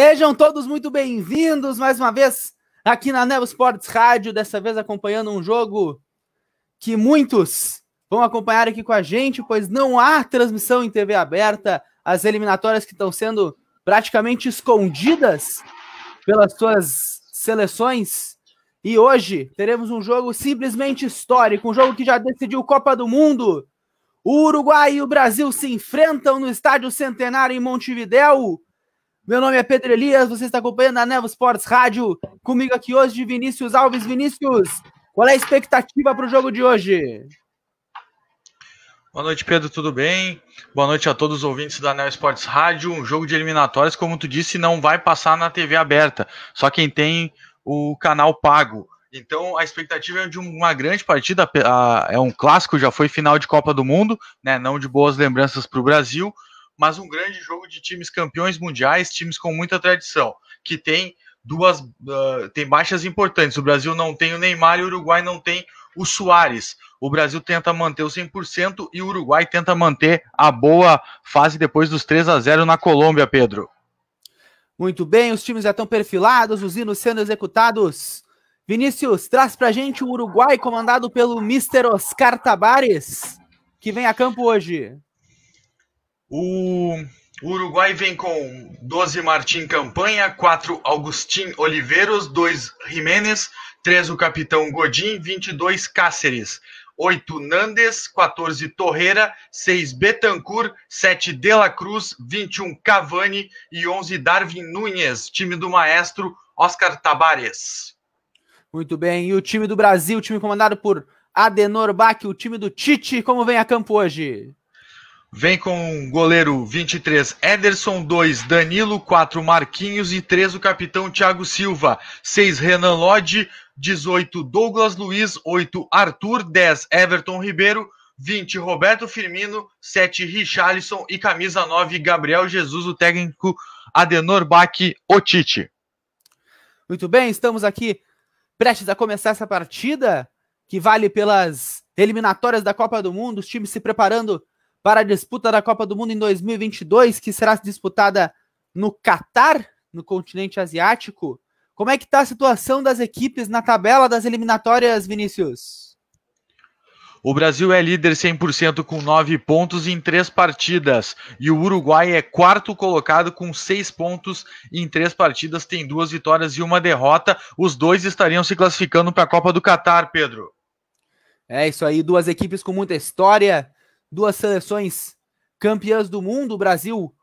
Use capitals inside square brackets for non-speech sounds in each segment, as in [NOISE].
Sejam todos muito bem-vindos mais uma vez aqui na Nevo Sports Rádio, dessa vez acompanhando um jogo que muitos vão acompanhar aqui com a gente, pois não há transmissão em TV aberta, as eliminatórias que estão sendo praticamente escondidas pelas suas seleções. E hoje teremos um jogo simplesmente histórico, um jogo que já decidiu Copa do Mundo. O Uruguai e o Brasil se enfrentam no Estádio Centenário em Montevidéu meu nome é Pedro Elias, você está acompanhando a Nevo Sports Rádio. Comigo aqui hoje, Vinícius Alves. Vinícius, qual é a expectativa para o jogo de hoje? Boa noite, Pedro, tudo bem? Boa noite a todos os ouvintes da Neo Sports Rádio. Um jogo de eliminatórias, como tu disse, não vai passar na TV aberta, só quem tem o canal pago. Então, a expectativa é de uma grande partida, é um clássico, já foi final de Copa do Mundo, né? não de boas lembranças para o Brasil, mas um grande jogo de times campeões mundiais, times com muita tradição, que tem duas uh, tem baixas importantes. O Brasil não tem o Neymar e o Uruguai não tem o Soares. O Brasil tenta manter o 100% e o Uruguai tenta manter a boa fase depois dos 3 a 0 na Colômbia, Pedro. Muito bem, os times já estão perfilados, os hinos sendo executados. Vinícius, traz pra gente o Uruguai comandado pelo Mr. Oscar Tabares, que vem a campo hoje. O Uruguai vem com 12 Martim Campanha, 4 Augustin Oliveiros, 2 Jiménez, 3 o capitão Godin, 22 Cáceres, 8 Nandes, 14 Torreira, 6 Betancourt, 7 De La Cruz, 21 Cavani e 11 Darwin Nunes, time do maestro Oscar Tabares. Muito bem, e o time do Brasil, o time comandado por Adenor Bach, o time do Tite, como vem a campo hoje? Vem com goleiro 23, Ederson 2, Danilo 4, Marquinhos e 3, o capitão Thiago Silva. 6, Renan Lodge, 18, Douglas Luiz, 8, Arthur, 10, Everton Ribeiro, 20, Roberto Firmino, 7, Richarlison e camisa 9, Gabriel Jesus, o técnico Adenor Bach, o Tite. Muito bem, estamos aqui prestes a começar essa partida que vale pelas eliminatórias da Copa do Mundo, os times se preparando para a disputa da Copa do Mundo em 2022, que será disputada no Catar, no continente asiático. Como é que está a situação das equipes na tabela das eliminatórias, Vinícius? O Brasil é líder 100% com 9 pontos em 3 partidas. E o Uruguai é quarto colocado com 6 pontos em 3 partidas, tem duas vitórias e uma derrota. Os dois estariam se classificando para a Copa do Catar, Pedro. É isso aí, duas equipes com muita história duas seleções campeãs do mundo, o Brasil,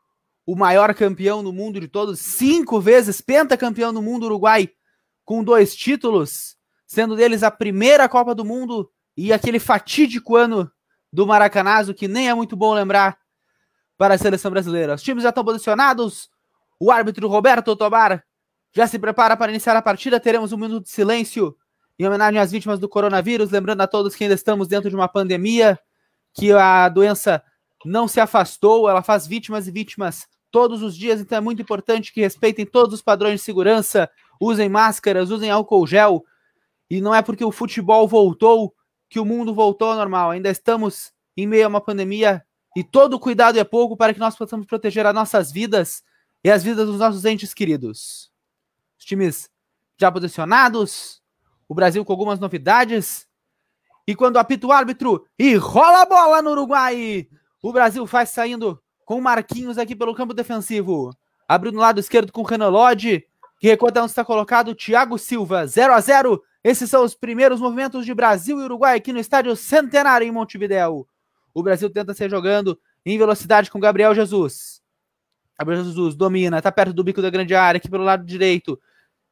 o maior campeão do mundo de todos, cinco vezes pentacampeão do mundo, Uruguai, com dois títulos, sendo deles a primeira Copa do Mundo e aquele fatídico ano do Maracanazo, que nem é muito bom lembrar para a seleção brasileira. Os times já estão posicionados, o árbitro Roberto Tobar já se prepara para iniciar a partida, teremos um minuto de silêncio em homenagem às vítimas do coronavírus, lembrando a todos que ainda estamos dentro de uma pandemia que a doença não se afastou, ela faz vítimas e vítimas todos os dias, então é muito importante que respeitem todos os padrões de segurança, usem máscaras, usem álcool gel. E não é porque o futebol voltou que o mundo voltou ao normal. Ainda estamos em meio a uma pandemia e todo cuidado é pouco para que nós possamos proteger as nossas vidas e as vidas dos nossos entes queridos. Os times já posicionados, o Brasil com algumas novidades, e quando apita o árbitro e rola a bola no Uruguai. O Brasil faz saindo com Marquinhos aqui pelo campo defensivo. Abriu no lado esquerdo com Renan Lodge, que recorda onde está colocado Thiago Silva. 0 a 0 Esses são os primeiros movimentos de Brasil e Uruguai aqui no estádio Centenário em Montevideo. O Brasil tenta ser jogando em velocidade com Gabriel Jesus. Gabriel Jesus domina, está perto do bico da grande área, aqui pelo lado direito.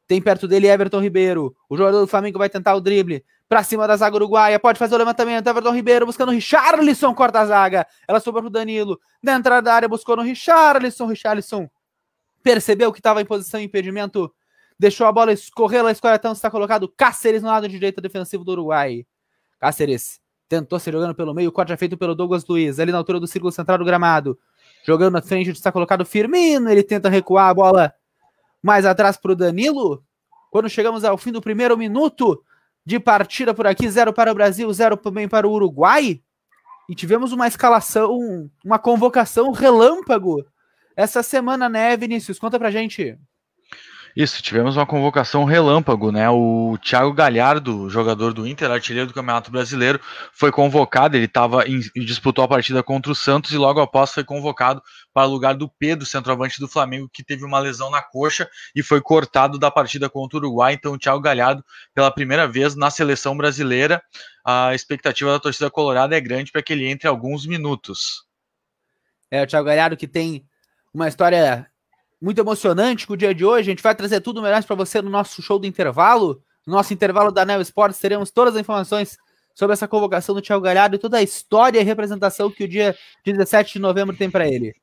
Tem perto dele Everton Ribeiro. O jogador do Flamengo vai tentar o drible. Pra cima da zaga uruguaia, pode fazer o levantamento. Everton Ribeiro buscando o Richarlison, corta a zaga. Ela sobrou pro Danilo. Na entrada da área, buscou no Richarlison. Richarlison percebeu que estava em posição de impedimento. Deixou a bola escorrer, lá, escorre tanto, está colocado Cáceres no lado direito defensivo do Uruguai. Cáceres tentou se jogando pelo meio, o corte é feito pelo Douglas Luiz, ali na altura do círculo central do gramado. Jogando na frente, está colocado Firmino, ele tenta recuar a bola mais atrás pro Danilo. Quando chegamos ao fim do primeiro minuto, de partida por aqui, zero para o Brasil, zero também para o Uruguai. E tivemos uma escalação, uma convocação relâmpago essa semana, né, Vinícius? Conta pra gente. Isso, tivemos uma convocação relâmpago, né? O Thiago Galhardo, jogador do Inter, artilheiro do Campeonato Brasileiro, foi convocado, ele estava e disputou a partida contra o Santos e logo após foi convocado para o lugar do Pedro, centroavante do Flamengo, que teve uma lesão na coxa e foi cortado da partida contra o Uruguai. Então, o Thiago Galhardo, pela primeira vez na seleção brasileira, a expectativa da torcida colorada é grande para que ele entre alguns minutos. É, o Thiago Galhardo que tem uma história muito emocionante com o dia de hoje. A gente vai trazer tudo melhor para você no nosso show do intervalo. No nosso intervalo da Neo Sports, teremos todas as informações sobre essa convocação do Thiago Galhardo e toda a história e representação que o dia 17 de novembro tem para ele.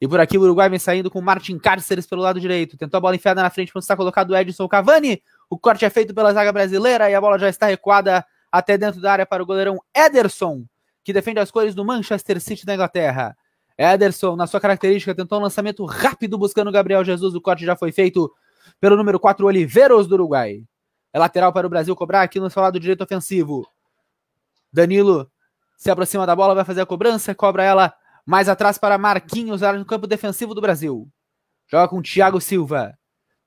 E por aqui o Uruguai vem saindo com Martin Cárceres pelo lado direito. Tentou a bola enfiada na frente para está colocado o Edson Cavani. O corte é feito pela zaga brasileira e a bola já está recuada até dentro da área para o goleirão Ederson, que defende as cores do Manchester City da Inglaterra. Ederson, na sua característica, tentou um lançamento rápido buscando o Gabriel Jesus. O corte já foi feito pelo número 4, Oliveiros do Uruguai. É lateral para o Brasil cobrar aqui no seu lado direito ofensivo. Danilo se aproxima da bola, vai fazer a cobrança, cobra ela mais atrás para Marquinhos, área no campo defensivo do Brasil. Joga com Thiago Silva.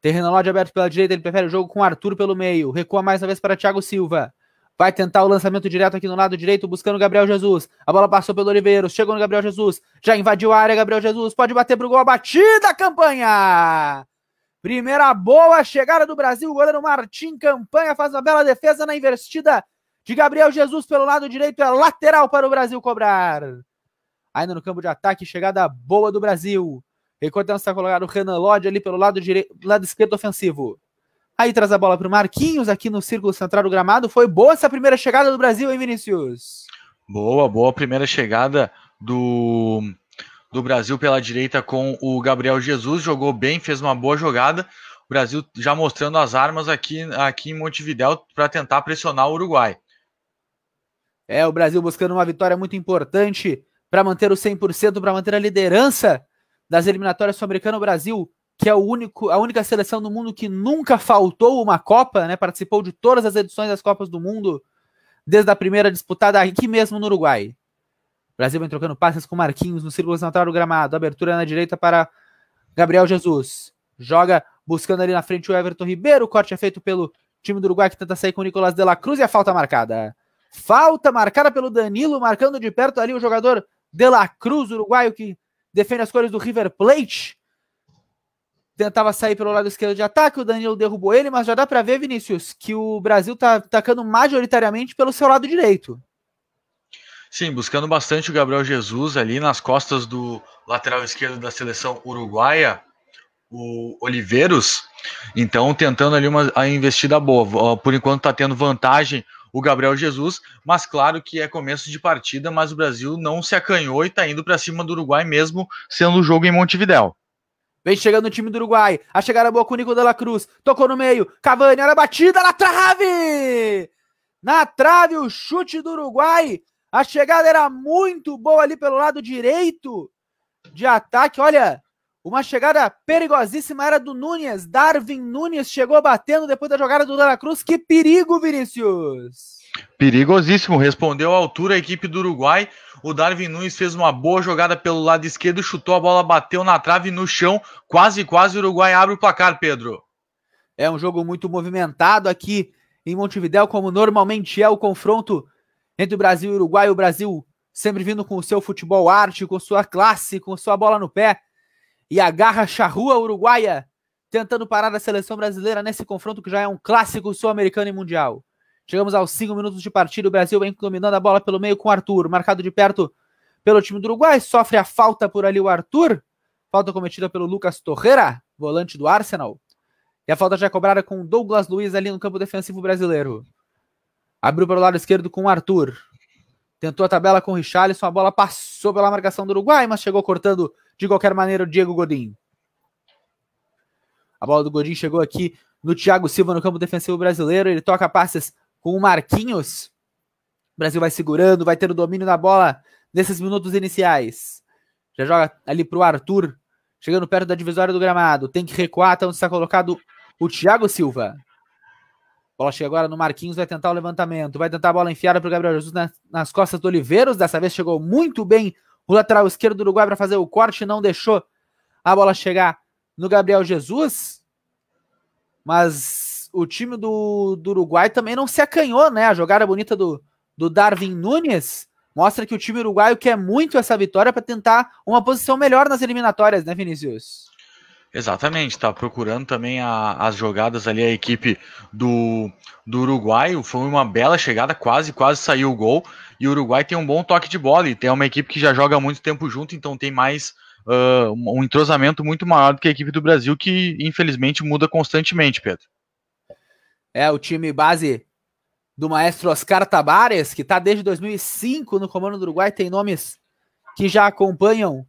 Terreno Lodge aberto pela direita, ele prefere o jogo com Arthur pelo meio. Recua mais uma vez para Thiago Silva. Vai tentar o lançamento direto aqui no lado direito, buscando o Gabriel Jesus. A bola passou pelo Oliveira, chegou no Gabriel Jesus. Já invadiu a área, Gabriel Jesus. Pode bater pro gol, a batida, campanha! Primeira boa chegada do Brasil, o goleiro Martim Campanha faz uma bela defesa na investida de Gabriel Jesus pelo lado direito, é lateral para o Brasil cobrar. Ainda no campo de ataque, chegada boa do Brasil. Enquanto está colocado o Renan Lodge ali pelo lado, direito, lado esquerdo ofensivo. Aí traz a bola para o Marquinhos, aqui no círculo central do gramado. Foi boa essa primeira chegada do Brasil, hein, Vinícius? Boa, boa primeira chegada do, do Brasil pela direita com o Gabriel Jesus. Jogou bem, fez uma boa jogada. O Brasil já mostrando as armas aqui, aqui em Montevidéu para tentar pressionar o Uruguai. É, o Brasil buscando uma vitória muito importante para manter o 100%, para manter a liderança das eliminatórias sul-americanas. O Brasil que é o único, a única seleção do mundo que nunca faltou uma Copa, né? Participou de todas as edições das Copas do Mundo, desde a primeira disputada aqui mesmo no Uruguai. O Brasil vem trocando passes com Marquinhos no círculo central do gramado. Abertura na direita para Gabriel Jesus. Joga buscando ali na frente o Everton Ribeiro. O corte é feito pelo time do Uruguai que tenta sair com o Nicolas de la Cruz e a falta marcada. Falta marcada pelo Danilo, marcando de perto ali o jogador de la Cruz, uruguaio, que defende as cores do River Plate tentava sair pelo lado esquerdo de ataque, o Danilo derrubou ele, mas já dá para ver, Vinícius, que o Brasil tá atacando majoritariamente pelo seu lado direito. Sim, buscando bastante o Gabriel Jesus ali nas costas do lateral esquerdo da seleção uruguaia, o Oliveiros. Então, tentando ali uma a investida boa. Por enquanto tá tendo vantagem o Gabriel Jesus, mas claro que é começo de partida, mas o Brasil não se acanhou e tá indo para cima do Uruguai mesmo sendo o jogo em Montevidéu. Vem chegando o time do Uruguai. A chegada boa com o Nico de Cruz. Tocou no meio. Cavani, olha a batida na trave! Na trave, o chute do Uruguai. A chegada era muito boa ali pelo lado direito de ataque. Olha, uma chegada perigosíssima era do Nunes. Darwin Nunes chegou batendo depois da jogada do Dela Cruz. Que perigo, Vinícius! Perigosíssimo, respondeu à altura a equipe do Uruguai. O Darwin Nunes fez uma boa jogada pelo lado esquerdo, chutou a bola, bateu na trave no chão, quase, quase o Uruguai abre o placar, Pedro. É um jogo muito movimentado aqui em Montevidéu, como normalmente é o confronto entre o Brasil e o Uruguai. O Brasil sempre vindo com o seu futebol arte, com sua classe, com sua bola no pé. E agarra charrua uruguaia, tentando parar a seleção brasileira nesse confronto que já é um clássico sul-americano e mundial. Chegamos aos 5 minutos de partida. O Brasil vem dominando a bola pelo meio com o Arthur, marcado de perto pelo time do Uruguai. Sofre a falta por ali o Arthur. Falta cometida pelo Lucas Torreira, volante do Arsenal. E a falta já é cobrada com o Douglas Luiz ali no campo defensivo brasileiro. Abriu para o lado esquerdo com o Arthur. Tentou a tabela com o Richarlison. A bola passou pela marcação do Uruguai, mas chegou cortando de qualquer maneira o Diego Godin. A bola do Godin chegou aqui no Thiago Silva no campo defensivo brasileiro. Ele toca passes com o Marquinhos. O Brasil vai segurando, vai ter o domínio da bola nesses minutos iniciais. Já joga ali para o Arthur, chegando perto da divisória do gramado. Tem que recuar até onde está colocado o Thiago Silva. Bola chega agora no Marquinhos, vai tentar o levantamento, vai tentar a bola enfiada para o Gabriel Jesus nas, nas costas do Oliveiros. Dessa vez chegou muito bem o lateral esquerdo do Uruguai para fazer o corte, não deixou a bola chegar no Gabriel Jesus. Mas o time do, do Uruguai também não se acanhou, né? A jogada bonita do, do Darwin Nunes mostra que o time uruguaio quer muito essa vitória para tentar uma posição melhor nas eliminatórias, né, Vinícius? Exatamente, está procurando também a, as jogadas ali, a equipe do, do Uruguai. Foi uma bela chegada, quase, quase saiu o gol. E o Uruguai tem um bom toque de bola e tem uma equipe que já joga muito tempo junto, então tem mais uh, um entrosamento muito maior do que a equipe do Brasil, que infelizmente muda constantemente, Pedro. É o time base do maestro Oscar Tabares, que está desde 2005 no comando do Uruguai, tem nomes que já acompanham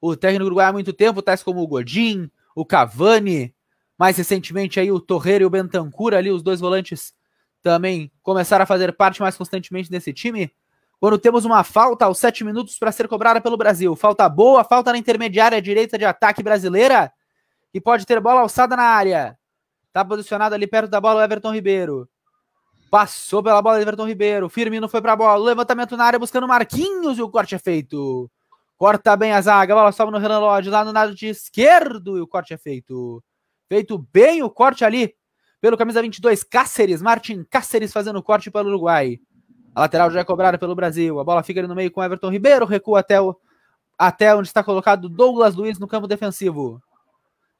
o técnico uruguai há muito tempo, tais como o Godin, o Cavani, mais recentemente aí o Torreira e o Bentancur ali, os dois volantes também começaram a fazer parte mais constantemente desse time. Quando temos uma falta aos sete minutos para ser cobrada pelo Brasil. Falta boa, falta na intermediária direita de ataque brasileira, que pode ter bola alçada na área. Tá posicionado ali perto da bola o Everton Ribeiro. Passou pela bola do Everton Ribeiro. Firmino foi pra bola. Levantamento na área buscando Marquinhos e o corte é feito. Corta bem a zaga. A bola sobe no Renan Lodge lá no lado de esquerdo e o corte é feito. Feito bem o corte ali pelo camisa 22, Cáceres. Martin Cáceres fazendo o corte para o Uruguai. A lateral já é cobrada pelo Brasil. A bola fica ali no meio com Everton Ribeiro. Recua até, o, até onde está colocado Douglas Luiz no campo defensivo.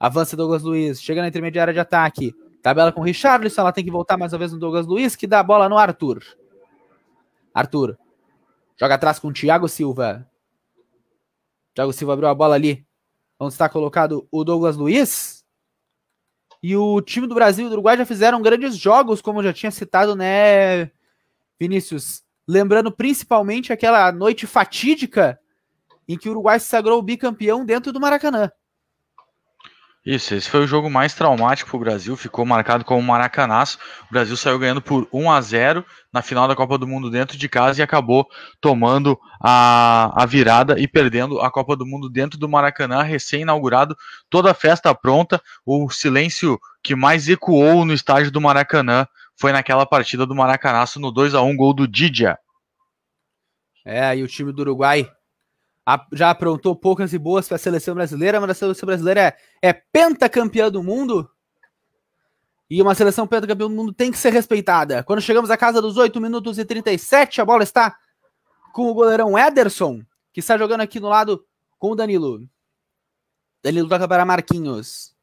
Avança Douglas Luiz, chega na intermediária de ataque. Tabela com o Richarlison, ela tem que voltar mais uma vez no Douglas Luiz, que dá a bola no Arthur. Arthur joga atrás com o Thiago Silva. Thiago Silva abriu a bola ali, onde está colocado o Douglas Luiz. E o time do Brasil e do Uruguai já fizeram grandes jogos, como eu já tinha citado, né, Vinícius? Lembrando principalmente aquela noite fatídica em que o Uruguai se sagrou bicampeão dentro do Maracanã. Isso, esse foi o jogo mais traumático para o Brasil, ficou marcado como um maracanaço. O Brasil saiu ganhando por 1 a 0 na final da Copa do Mundo dentro de casa e acabou tomando a, a virada e perdendo a Copa do Mundo dentro do Maracanã, recém-inaugurado, toda a festa pronta. O silêncio que mais ecoou no estádio do Maracanã foi naquela partida do Maracanaço no 2 a 1 gol do Didia. É, e o time do Uruguai já aprontou poucas e boas para a seleção brasileira, mas a seleção brasileira é, é pentacampeã do mundo. E uma seleção pentacampeã do mundo tem que ser respeitada. Quando chegamos à casa dos 8 minutos e 37, a bola está com o goleirão Ederson, que está jogando aqui no lado com o Danilo. Danilo toca para Marquinhos,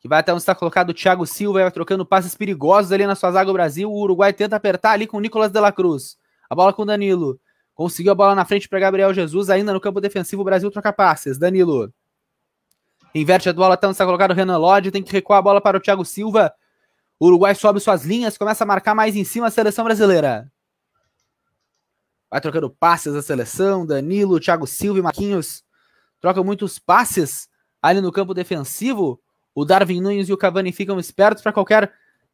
que vai até onde está colocado o Thiago Silva, vai trocando passes perigosos ali na sua zaga o Brasil. O Uruguai tenta apertar ali com o Nicolas de la Cruz. A bola com o Danilo. Conseguiu a bola na frente para Gabriel Jesus, ainda no campo defensivo, o Brasil troca passes. Danilo. Inverte a bola, então está colocado o Renan Lodge, tem que recuar a bola para o Thiago Silva. O Uruguai sobe suas linhas, começa a marcar mais em cima a seleção brasileira. Vai trocando passes a seleção, Danilo, Thiago Silva e Marquinhos. Trocam muitos passes ali no campo defensivo. O Darwin Nunes e o Cavani ficam espertos para qualquer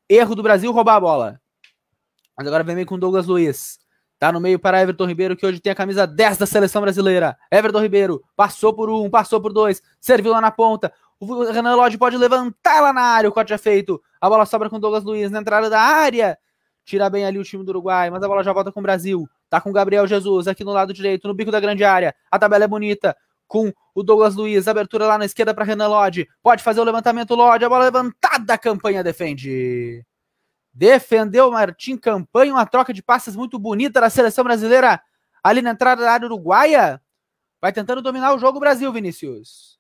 erro do Brasil roubar a bola. Mas agora vem bem com o Douglas Luiz. Tá no meio para Everton Ribeiro, que hoje tem a camisa 10 da seleção brasileira. Everton Ribeiro passou por um, passou por dois, serviu lá na ponta. O Renan Lodge pode levantar lá na área, o corte é feito. A bola sobra com Douglas Luiz na entrada da área. Tira bem ali o time do Uruguai, mas a bola já volta com o Brasil. Tá com o Gabriel Jesus aqui no lado direito, no bico da grande área. A tabela é bonita com o Douglas Luiz. Abertura lá na esquerda para Renan Lodge. Pode fazer o levantamento, Lodge. A bola levantada, a campanha defende. Defendeu Martim Campanha, uma troca de passes muito bonita da seleção brasileira ali na entrada da área uruguaia. Vai tentando dominar o jogo o Brasil, Vinícius.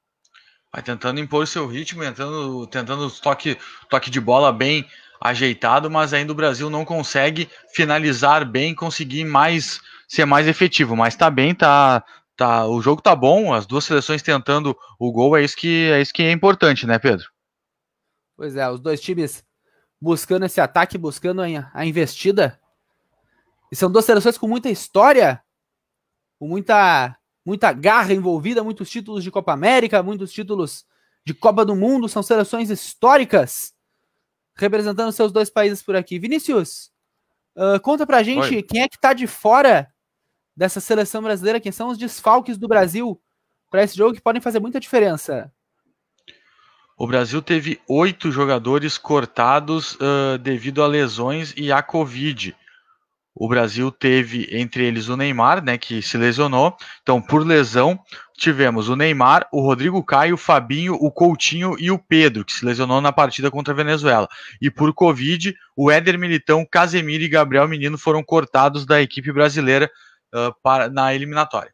Vai tentando impor seu ritmo, tentando, tentando toque, toque de bola bem ajeitado, mas ainda o Brasil não consegue finalizar bem, conseguir mais ser mais efetivo. Mas tá bem, tá, tá, o jogo tá bom, as duas seleções tentando o gol, é isso que é isso que é importante, né, Pedro? Pois é, os dois times buscando esse ataque, buscando a investida. E são duas seleções com muita história, com muita, muita garra envolvida, muitos títulos de Copa América, muitos títulos de Copa do Mundo, são seleções históricas representando seus dois países por aqui. Vinícius, uh, conta pra gente Oi. quem é que tá de fora dessa seleção brasileira, quem são os desfalques do Brasil para esse jogo que podem fazer muita diferença. O Brasil teve oito jogadores cortados uh, devido a lesões e à Covid. O Brasil teve, entre eles, o Neymar, né, que se lesionou. Então, por lesão, tivemos o Neymar, o Rodrigo Caio, o Fabinho, o Coutinho e o Pedro, que se lesionou na partida contra a Venezuela. E por Covid, o Éder Militão, Casemiro e Gabriel Menino foram cortados da equipe brasileira uh, para, na eliminatória.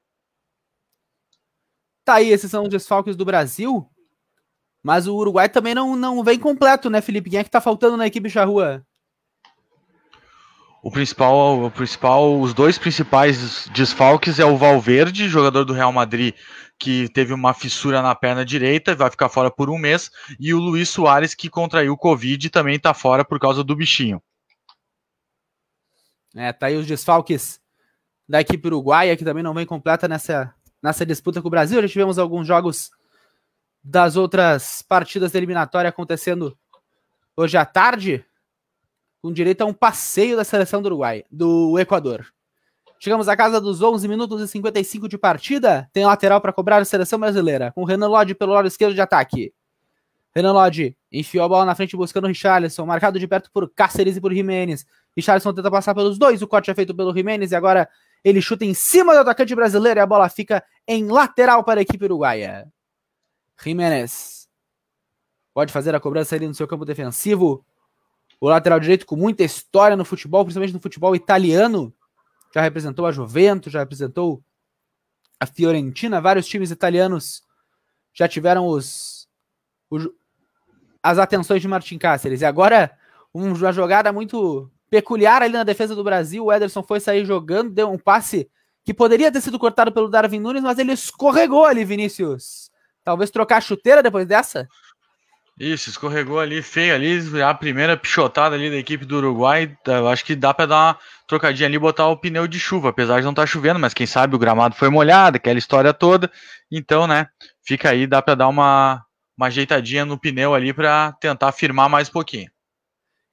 Tá aí, esses são os desfalques do Brasil. Mas o Uruguai também não, não vem completo, né, Felipe? Quem é que tá faltando na equipe Charrua? O principal, o principal, os dois principais desfalques é o Valverde, jogador do Real Madrid, que teve uma fissura na perna direita, e vai ficar fora por um mês, e o Luiz Soares, que contraiu o Covid, também está fora por causa do bichinho. É, tá aí os desfalques da equipe uruguaia, que também não vem completa nessa, nessa disputa com o Brasil. Já tivemos alguns jogos das outras partidas da eliminatória acontecendo hoje à tarde, com direito a um passeio da seleção do Uruguai, do Equador. Chegamos à casa dos 11 minutos e 55 de partida. Tem lateral para cobrar a seleção brasileira, com Renan Lodge pelo lado esquerdo de ataque. Renan Lodge enfiou a bola na frente buscando o Richarlison, marcado de perto por Cáceres e por Jimenez. Richarlison tenta passar pelos dois, o corte é feito pelo Jimenez e agora ele chuta em cima do atacante brasileiro e a bola fica em lateral para a equipe uruguaia. Jiménez. Pode fazer a cobrança ali no seu campo defensivo. O lateral direito com muita história no futebol, principalmente no futebol italiano. Já representou a Juventus, já representou a Fiorentina, vários times italianos já tiveram os, os as atenções de Martin Cáceres. E agora, uma jogada muito peculiar ali na defesa do Brasil. O Ederson foi sair jogando, deu um passe que poderia ter sido cortado pelo Darwin Nunes, mas ele escorregou ali, Vinícius. Talvez trocar a chuteira depois dessa? Isso, escorregou ali feio ali, a primeira pichotada ali da equipe do Uruguai. Tá, eu acho que dá para dar uma trocadinha ali botar o pneu de chuva, apesar de não estar tá chovendo, mas quem sabe o gramado foi molhado, aquela história toda. Então, né, fica aí, dá para dar uma, uma ajeitadinha no pneu ali para tentar firmar mais um pouquinho.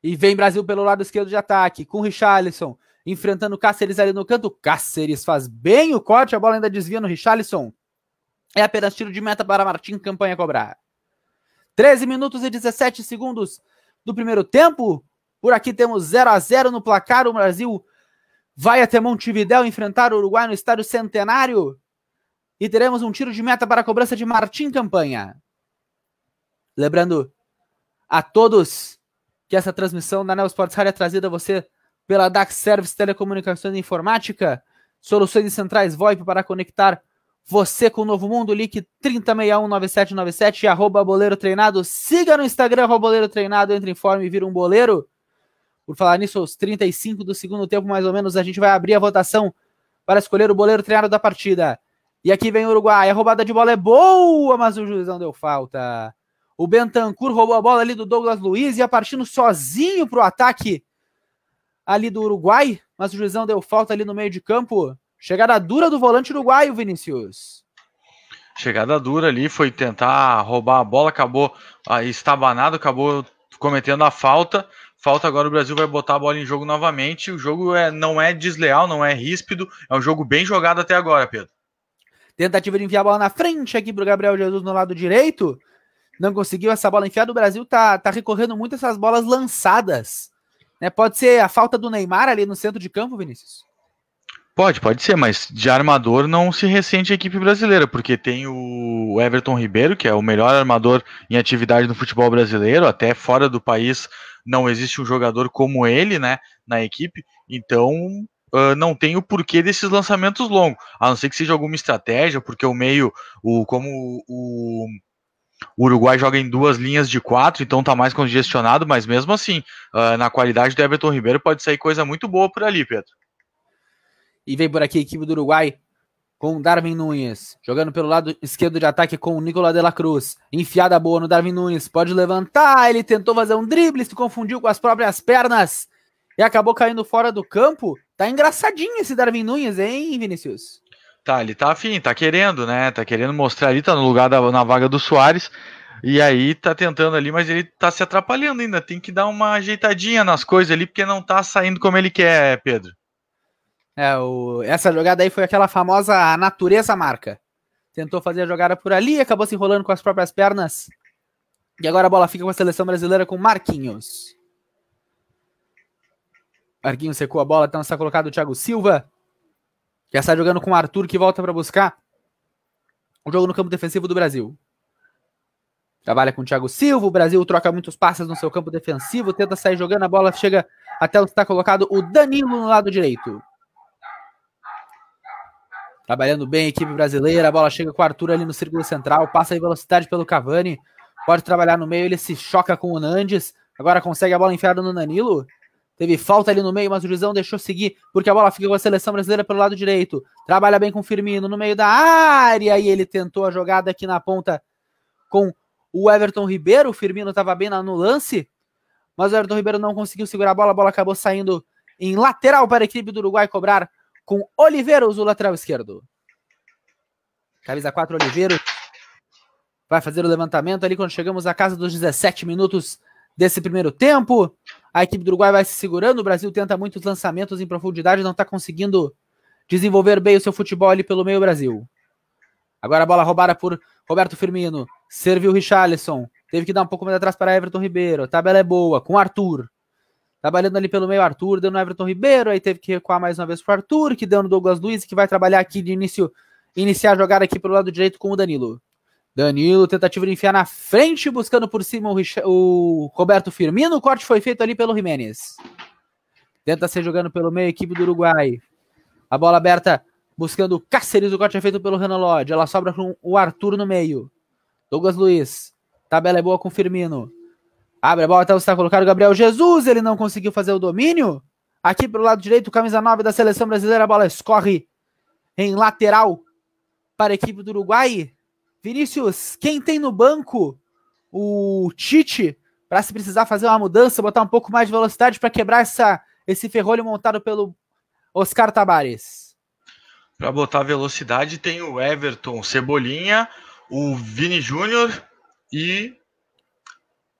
E vem Brasil pelo lado esquerdo de ataque, com Richarlison enfrentando o Cáceres ali no canto. Cáceres faz bem o corte, a bola ainda desvia no Richarlison. É apenas tiro de meta para Martim, campanha cobrar. 13 minutos e 17 segundos do primeiro tempo. Por aqui temos 0 a 0 no placar. O Brasil vai até Montevidéu enfrentar o Uruguai no estádio Centenário. E teremos um tiro de meta para a cobrança de Martim Campanha. Lembrando a todos que essa transmissão da Neo Sports Rádio é trazida a você pela DAX Service Telecomunicações e Informática, soluções e centrais VoIP para conectar você com o Novo Mundo, link 30619797 e arroba boleiro treinado. Siga no Instagram, arroba boleiro treinado, entre em forma e vira um boleiro. Por falar nisso, aos 35 do segundo tempo, mais ou menos, a gente vai abrir a votação para escolher o boleiro treinado da partida. E aqui vem o Uruguai. A roubada de bola é boa, mas o juizão deu falta. O Bentancur roubou a bola ali do Douglas Luiz e ia partindo sozinho para o ataque ali do Uruguai, mas o juizão deu falta ali no meio de campo. Chegada dura do volante uruguaio, Vinícius. Chegada dura ali, foi tentar roubar a bola, acabou ah, estabanado, acabou cometendo a falta. Falta agora o Brasil vai botar a bola em jogo novamente. O jogo é, não é desleal, não é ríspido, é um jogo bem jogado até agora, Pedro. Tentativa de enviar a bola na frente aqui para o Gabriel Jesus no lado direito. Não conseguiu essa bola enfiada. O Brasil tá, tá recorrendo muito a essas bolas lançadas. Né? Pode ser a falta do Neymar ali no centro de campo, Vinícius? Pode, pode ser, mas de armador não se ressente a equipe brasileira, porque tem o Everton Ribeiro, que é o melhor armador em atividade no futebol brasileiro, até fora do país não existe um jogador como ele, né, na equipe, então uh, não tem o porquê desses lançamentos longos, a não ser que seja alguma estratégia, porque o meio, o como o, o Uruguai joga em duas linhas de quatro, então tá mais congestionado, mas mesmo assim, uh, na qualidade do Everton Ribeiro pode sair coisa muito boa por ali, Pedro. E vem por aqui a equipe do Uruguai com Darwin Nunes. Jogando pelo lado esquerdo de ataque com o Nicolas de la Cruz. Enfiada boa no Darwin Nunes. Pode levantar. Ele tentou fazer um drible, se confundiu com as próprias pernas. E acabou caindo fora do campo. Tá engraçadinho esse Darwin Nunes, hein, Vinícius? Tá, ele tá afim, tá querendo, né? Tá querendo mostrar ali, tá no lugar da, na vaga do Soares. E aí tá tentando ali, mas ele tá se atrapalhando ainda. Tem que dar uma ajeitadinha nas coisas ali, porque não tá saindo como ele quer, Pedro. É, o... Essa jogada aí foi aquela famosa natureza marca. Tentou fazer a jogada por ali, acabou se enrolando com as próprias pernas. E agora a bola fica com a seleção brasileira com Marquinhos. Marquinhos secou a bola, então está colocado o Thiago Silva. Já está jogando com o Arthur, que volta para buscar o jogo no campo defensivo do Brasil. Trabalha com o Thiago Silva, o Brasil troca muitos passes no seu campo defensivo, tenta sair jogando, a bola chega até onde está colocado o Danilo no lado direito. Trabalhando bem, equipe brasileira. A bola chega com o Arthur ali no círculo central. Passa em velocidade pelo Cavani. Pode trabalhar no meio. Ele se choca com o Nandes. Agora consegue a bola enfiada no Danilo. Teve falta ali no meio, mas o Juizão deixou seguir, porque a bola fica com a seleção brasileira pelo lado direito. Trabalha bem com o Firmino no meio da área e ele tentou a jogada aqui na ponta com o Everton Ribeiro. O Firmino estava bem no lance, mas o Everton Ribeiro não conseguiu segurar a bola. A bola acabou saindo em lateral para a equipe do Uruguai cobrar com Oliveiros, o lateral esquerdo. Camisa 4, Oliveiros. Vai fazer o levantamento ali quando chegamos à casa dos 17 minutos desse primeiro tempo. A equipe do Uruguai vai se segurando. O Brasil tenta muitos lançamentos em profundidade, não está conseguindo desenvolver bem o seu futebol ali pelo meio Brasil. Agora a bola roubada por Roberto Firmino. Serviu Richarlison. Teve que dar um pouco mais atrás para Everton Ribeiro. A tabela é boa. Com Arthur trabalhando ali pelo meio Arthur, deu no Everton Ribeiro, aí teve que recuar mais uma vez pro Arthur, que deu no Douglas Luiz, que vai trabalhar aqui de início, iniciar a jogada aqui pelo lado direito com o Danilo. Danilo, tentativa de enfiar na frente, buscando por cima o, Richard, o Roberto Firmino, o corte foi feito ali pelo Jiménez. Tenta ser jogando pelo meio, equipe do Uruguai. A bola aberta, buscando o Cáceres, o corte é feito pelo Renan Lodge, ela sobra com o Arthur no meio. Douglas Luiz, tabela é boa com o Firmino. Abre a bola, tá, está colocando o Gabriel Jesus, ele não conseguiu fazer o domínio. Aqui pelo lado direito, camisa 9 da seleção brasileira, a bola escorre em lateral para a equipe do Uruguai. Vinícius, quem tem no banco o Tite para se precisar fazer uma mudança, botar um pouco mais de velocidade para quebrar essa, esse ferrolho montado pelo Oscar Tabares? Para botar velocidade tem o Everton, Cebolinha, o Vini Júnior e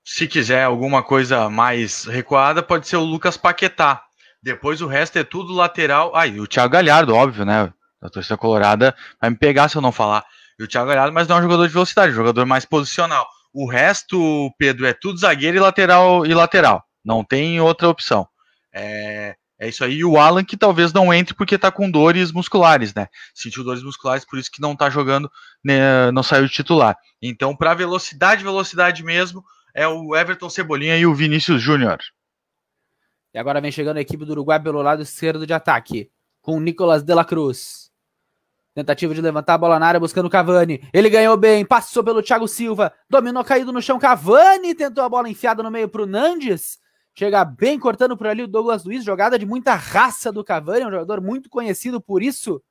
se quiser alguma coisa mais recuada, pode ser o Lucas Paquetá. Depois o resto é tudo lateral. Aí ah, o Thiago Galhardo, óbvio, né? A torcida colorada vai me pegar se eu não falar. E o Thiago Galhardo, mas não é um jogador de velocidade, é um jogador mais posicional. O resto, Pedro, é tudo zagueiro e lateral e lateral. Não tem outra opção. É, é isso aí. E o Alan que talvez não entre porque tá com dores musculares, né? Sentiu dores musculares, por isso que não tá jogando, né, não saiu titular. Então, para velocidade, velocidade mesmo, é o Everton Cebolinha e o Vinícius Júnior. E agora vem chegando a equipe do Uruguai pelo lado esquerdo de ataque, com o Nicolas de la Cruz. Tentativa de levantar a bola na área, buscando o Cavani. Ele ganhou bem, passou pelo Thiago Silva, dominou caído no chão. Cavani tentou a bola enfiada no meio para o Nandes. Chega bem cortando por ali o Douglas Luiz, jogada de muita raça do Cavani, é um jogador muito conhecido por isso.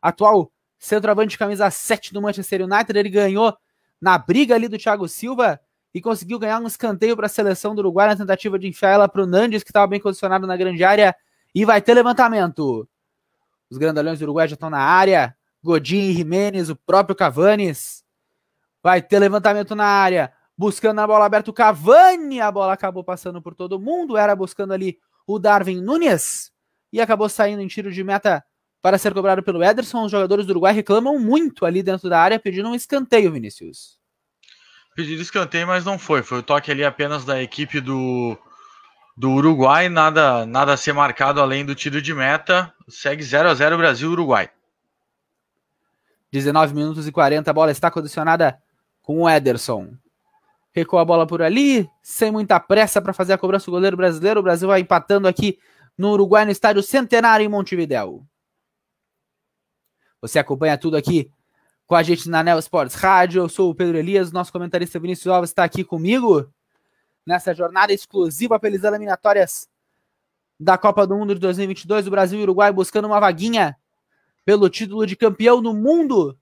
Atual centroavante de camisa 7 do Manchester United, ele ganhou na briga ali do Thiago Silva e conseguiu ganhar um escanteio para a seleção do Uruguai na tentativa de enfiar ela para o Nandes, que estava bem condicionado na grande área, e vai ter levantamento. Os grandalhões do Uruguai já estão na área. Godin, Jimenez, o próprio Cavanes. Vai ter levantamento na área. Buscando a bola aberta o Cavani. A bola acabou passando por todo mundo. Era buscando ali o Darwin Nunes. E acabou saindo em tiro de meta para ser cobrado pelo Ederson. Os jogadores do Uruguai reclamam muito ali dentro da área, pedindo um escanteio, Vinícius pedido escanteio, mas não foi. Foi o toque ali apenas da equipe do, do Uruguai, nada, nada a ser marcado além do tiro de meta. Segue 0 a 0 Brasil-Uruguai. 19 minutos e 40, a bola está condicionada com o Ederson. Recua a bola por ali, sem muita pressa para fazer a cobrança do goleiro brasileiro. O Brasil vai empatando aqui no Uruguai, no estádio Centenário em Montevideo Você acompanha tudo aqui com a gente na Neo Sports Rádio. Eu sou o Pedro Elias, nosso comentarista Vinícius Alves está aqui comigo nessa jornada exclusiva pelas eliminatórias da Copa do Mundo de 2022. O Brasil e o Uruguai buscando uma vaguinha pelo título de campeão no mundo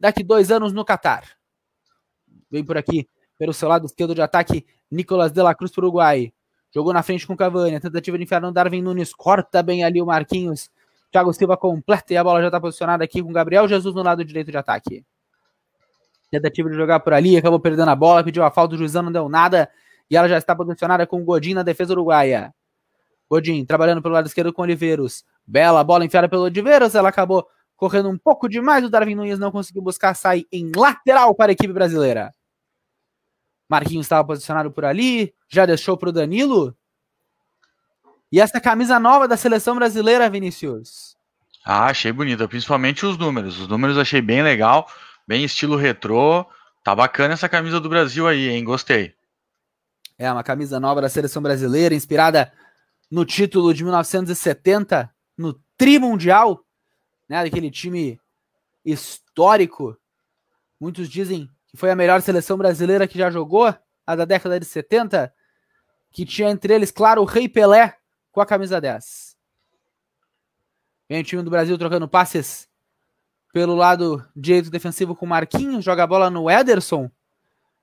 daqui dois anos no Catar. Vem por aqui, pelo seu lado esquerdo de ataque, Nicolas de la Cruz para o Uruguai. Jogou na frente com Cavani, a tentativa de enfiar no Darwin Nunes, corta bem ali o Marquinhos. Thiago Silva completa e a bola já está posicionada aqui com Gabriel Jesus no lado direito de ataque. Tentativa de jogar por ali, acabou perdendo a bola, pediu a falta, o Juizão não deu nada. E ela já está posicionada com o Godin na defesa uruguaia. Godin trabalhando pelo lado esquerdo com Oliveiros. Bela bola enfiada pelo Oliveiros, ela acabou correndo um pouco demais. O Darwin Nunes não conseguiu buscar, sai em lateral para a equipe brasileira. Marquinhos estava posicionado por ali, já deixou para o Danilo. E essa camisa nova da seleção brasileira, Vinicius? Ah, achei bonita, principalmente os números. Os números achei bem legal, bem estilo retrô. Tá bacana essa camisa do Brasil aí, hein? Gostei. É, uma camisa nova da seleção brasileira, inspirada no título de 1970, no Tri Mundial, né? Daquele time histórico. Muitos dizem que foi a melhor seleção brasileira que já jogou, a da década de 70, que tinha entre eles, claro, o Rei Pelé, com a camisa 10. Vem o time do Brasil trocando passes pelo lado direito defensivo com o Marquinhos, joga a bola no Ederson.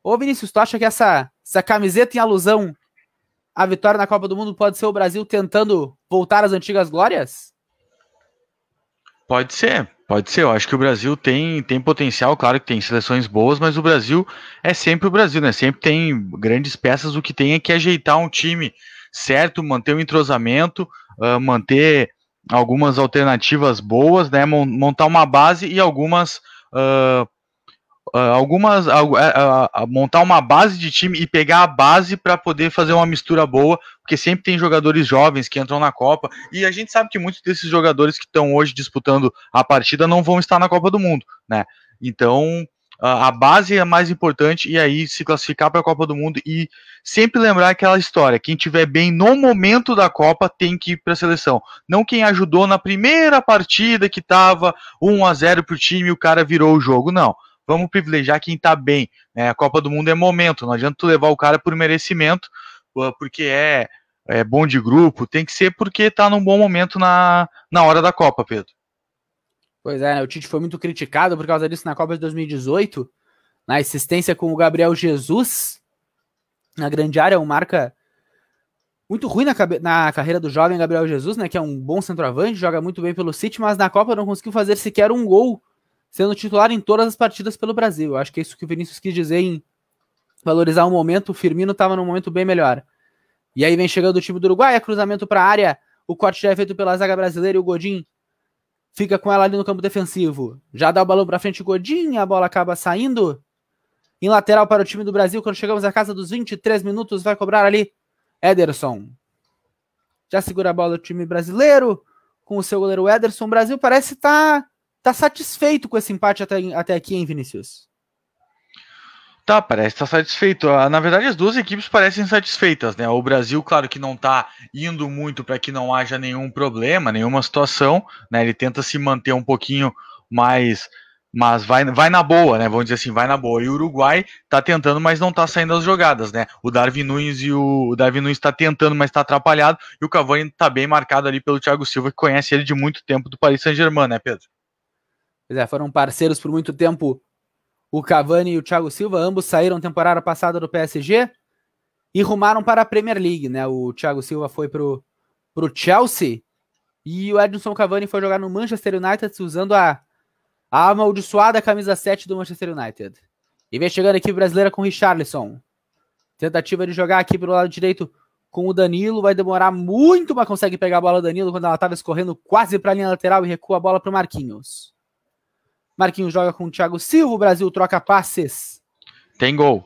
Ô Vinícius, tu acha que essa, essa camiseta em alusão à vitória na Copa do Mundo pode ser o Brasil tentando voltar às antigas glórias? Pode ser, pode ser. Eu acho que o Brasil tem, tem potencial, claro que tem seleções boas, mas o Brasil é sempre o Brasil, né? Sempre tem grandes peças. O que tem é que ajeitar um time certo, manter o entrosamento, uh, manter algumas alternativas boas, né? Montar uma base e algumas. Uh, algumas uh, montar uma base de time e pegar a base para poder fazer uma mistura boa, porque sempre tem jogadores jovens que entram na Copa e a gente sabe que muitos desses jogadores que estão hoje disputando a partida não vão estar na Copa do Mundo, né? Então a base é mais importante e aí se classificar para a Copa do Mundo e sempre lembrar aquela história, quem tiver bem no momento da Copa tem que ir para a seleção, não quem ajudou na primeira partida que estava 1 a 0 para o time e o cara virou o jogo, não. Vamos privilegiar quem está bem. Né? A Copa do Mundo é momento, não adianta tu levar o cara por merecimento, porque é, é bom de grupo, tem que ser porque está num bom momento na, na hora da Copa, Pedro. Pois é, né? o Tite foi muito criticado por causa disso na Copa de 2018, na assistência com o Gabriel Jesus, na grande área, um marca muito ruim na, na, carreira do jovem Gabriel Jesus, né, que é um bom centroavante, joga muito bem pelo City, mas na Copa não conseguiu fazer sequer um gol, sendo titular em todas as partidas pelo Brasil. Eu acho que é isso que o Vinícius quis dizer em valorizar o momento, o Firmino estava num momento bem melhor. E aí vem chegando o time do Uruguai, é cruzamento para a área, o corte já é feito pela zaga brasileira e o Godin fica com ela ali no campo defensivo, já dá o balão para frente, gordinha a bola acaba saindo. Em lateral para o time do Brasil, quando chegamos à casa dos 23 minutos, vai cobrar ali Ederson. Já segura a bola do time brasileiro, com o seu goleiro Ederson. O Brasil parece estar tá, tá satisfeito com esse empate até, até aqui, hein, Vinícius? Tá, parece estar tá satisfeito. Ah, na verdade, as duas equipes parecem satisfeitas, né? O Brasil, claro que não está indo muito para que não haja nenhum problema, nenhuma situação, né? Ele tenta se manter um pouquinho mais, mas vai, vai na boa, né? Vamos dizer assim, vai na boa. E o Uruguai está tentando, mas não está saindo as jogadas, né? O Darwin Nunes e o, o Darwin Nunes tá tentando, mas está atrapalhado. E o Cavani está bem marcado ali pelo Thiago Silva, que conhece ele de muito tempo do Paris Saint-Germain, né, Pedro? Pois é, foram parceiros por muito tempo o Cavani e o Thiago Silva, ambos saíram temporada passada do PSG e rumaram para a Premier League, né? O Thiago Silva foi pro, pro Chelsea e o Edson Cavani foi jogar no Manchester United usando a, a amaldiçoada camisa 7 do Manchester United. E vem chegando a equipe brasileira com o Richarlison. Tentativa de jogar aqui pelo lado direito com o Danilo. Vai demorar muito, mas consegue pegar a bola do Danilo quando ela estava escorrendo quase para a linha lateral e recua a bola para o Marquinhos. Marquinhos joga com o Thiago Silva, o Brasil troca passes. Tem gol.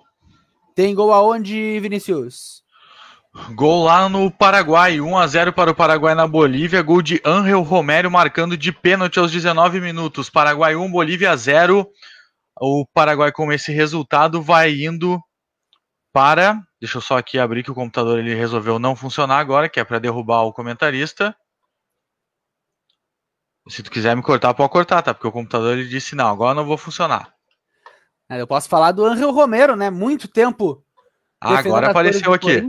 Tem gol aonde, Vinícius? Gol lá no Paraguai, 1 a 0 para o Paraguai na Bolívia, gol de Angel Romero marcando de pênalti aos 19 minutos. Paraguai 1, Bolívia 0. O Paraguai com esse resultado vai indo para, deixa eu só aqui abrir que o computador ele resolveu não funcionar agora, que é para derrubar o comentarista. Se tu quiser me cortar, pode cortar, tá? Porque o computador ele disse, não, agora não vou funcionar. É, eu posso falar do Angel Romero, né? Muito tempo. Ah, agora apareceu aqui.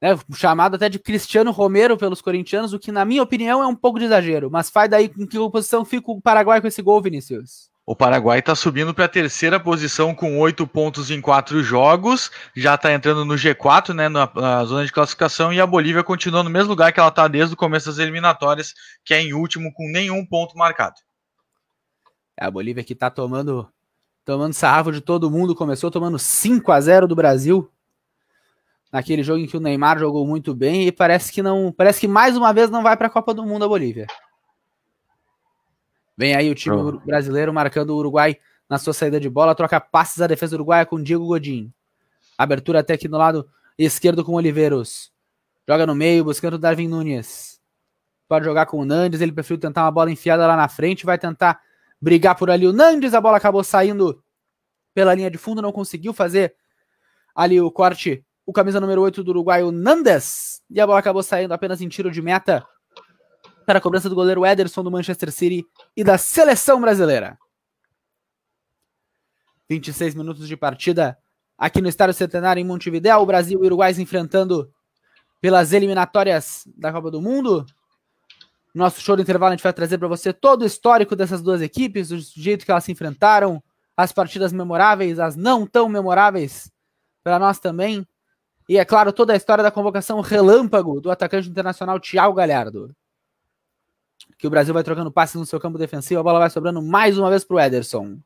Né? Chamado até de Cristiano Romero pelos corintianos, o que, na minha opinião, é um pouco de exagero. Mas faz daí com que a oposição fica o Paraguai com esse gol, Vinícius. O Paraguai está subindo para a terceira posição com oito pontos em quatro jogos, já está entrando no G4, né, na, na, zona de classificação, e a Bolívia continua no mesmo lugar que ela está desde o começo das eliminatórias, que é em último com nenhum ponto marcado. É, a Bolívia que está tomando tomando sarrafo de todo mundo, começou tomando 5 a 0 do Brasil naquele jogo em que o Neymar jogou muito bem e parece que não, parece que mais uma vez não vai para a Copa do Mundo a Bolívia. Vem aí o time Pronto. brasileiro marcando o Uruguai na sua saída de bola, troca passes à defesa uruguaia é com Diego Godin. Abertura até aqui no lado esquerdo com Oliveiros. Joga no meio, buscando o Darwin Nunes. Pode jogar com o Nandes, ele preferiu tentar uma bola enfiada lá na frente, vai tentar brigar por ali o Nandes, a bola acabou saindo pela linha de fundo, não conseguiu fazer ali o corte. O camisa número 8 do Uruguai, o Nandes, e a bola acabou saindo apenas em tiro de meta para tá a cobrança do goleiro Ederson do Manchester City e da seleção brasileira. 26 minutos de partida aqui no Estádio Centenário em Montevidéu, o Brasil e o Uruguai se enfrentando pelas eliminatórias da Copa do Mundo. Nosso show do intervalo a gente vai trazer para você todo o histórico dessas duas equipes, o jeito que elas se enfrentaram, as partidas memoráveis, as não tão memoráveis para nós também. E é claro, toda a história da convocação relâmpago do atacante internacional Thiago Galhardo que o Brasil vai trocando passes no seu campo defensivo, a bola vai sobrando mais uma vez para o Ederson.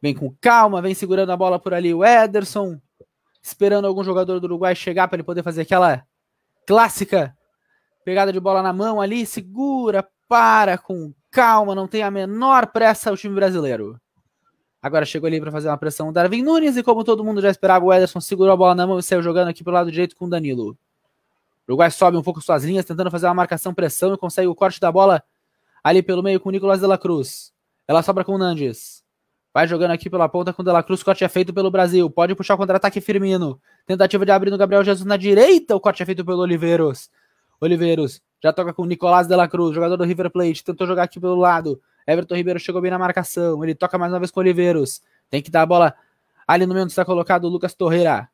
Vem com calma, vem segurando a bola por ali o Ederson, esperando algum jogador do Uruguai chegar para ele poder fazer aquela clássica pegada de bola na mão ali, segura, para com calma, não tem a menor pressa o time brasileiro. Agora chegou ali para fazer uma pressão o Darwin Nunes e como todo mundo já esperava, o Ederson segurou a bola na mão e saiu jogando aqui pelo lado direito com o Danilo. Uruguai sobe um pouco suas linhas, tentando fazer uma marcação-pressão e consegue o corte da bola ali pelo meio com o Nicolas de la Cruz. Ela sobra com o Nandes. Vai jogando aqui pela ponta com o De La Cruz. Corte é feito pelo Brasil. Pode puxar o contra-ataque Firmino. Tentativa de abrir no Gabriel Jesus na direita. O corte é feito pelo Oliveiros. Oliveiros já toca com o Nicolás De La Cruz, jogador do River Plate. Tentou jogar aqui pelo lado. Everton Ribeiro chegou bem na marcação. Ele toca mais uma vez com o Oliveiros. Tem que dar a bola ali no meio onde está colocado o Lucas Torreira.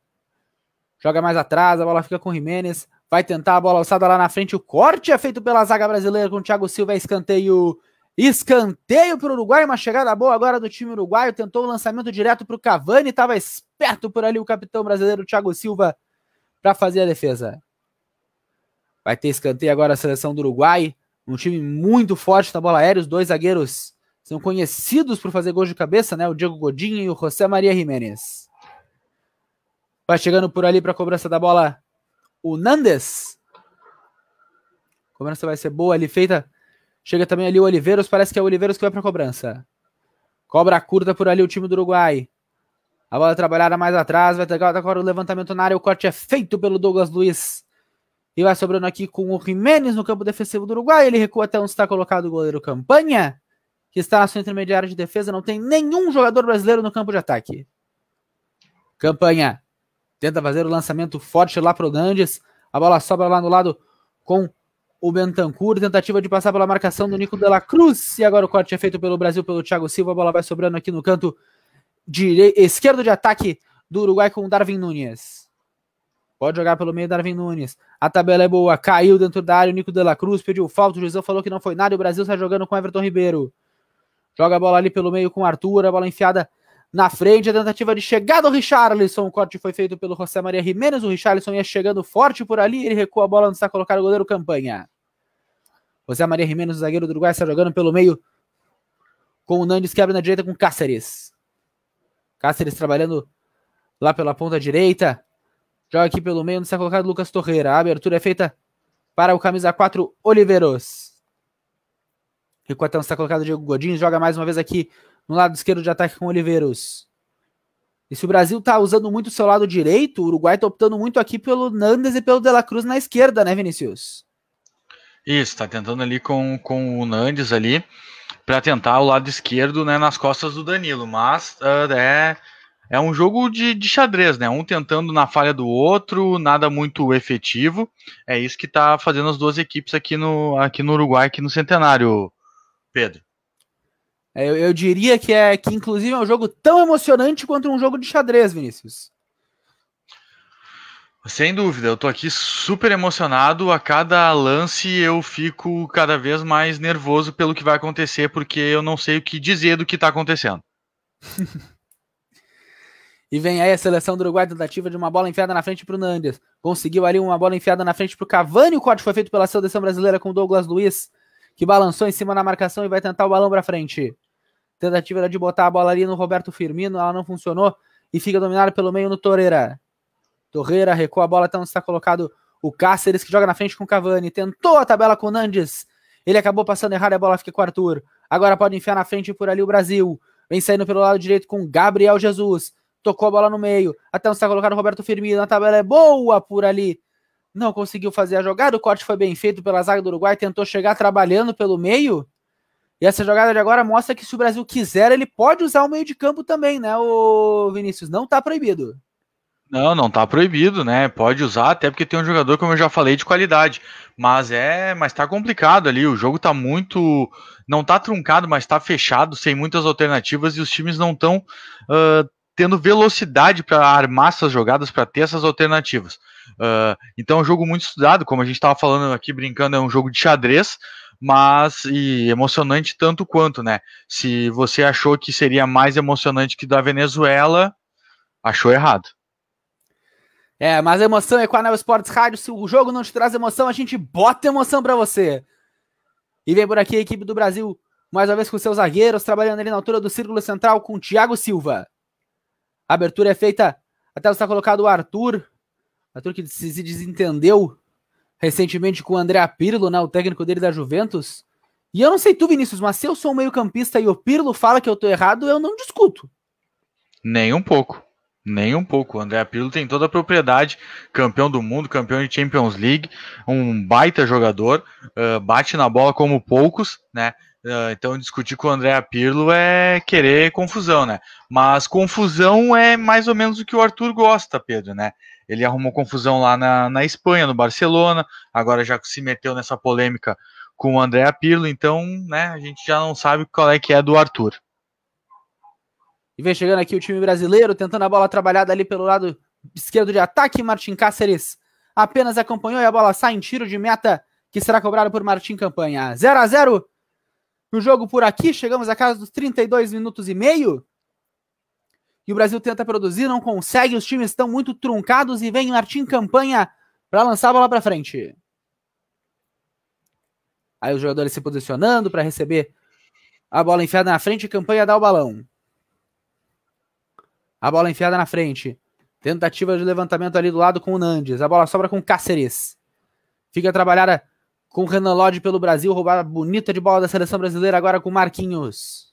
Joga mais atrás. A bola fica com o Jimenez. Vai tentar a bola alçada lá na frente. O corte é feito pela zaga brasileira com o Thiago Silva. É escanteio. Escanteio para o Uruguai. Uma chegada boa agora do time uruguaio. Tentou o um lançamento direto para o Cavani. Estava esperto por ali o capitão brasileiro Thiago Silva para fazer a defesa. Vai ter escanteio agora a seleção do Uruguai. Um time muito forte na bola aérea. Os dois zagueiros são conhecidos por fazer gols de cabeça, né? O Diego Godinho e o José Maria Jiménez. Vai chegando por ali para a cobrança da bola o Nandes. Cobrança vai ser boa ali, feita. Chega também ali o Oliveiros, parece que é o Oliveiros que vai para cobrança. Cobra curta por ali o time do Uruguai. A bola é trabalhada mais atrás, vai pegar agora tá o levantamento na área, o corte é feito pelo Douglas Luiz. E vai sobrando aqui com o Jimenez no campo defensivo do Uruguai, ele recua até onde está colocado o goleiro Campanha, que está na sua intermediária de defesa, não tem nenhum jogador brasileiro no campo de ataque. Campanha Tenta fazer o lançamento forte lá pro Gandes. A bola sobra lá no lado com o Bentancur. Tentativa de passar pela marcação do Nico Dela Cruz. E agora o corte é feito pelo Brasil, pelo Thiago Silva. A bola vai sobrando aqui no canto esquerdo de ataque do Uruguai com o Darwin Nunes. Pode jogar pelo meio Darwin Nunes. A tabela é boa. Caiu dentro da área. O Nico Dela Cruz pediu falta. O Juizão falou que não foi nada. E o Brasil sai jogando com Everton Ribeiro. Joga a bola ali pelo meio com o Arthur. A bola enfiada na frente. A tentativa de chegada do Richarlison. O corte foi feito pelo José Maria Jimenez, O Richarlison ia chegando forte por ali. Ele recua a bola antes de colocar o goleiro Campanha. José Maria Jimenez, o zagueiro do Uruguai, está jogando pelo meio com o Nandes. Quebra na direita com Cáceres. Cáceres trabalhando lá pela ponta direita. Joga aqui pelo meio, onde está colocado Lucas Torreira. A abertura é feita para o camisa 4, Oliveiros. Recuatão está colocado Diego Godinho. Joga mais uma vez aqui no lado esquerdo de ataque com Oliveiros. E se o Brasil tá usando muito o seu lado direito, o Uruguai tá optando muito aqui pelo Nandes e pelo De La Cruz na esquerda, né, Vinícius? Isso, tá tentando ali com, com o Nandes ali para tentar o lado esquerdo, né, nas costas do Danilo, mas uh, é é um jogo de, de, xadrez, né? Um tentando na falha do outro, nada muito efetivo. É isso que tá fazendo as duas equipes aqui no, aqui no Uruguai, aqui no Centenário, Pedro. É, eu, eu diria que é que, inclusive, é um jogo tão emocionante quanto um jogo de xadrez, Vinícius. Sem dúvida, eu tô aqui super emocionado. A cada lance eu fico cada vez mais nervoso pelo que vai acontecer, porque eu não sei o que dizer do que tá acontecendo. [LAUGHS] e vem aí a seleção do Uruguai, tentativa de uma bola enfiada na frente pro Nandes. Conseguiu ali uma bola enfiada na frente pro Cavani. O corte foi feito pela seleção brasileira com Douglas Luiz, que balançou em cima da marcação e vai tentar o balão pra frente. Tentativa era de botar a bola ali no Roberto Firmino, ela não funcionou e fica dominada pelo meio no Torreira. Torreira recua a bola até então onde está colocado o Cáceres, que joga na frente com o Cavani. Tentou a tabela com o Nandes. Ele acabou passando errado e a bola fica com o Arthur. Agora pode enfiar na frente por ali o Brasil. Vem saindo pelo lado direito com Gabriel Jesus. Tocou a bola no meio. Até onde está colocado o Roberto Firmino. A tabela é boa por ali. Não conseguiu fazer a jogada. O corte foi bem feito pela zaga do Uruguai. Tentou chegar trabalhando pelo meio. E essa jogada de agora mostra que se o Brasil quiser, ele pode usar o meio de campo também, né, o Vinícius? Não tá proibido. Não, não tá proibido, né? Pode usar, até porque tem um jogador, como eu já falei, de qualidade. Mas é, mas tá complicado ali. O jogo tá muito, não tá truncado, mas tá fechado, sem muitas alternativas e os times não estão uh, tendo velocidade para armar essas jogadas, para ter essas alternativas. Uh, então é um jogo muito estudado, como a gente estava falando aqui brincando, é um jogo de xadrez mas e emocionante tanto quanto, né? Se você achou que seria mais emocionante que da Venezuela, achou errado. É, mas a emoção é com a Neo Sports Rádio. Se o jogo não te traz emoção, a gente bota emoção para você. E vem por aqui a equipe do Brasil, mais uma vez com seus zagueiros, trabalhando ali na altura do círculo central com o Thiago Silva. A abertura é feita, até estar tá colocado o Arthur. Arthur que se desentendeu recentemente com o André Pirlo, né, o técnico dele da Juventus. E eu não sei tu, Vinícius, mas se eu sou um meio-campista e o Pirlo fala que eu tô errado, eu não discuto. Nem um pouco. Nem um pouco. O André Pirlo tem toda a propriedade, campeão do mundo, campeão de Champions League, um baita jogador, uh, bate na bola como poucos, né? Uh, então discutir com o André Pirlo é querer confusão, né? Mas confusão é mais ou menos o que o Arthur gosta, Pedro, né? Ele arrumou confusão lá na, na Espanha, no Barcelona, agora já se meteu nessa polêmica com o André Pirlo, então né, a gente já não sabe qual é que é do Arthur. E vem chegando aqui o time brasileiro, tentando a bola trabalhada ali pelo lado esquerdo de ataque. Martin Cáceres apenas acompanhou e a bola sai em tiro de meta, que será cobrado por Martin Campanha. 0 a 0 o jogo por aqui. Chegamos a casa dos 32 minutos e meio que o Brasil tenta produzir, não consegue, os times estão muito truncados e vem Martim Campanha para lançar a bola para frente. Aí os jogadores se posicionando para receber a bola enfiada na frente, Campanha dá o balão. A bola enfiada na frente. Tentativa de levantamento ali do lado com o Nandes. A bola sobra com Cáceres. Fica trabalhada com o Renan Lodge pelo Brasil. Roubada bonita de bola da seleção brasileira agora com Marquinhos.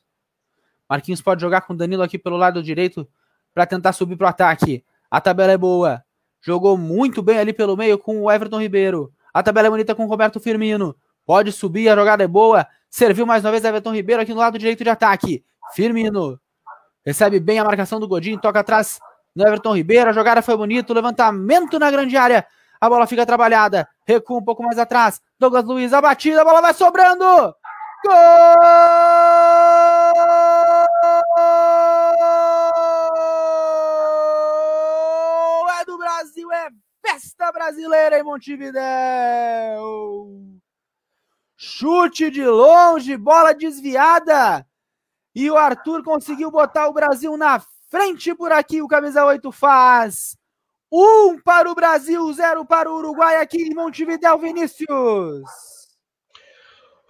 Marquinhos pode jogar com Danilo aqui pelo lado direito para tentar subir pro ataque. A tabela é boa. Jogou muito bem ali pelo meio com o Everton Ribeiro. A tabela é bonita com o Roberto Firmino. Pode subir, a jogada é boa. Serviu mais uma vez Everton Ribeiro aqui no lado direito de ataque. Firmino recebe bem a marcação do Godinho, toca atrás no Everton Ribeiro. A jogada foi bonita, levantamento na grande área. A bola fica trabalhada, recua um pouco mais atrás. Douglas Luiz, a batida, a bola vai sobrando. Gol! brasileira em Montevideo. Chute de longe, bola desviada. E o Arthur conseguiu botar o Brasil na frente por aqui. O camisa 8 faz. Um para o Brasil, zero para o Uruguai aqui em Montevideo, Vinícius.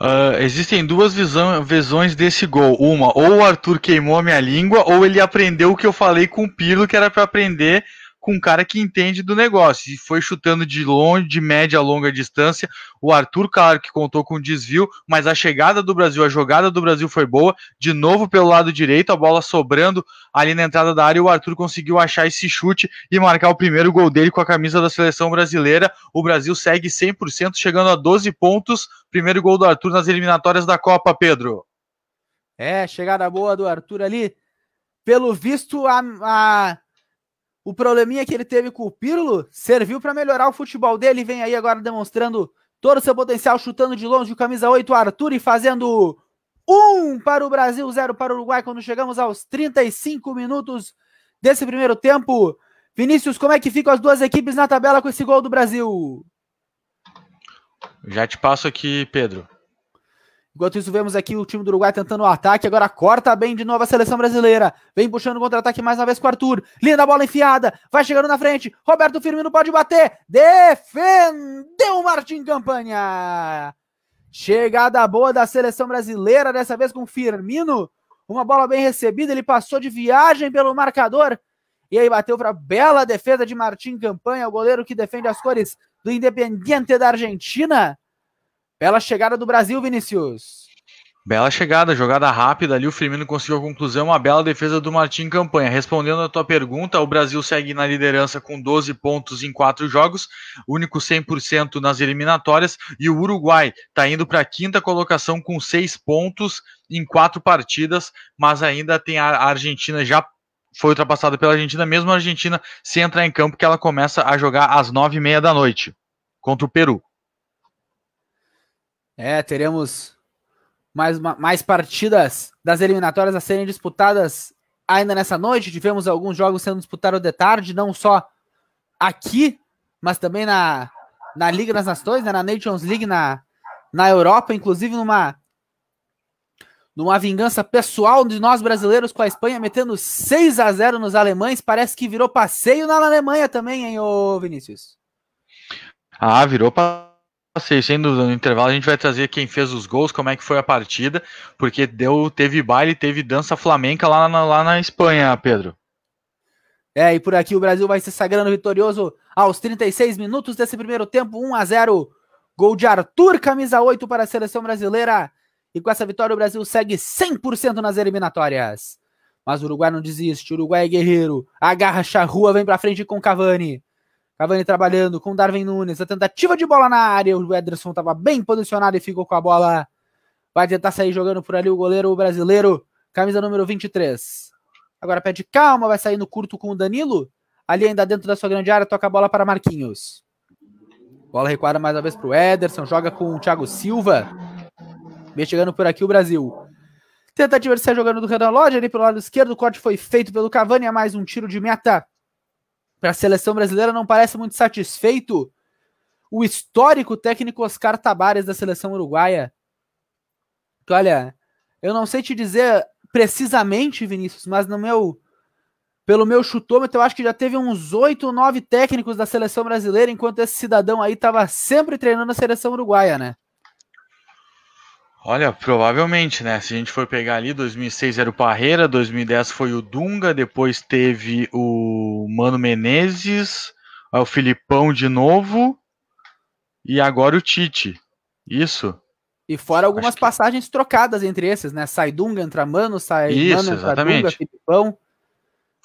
Uh, existem duas visão, visões desse gol. Uma, ou o Arthur queimou a minha língua, ou ele aprendeu o que eu falei com o Pirlo, que era para aprender com um cara que entende do negócio. E foi chutando de longe, de média a longa distância. O Arthur, claro, que contou com um desvio, mas a chegada do Brasil, a jogada do Brasil foi boa. De novo pelo lado direito, a bola sobrando ali na entrada da área. o Arthur conseguiu achar esse chute e marcar o primeiro gol dele com a camisa da seleção brasileira. O Brasil segue 100%, chegando a 12 pontos. Primeiro gol do Arthur nas eliminatórias da Copa, Pedro. É, chegada boa do Arthur ali. Pelo visto, a, a o probleminha que ele teve com o Pirlo serviu para melhorar o futebol dele. Vem aí agora demonstrando todo o seu potencial, chutando de longe o camisa 8, Arthur, e fazendo 1 um para o Brasil, 0 para o Uruguai, quando chegamos aos 35 minutos desse primeiro tempo. Vinícius, como é que ficam as duas equipes na tabela com esse gol do Brasil? Já te passo aqui, Pedro. Enquanto isso, vemos aqui o time do Uruguai tentando o ataque. Agora corta bem de novo a seleção brasileira. Vem puxando o contra-ataque mais uma vez com o Arthur. Linda bola enfiada. Vai chegando na frente. Roberto Firmino pode bater. Defendeu Martim Campanha. Chegada boa da seleção brasileira. Dessa vez com Firmino. Uma bola bem recebida. Ele passou de viagem pelo marcador. E aí bateu para bela defesa de Martim Campanha, o goleiro que defende as cores do Independiente da Argentina. Bela chegada do Brasil, Vinícius. Bela chegada, jogada rápida ali. O Firmino conseguiu a conclusão. Uma bela defesa do Martim Campanha. Respondendo a tua pergunta, o Brasil segue na liderança com 12 pontos em quatro jogos, único 100% nas eliminatórias. E o Uruguai está indo para a quinta colocação com seis pontos em quatro partidas, mas ainda tem a Argentina já foi ultrapassada pela Argentina, mesmo a Argentina se entrar em campo, que ela começa a jogar às nove e meia da noite contra o Peru. É, teremos mais, mais partidas das eliminatórias a serem disputadas ainda nessa noite. Tivemos alguns jogos sendo disputados de tarde, não só aqui, mas também na, na Liga das Nações, né, na Nations League na, na Europa, inclusive numa numa vingança pessoal de nós brasileiros com a Espanha, metendo 6 a 0 nos alemães. Parece que virou passeio na Alemanha também, hein, ô Vinícius? Ah, virou passeio sendo no intervalo, a gente vai trazer quem fez os gols, como é que foi a partida, porque deu, teve baile, teve dança flamenca lá na, lá na Espanha, Pedro. É, e por aqui o Brasil vai se sagrando vitorioso aos 36 minutos desse primeiro tempo, 1 a 0 Gol de Arthur, camisa 8 para a seleção brasileira. E com essa vitória o Brasil segue 100% nas eliminatórias. Mas o Uruguai não desiste, o Uruguai é guerreiro. Agarra Charrua, vem pra frente com Cavani. Cavani trabalhando com Darwin Nunes, a tentativa de bola na área, o Ederson estava bem posicionado e ficou com a bola. Vai tentar sair jogando por ali o goleiro brasileiro, camisa número 23. Agora pede calma, vai sair no curto com o Danilo. Ali ainda dentro da sua grande área, toca a bola para Marquinhos. Bola recuada mais uma vez para o Ederson, joga com o Thiago Silva. Vem chegando por aqui o Brasil. Tentativa de sair jogando do Renan Lodge ali pelo lado esquerdo. O corte foi feito pelo Cavani. É mais um tiro de meta para a seleção brasileira não parece muito satisfeito o histórico técnico Oscar Tabares da seleção uruguaia. Que, olha, eu não sei te dizer precisamente, Vinícius, mas no meu pelo meu chutômetro, eu acho que já teve uns oito ou nove técnicos da seleção brasileira, enquanto esse cidadão aí estava sempre treinando a seleção uruguaia, né? Olha, provavelmente, né? Se a gente for pegar ali, 2006 era o Parreira, 2010 foi o Dunga, depois teve o Mano Menezes, o Filipão de novo e agora o Tite. Isso. E fora algumas passagens trocadas entre esses, né? Sai Dunga, entra Mano, sai Isso, Mano, exatamente. Dunga, Filipão.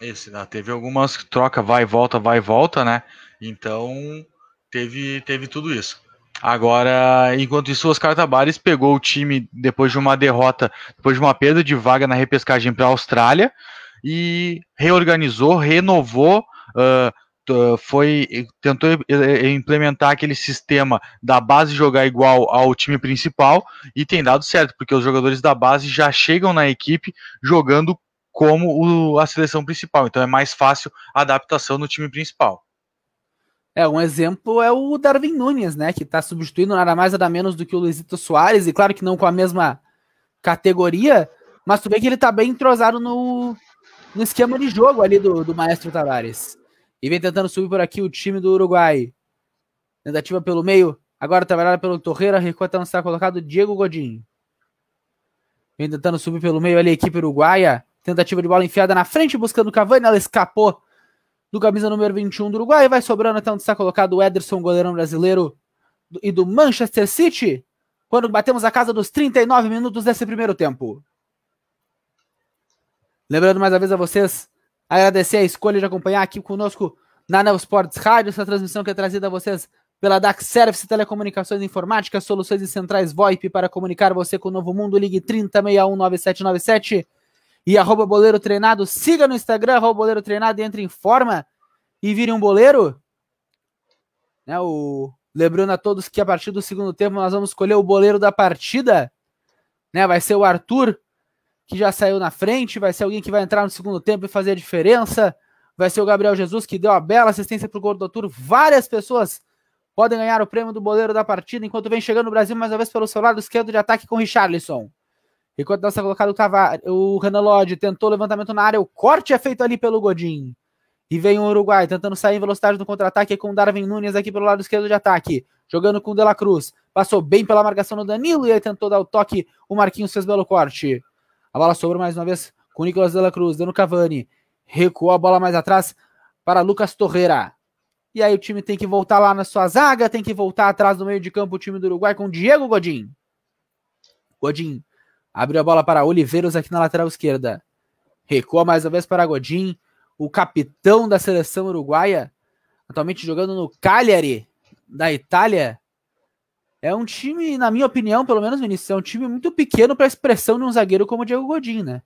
Esse, né? teve algumas troca, vai e volta, vai e volta, né? Então, teve, teve tudo isso. Agora, enquanto isso, o Oscar Tabares pegou o time depois de uma derrota, depois de uma perda de vaga na repescagem para a Austrália e reorganizou, renovou, uh, foi tentou implementar aquele sistema da base jogar igual ao time principal e tem dado certo, porque os jogadores da base já chegam na equipe jogando como o, a seleção principal, então é mais fácil a adaptação no time principal. É, um exemplo é o Darwin Nunes, né? Que está substituindo nada mais nada menos do que o Luizito Soares, e claro que não com a mesma categoria, mas tu vê que ele está bem entrosado no, no esquema de jogo ali do, do Maestro Tavares. E vem tentando subir por aqui o time do Uruguai. Tentativa pelo meio. Agora trabalhada pelo Torreira. Recua até está colocado Diego Godin. Vem tentando subir pelo meio ali a equipe uruguaia. Tentativa de bola enfiada na frente, buscando o Cavani. Ela escapou do camisa número 21 do Uruguai. Vai sobrando até então, onde está colocado o Ederson, goleirão brasileiro, do, e do Manchester City, quando batemos a casa dos 39 minutos desse primeiro tempo. Lembrando mais uma vez a vocês, agradecer a escolha de acompanhar aqui conosco na Neo Sports Rádio, essa transmissão que é trazida a vocês pela DAX Service Telecomunicações Informáticas soluções e centrais VoIP para comunicar você com o novo mundo. Ligue 30619797 e arroba boleiro treinado. Siga no Instagram, arroba boleiro treinado, entre em forma e vire um boleiro. Né, o... Lembrando a todos que a partir do segundo tempo nós vamos escolher o boleiro da partida. Né, vai ser o Arthur, que já saiu na frente, vai ser alguém que vai entrar no segundo tempo e fazer a diferença. Vai ser o Gabriel Jesus, que deu a bela assistência para o Arthur. Várias pessoas podem ganhar o prêmio do boleiro da partida, enquanto vem chegando o Brasil mais uma vez pelo seu lado esquerdo de ataque com Richarlison. Enquanto está colocado o, Tavar, o Renan Lodge tentou levantamento na área, o corte é feito ali pelo Godin. E vem o Uruguai tentando sair em velocidade no contra-ataque com o Darwin Nunes aqui pelo lado esquerdo de ataque. Jogando com o De La Cruz. Passou bem pela marcação do Danilo e aí tentou dar o toque. O Marquinhos fez belo corte. A bola sobrou mais uma vez com o Nicolas De La Cruz, dando Cavani. Recuou a bola mais atrás para Lucas Torreira. E aí o time tem que voltar lá na sua zaga, tem que voltar atrás do meio de campo o time do Uruguai com Diego Godin. Godin Abriu a bola para Oliveiros aqui na lateral esquerda. Recua mais uma vez para Godin, o capitão da seleção uruguaia, atualmente jogando no Cagliari, da Itália. É um time, na minha opinião, pelo menos, Vinícius, é um time muito pequeno para a expressão de um zagueiro como o Diego Godin, né?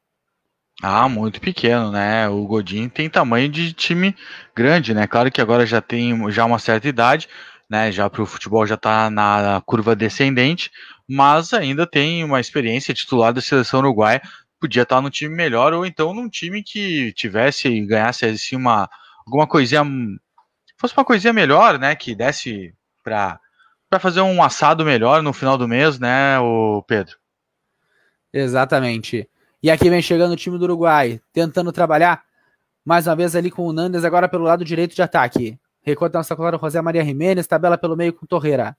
Ah, muito pequeno, né? O Godin tem tamanho de time grande, né? Claro que agora já tem já uma certa idade, né? Já para o futebol já está na curva descendente, mas ainda tem uma experiência titular da seleção uruguaia, podia estar num time melhor ou então num time que tivesse e ganhasse assim uma alguma coisinha fosse uma coisinha melhor, né, que desse para para fazer um assado melhor no final do mês, né, o Pedro. Exatamente. E aqui vem chegando o time do Uruguai, tentando trabalhar mais uma vez ali com o Nandes agora pelo lado direito de ataque. Recorta nossa clara José Maria Jimenez, tabela pelo meio com Torreira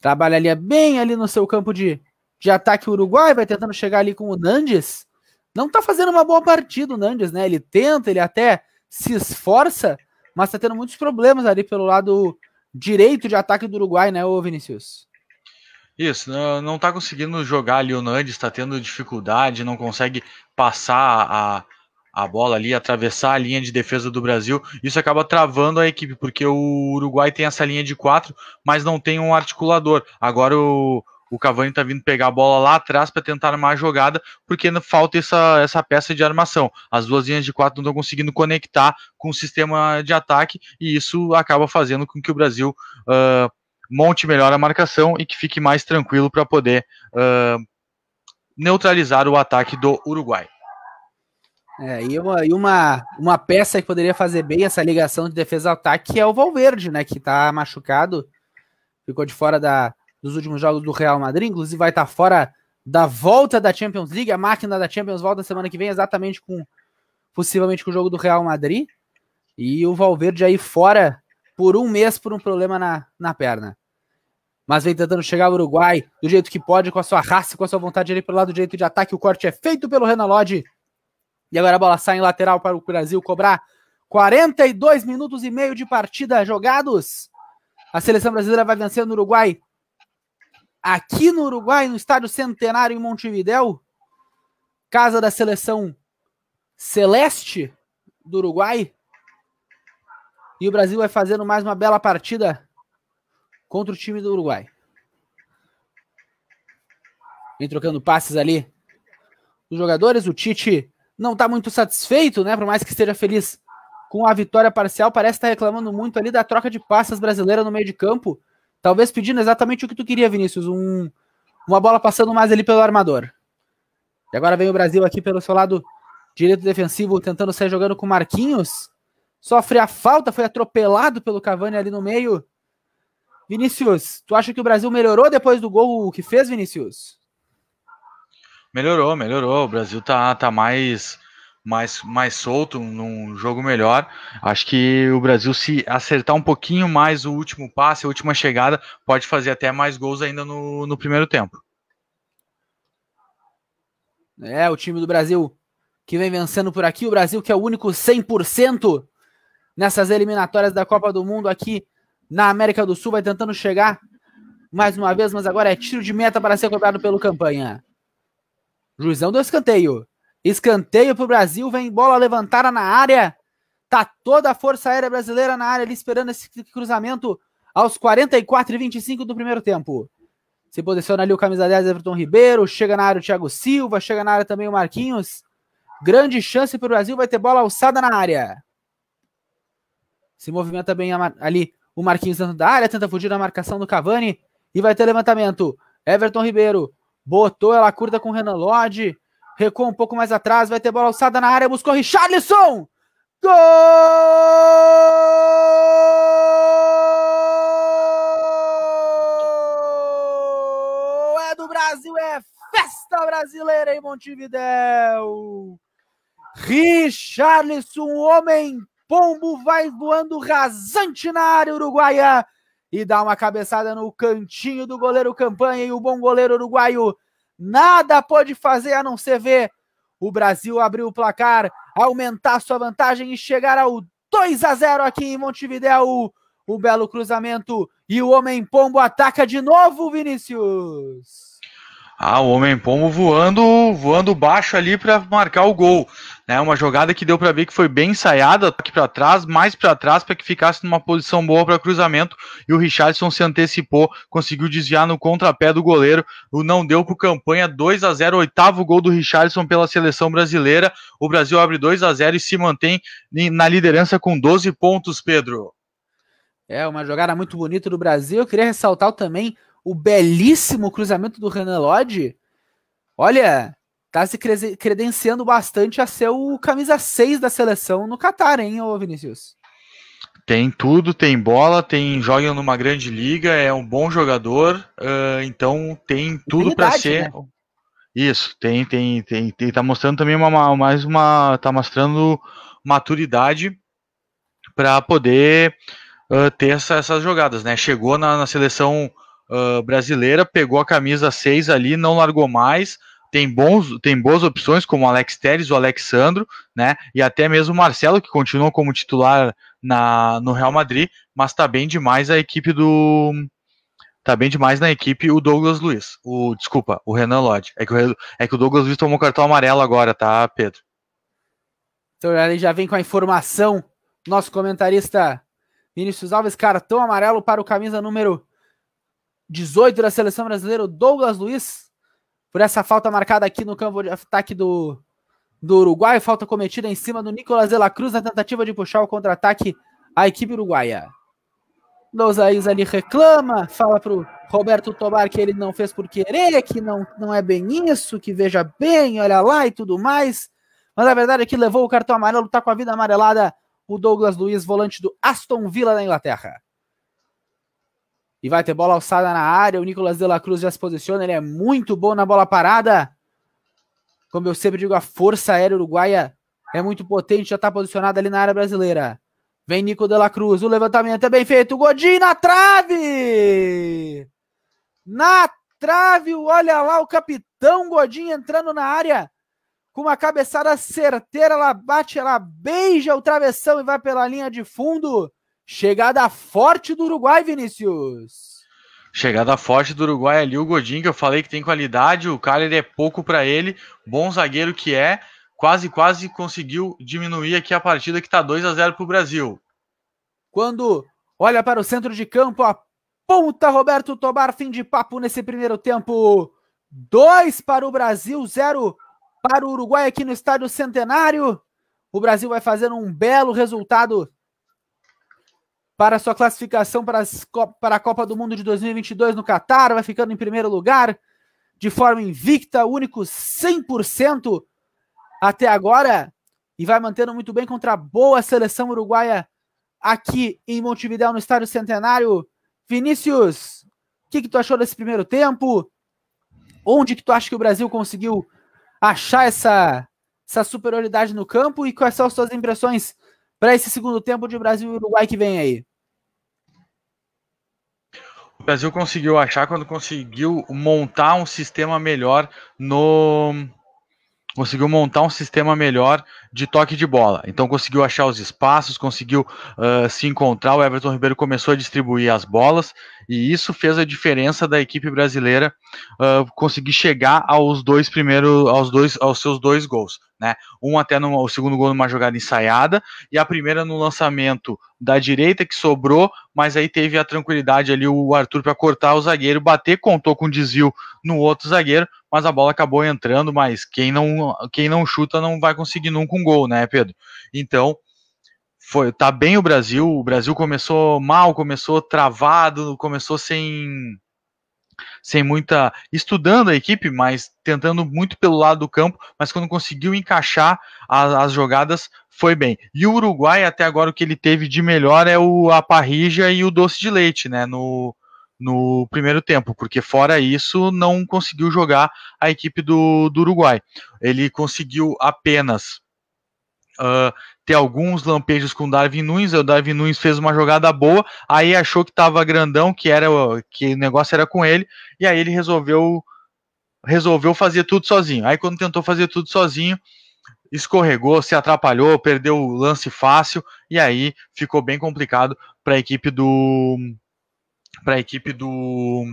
trabalharia bem ali no seu campo de, de ataque uruguai, vai tentando chegar ali com o Nandes. Não tá fazendo uma boa partida o Nandes, né? Ele tenta, ele até se esforça, mas tá tendo muitos problemas ali pelo lado direito de ataque do Uruguai, né, ô Vinícius? Isso, não tá conseguindo jogar ali o Nandes, tá tendo dificuldade, não consegue passar a, a bola ali, atravessar a linha de defesa do Brasil. Isso acaba travando a equipe, porque o Uruguai tem essa linha de quatro, mas não tem um articulador. Agora o, o Cavani está vindo pegar a bola lá atrás para tentar armar a jogada, porque falta essa, essa peça de armação. As duas linhas de quatro não estão conseguindo conectar com o sistema de ataque, e isso acaba fazendo com que o Brasil uh, monte melhor a marcação e que fique mais tranquilo para poder uh, neutralizar o ataque do Uruguai. É, e uma, e uma, uma peça que poderia fazer bem essa ligação de defesa-ataque é o Valverde, né? Que tá machucado, ficou de fora da, dos últimos jogos do Real Madrid, inclusive vai estar tá fora da volta da Champions League, a máquina da Champions volta semana que vem, exatamente com possivelmente com o jogo do Real Madrid. E o Valverde aí fora por um mês por um problema na, na perna. Mas vem tentando chegar ao Uruguai do jeito que pode, com a sua raça, com a sua vontade ali pelo lado direito de ataque. O corte é feito pelo Renan Lodge. E agora a bola sai em lateral para o Brasil cobrar 42 minutos e meio de partida jogados. A seleção brasileira vai vencer no Uruguai. Aqui no Uruguai, no estádio Centenário em Montevidéu, casa da seleção celeste do Uruguai. E o Brasil vai fazendo mais uma bela partida contra o time do Uruguai. Vem trocando passes ali. Os jogadores, o Tite não está muito satisfeito, né? Por mais que esteja feliz com a vitória parcial, parece estar tá reclamando muito ali da troca de passas brasileira no meio de campo. Talvez pedindo exatamente o que tu queria, Vinícius, um, uma bola passando mais ali pelo armador. E agora vem o Brasil aqui pelo seu lado direito defensivo, tentando sair jogando com Marquinhos. Sofre a falta, foi atropelado pelo Cavani ali no meio. Vinícius, tu acha que o Brasil melhorou depois do gol que fez, Vinícius? Melhorou, melhorou. O Brasil tá, tá mais, mais, mais solto, num jogo melhor. Acho que o Brasil, se acertar um pouquinho mais o último passe, a última chegada, pode fazer até mais gols ainda no, no primeiro tempo. É, o time do Brasil que vem vencendo por aqui. O Brasil que é o único 100% nessas eliminatórias da Copa do Mundo aqui na América do Sul. Vai tentando chegar mais uma vez, mas agora é tiro de meta para ser cobrado pelo campanha. Juizão do escanteio. Escanteio para o Brasil, vem bola levantada na área. Tá toda a Força Aérea Brasileira na área ali esperando esse cruzamento aos 44 e 25 do primeiro tempo. Se posiciona ali o camisa 10 Everton Ribeiro, chega na área o Thiago Silva, chega na área também o Marquinhos. Grande chance para o Brasil, vai ter bola alçada na área. Se movimenta bem ali o Marquinhos dentro da área, tenta fugir da marcação do Cavani e vai ter levantamento. Everton Ribeiro botou ela curta com o Renan Lodge, recuou um pouco mais atrás, vai ter bola alçada na área, buscou Richarlison! Gol! É do Brasil, é festa brasileira em Montevidéu! Richarlison, homem pombo, vai voando rasante na área uruguaia e dá uma cabeçada no cantinho do goleiro Campanha e o bom goleiro uruguaio nada pode fazer a não ser ver o Brasil abrir o placar, aumentar sua vantagem e chegar ao 2 a 0 aqui em Montevideo. O belo cruzamento e o Homem Pombo ataca de novo, Vinícius. Ah, o Homem Pombo voando, voando baixo ali para marcar o gol. Né? Uma jogada que deu para ver que foi bem ensaiada, aqui para trás, mais para trás, para que ficasse numa posição boa para cruzamento. E o Richardson se antecipou, conseguiu desviar no contrapé do goleiro. O não deu para campanha 2 a 0 oitavo gol do Richardson pela seleção brasileira. O Brasil abre 2 a 0 e se mantém na liderança com 12 pontos, Pedro. É, uma jogada muito bonita do Brasil. Eu queria ressaltar também o belíssimo cruzamento do Renan Lodge. Olha, tá se credenciando bastante a ser o camisa 6 da seleção no Catar, hein, ô Vinícius? Tem tudo, tem bola, tem joga numa grande liga, é um bom jogador, uh, então tem tudo para ser. Né? Isso, tem, tem, tem, tem, tá mostrando também uma, mais uma, tá mostrando maturidade para poder uh, ter essa, essas jogadas, né? Chegou na, na seleção uh, brasileira, pegou a camisa 6 ali, não largou mais, tem, bons, tem boas opções como o Alex Teres, o Alexandro, né? E até mesmo o Marcelo, que continua como titular na, no Real Madrid, mas tá bem demais a equipe do. Tá bem demais na equipe o Douglas Luiz. O, desculpa, o Renan Lodge. É que o, é que o Douglas Luiz tomou cartão amarelo agora, tá, Pedro? Então ele já vem com a informação. Nosso comentarista Vinícius Alves, cartão amarelo para o camisa número 18 da seleção brasileira, Douglas Luiz por essa falta marcada aqui no campo de ataque do, do Uruguai. Falta cometida em cima do Nicolas de la Cruz na tentativa de puxar o contra-ataque à equipe uruguaia. Lousaís ali reclama, fala pro Roberto Tobar que ele não fez por querer, que não, não é bem isso, que veja bem, olha lá e tudo mais. Mas a verdade é que levou o cartão amarelo, tá com a vida amarelada o Douglas Luiz, volante do Aston Villa da Inglaterra. E vai ter bola alçada na área. O Nicolas de la Cruz já se posiciona. Ele é muito bom na bola parada. Como eu sempre digo, a força aérea uruguaia é muito potente. Já está posicionada ali na área brasileira. Vem Nico de la Cruz. O levantamento é bem feito. Godinho na trave! Na trave. Olha lá o capitão Godinho entrando na área. Com uma cabeçada certeira. Ela bate, ela beija o travessão e vai pela linha de fundo. Chegada forte do Uruguai, Vinícius. Chegada forte do Uruguai ali, o Godinho, que eu falei que tem qualidade, o Kaller é pouco para ele, bom zagueiro que é, quase, quase conseguiu diminuir aqui a partida que está 2 a 0 para o Brasil. Quando olha para o centro de campo, aponta Roberto Tobar, fim de papo nesse primeiro tempo. 2 para o Brasil, 0 para o Uruguai aqui no estádio Centenário. O Brasil vai fazendo um belo resultado para sua classificação para, para a Copa do Mundo de 2022 no Catar, vai ficando em primeiro lugar, de forma invicta, único 100% até agora, e vai mantendo muito bem contra a boa seleção uruguaia aqui em Montevideo, no Estádio Centenário. Vinícius, o que, que tu achou desse primeiro tempo? Onde que tu acha que o Brasil conseguiu achar essa, essa superioridade no campo e quais são as suas impressões para esse segundo tempo de Brasil e Uruguai que vem aí? Brasil conseguiu achar quando conseguiu montar um sistema melhor no conseguiu montar um sistema melhor de toque de bola. Então conseguiu achar os espaços, conseguiu uh, se encontrar. O Everton Ribeiro começou a distribuir as bolas e isso fez a diferença da equipe brasileira uh, conseguir chegar aos dois primeiros, aos dois, aos seus dois gols. Né? Um até no, o segundo gol numa jogada ensaiada e a primeira no lançamento da direita que sobrou, mas aí teve a tranquilidade ali o Arthur para cortar o zagueiro, bater, contou com desvio no outro zagueiro, mas a bola acabou entrando, mas quem não quem não chuta não vai conseguir nunca um gol, né, Pedro? Então, foi, tá bem o Brasil, o Brasil começou mal, começou travado, começou sem sem muita. estudando a equipe, mas tentando muito pelo lado do campo, mas quando conseguiu encaixar as, as jogadas, foi bem. E o Uruguai, até agora, o que ele teve de melhor é o, a parrija e o doce de leite, né? No, no primeiro tempo, porque fora isso não conseguiu jogar a equipe do, do Uruguai. Ele conseguiu apenas uh, ter alguns lampejos com o Darwin Nunes. O Darwin Nunes fez uma jogada boa, aí achou que estava grandão, que era que o negócio era com ele, e aí ele resolveu resolveu fazer tudo sozinho. Aí quando tentou fazer tudo sozinho, escorregou, se atrapalhou, perdeu o lance fácil e aí ficou bem complicado para a equipe do para a equipe do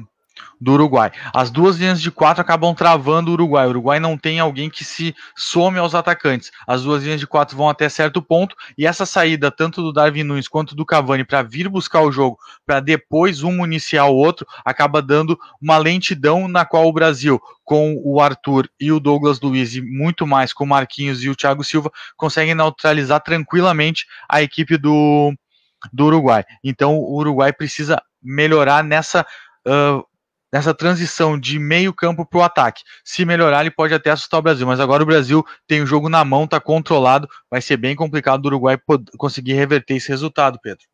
do Uruguai. As duas linhas de quatro acabam travando o Uruguai. O Uruguai não tem alguém que se some aos atacantes. As duas linhas de quatro vão até certo ponto e essa saída tanto do Darwin Nunes quanto do Cavani para vir buscar o jogo, para depois um iniciar o outro, acaba dando uma lentidão na qual o Brasil, com o Arthur e o Douglas Luiz e muito mais com o Marquinhos e o Thiago Silva, conseguem neutralizar tranquilamente a equipe do do Uruguai. Então o Uruguai precisa melhorar nessa uh, nessa transição de meio campo para o ataque. Se melhorar, ele pode até assustar o Brasil, mas agora o Brasil tem o jogo na mão, está controlado, vai ser bem complicado do Uruguai conseguir reverter esse resultado, Pedro.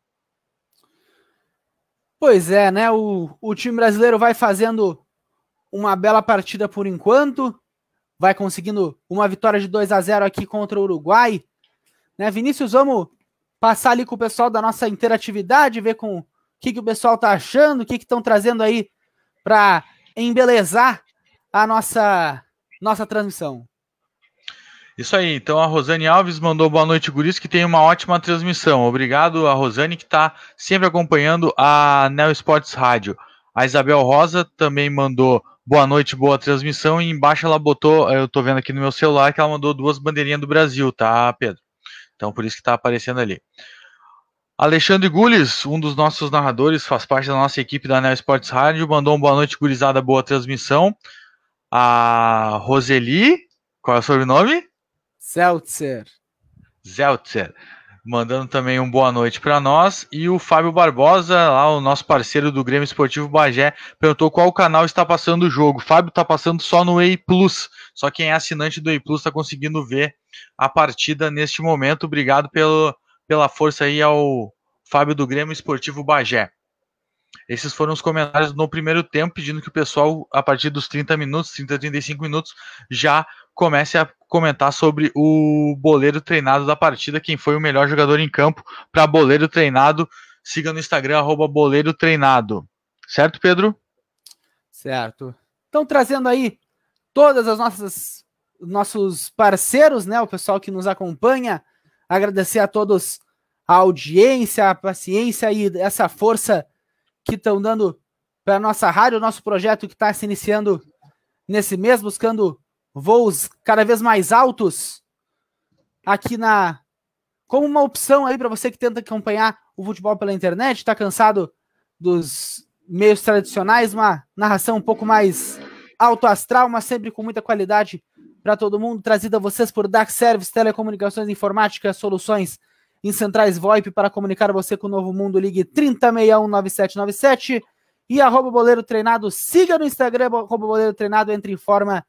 Pois é, né? O, o time brasileiro vai fazendo uma bela partida por enquanto, vai conseguindo uma vitória de 2 a 0 aqui contra o Uruguai. Né, Vinícius, vamos passar ali com o pessoal da nossa interatividade, ver com o que, que o pessoal tá achando, o que estão trazendo aí para embelezar a nossa nossa transmissão. Isso aí, então a Rosane Alves mandou boa noite, Guris, que tem uma ótima transmissão. Obrigado a Rosane, que está sempre acompanhando a Neo Sports Rádio. A Isabel Rosa também mandou boa noite, boa transmissão. E embaixo ela botou, eu estou vendo aqui no meu celular, que ela mandou duas bandeirinhas do Brasil, tá, Pedro? Então por isso que está aparecendo ali. Alexandre Gules, um dos nossos narradores, faz parte da nossa equipe da Neo Sports Rádio, mandou uma boa noite, gurizada, boa transmissão. A Roseli, qual é o sobrenome? Zeltzer. Zeltzer. Mandando também um boa noite para nós. E o Fábio Barbosa, lá o nosso parceiro do Grêmio Esportivo Bagé, perguntou qual canal está passando o jogo. Fábio está passando só no EI Plus. Só quem é assinante do EI Plus está conseguindo ver a partida neste momento. Obrigado pelo, pela força aí ao Fábio do Grêmio Esportivo Bagé. Esses foram os comentários no primeiro tempo, pedindo que o pessoal, a partir dos 30 minutos, 30, 35 minutos, já comece a comentar sobre o boleiro treinado da partida, quem foi o melhor jogador em campo para boleiro treinado. Siga no Instagram, arroba boleiro treinado. Certo, Pedro? Certo. Estão trazendo aí todas as nossas nossos parceiros, né? O pessoal que nos acompanha Agradecer a todos a audiência, a paciência e essa força que estão dando para nossa rádio, nosso projeto que está se iniciando nesse mês, buscando voos cada vez mais altos aqui na como uma opção aí para você que tenta acompanhar o futebol pela internet, está cansado dos meios tradicionais, uma narração um pouco mais alto astral, mas sempre com muita qualidade para todo mundo, trazida a vocês por Dark Service, Telecomunicações Informática, soluções em centrais VoIP para comunicar você com o Novo Mundo. Ligue 30619797 e arroba boleiro treinado. Siga no Instagram, arroba boleiro treinado, entre em forma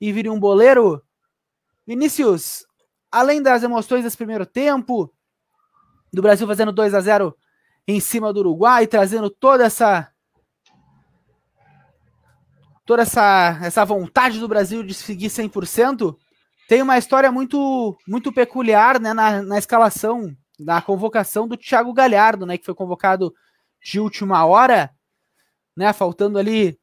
e vire um boleiro. Vinícius, além das emoções desse primeiro tempo, do Brasil fazendo 2 a 0 em cima do Uruguai, trazendo toda essa toda essa, essa vontade do Brasil de seguir 100%, tem uma história muito muito peculiar né, na, na escalação, na convocação do Thiago Galhardo, né, que foi convocado de última hora, né, faltando ali,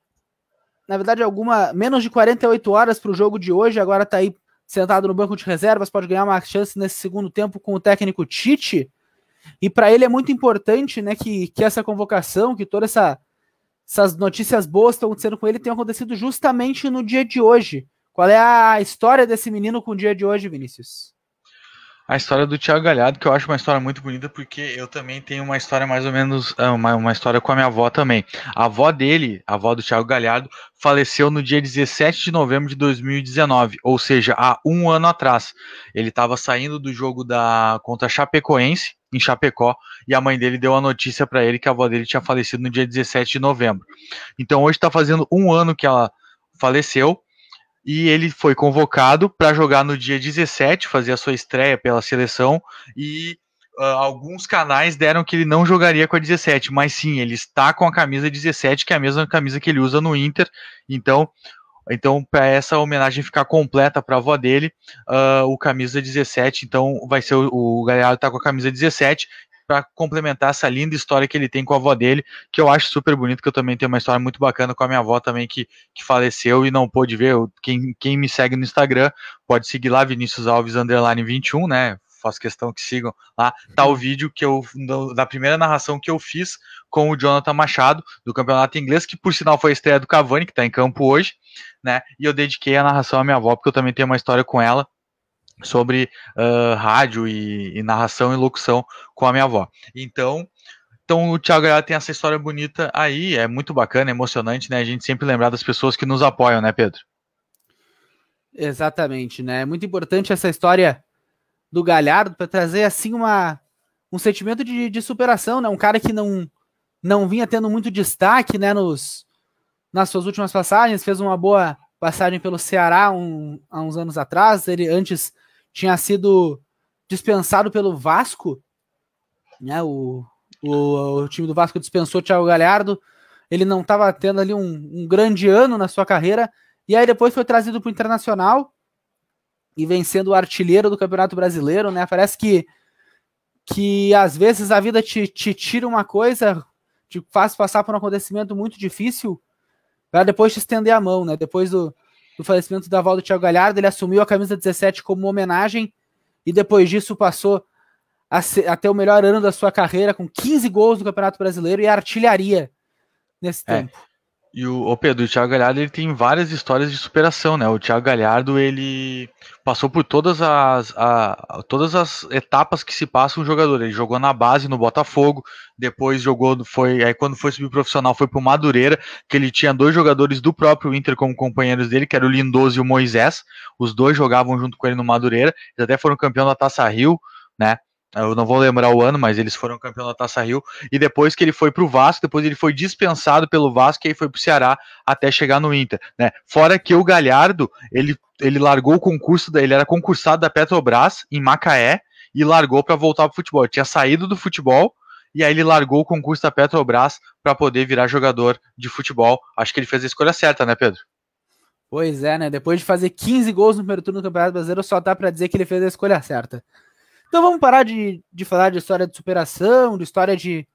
na verdade, alguma menos de 48 horas para o jogo de hoje, agora está aí sentado no banco de reservas, pode ganhar uma chance nesse segundo tempo com o técnico Tite, e para ele é muito importante né, que, que essa convocação, que toda essa essas notícias boas que estão acontecendo com ele Tem acontecido justamente no dia de hoje. Qual é a história desse menino com o dia de hoje, Vinícius? a história do Tiago Galhardo, que eu acho uma história muito bonita, porque eu também tenho uma história mais ou menos, ah, uma, uma história com a minha avó também. A avó dele, a avó do Tiago Galhardo, faleceu no dia 17 de novembro de 2019, ou seja, há um ano atrás. Ele estava saindo do jogo da contra Chapecoense, em Chapecó, e a mãe dele deu a notícia para ele que a avó dele tinha falecido no dia 17 de novembro. Então hoje está fazendo um ano que ela faleceu, e ele foi convocado para jogar no dia 17, fazer a sua estreia pela seleção e uh, alguns canais deram que ele não jogaria com a 17, mas sim, ele está com a camisa 17, que é a mesma camisa que ele usa no Inter. Então, então para essa homenagem ficar completa para a avó dele, uh, o camisa 17, então vai ser o, o Galhardo tá com a camisa 17 para complementar essa linda história que ele tem com a avó dele, que eu acho super bonito, que eu também tenho uma história muito bacana com a minha avó também, que, que faleceu e não pôde ver. quem, quem me segue no Instagram pode seguir lá, Vinícius Alves Underline 21, né? Faço questão que sigam lá. Tá o vídeo que eu da primeira narração que eu fiz com o Jonathan Machado do campeonato inglês, que por sinal foi a estreia do Cavani, que está em campo hoje, né? E eu dediquei a narração à minha avó, porque eu também tenho uma história com ela sobre uh, rádio e, e, narração e locução com a minha avó. Então, então o Thiago Galhardo tem essa história bonita aí, é muito bacana, é emocionante, né? A gente sempre lembrar das pessoas que nos apoiam, né, Pedro? Exatamente, né? É muito importante essa história do Galhardo para trazer assim uma um sentimento de, de superação, né? Um cara que não não vinha tendo muito destaque, né, nos nas suas últimas passagens, fez uma boa passagem pelo Ceará um, há uns anos atrás, ele antes tinha sido dispensado pelo Vasco, né? O, o, o time do Vasco dispensou o Thiago Galhardo. Ele não estava tendo ali um, um grande ano na sua carreira. E aí depois foi trazido para o Internacional e vencendo o artilheiro do Campeonato Brasileiro, né? Parece que, que às vezes a vida te, te tira uma coisa, te faz passar por um acontecimento muito difícil para depois te estender a mão, né? Depois do, do falecimento da Valdo Thiago Galhardo, ele assumiu a camisa 17 como homenagem e depois disso passou a, ser, ter o melhor ano da sua carreira com 15 gols no Campeonato Brasileiro e artilharia nesse é. tempo. E o, o Pedro, o Thiago Galhardo ele tem várias histórias de superação, né? O Thiago Galhardo ele passou por todas as, a, todas as etapas que se passa um jogador. Ele jogou na base no Botafogo, depois jogou, foi aí quando foi subir profissional foi pro Madureira, que ele tinha dois jogadores do próprio Inter como companheiros dele, que era o Lindoso e o Moisés. Os dois jogavam junto com ele no Madureira, eles até foram campeão da Taça Rio, né? eu não vou lembrar o ano, mas eles foram campeão da Taça Rio, e depois que ele foi para o Vasco, depois ele foi dispensado pelo Vasco e aí foi para o Ceará até chegar no Inter, né? Fora que o Galhardo, ele, ele largou o concurso, ele era concursado da Petrobras em Macaé e largou para voltar pro futebol. Ele tinha saído do futebol e aí ele largou o concurso da Petrobras para poder virar jogador de futebol. Acho que ele fez a escolha certa, né, Pedro? Pois é, né? Depois de fazer 15 gols no primeiro turno do Campeonato Brasileiro, só dá para dizer que ele fez a escolha certa. Então vamos parar de, de falar de história de superação, de história de,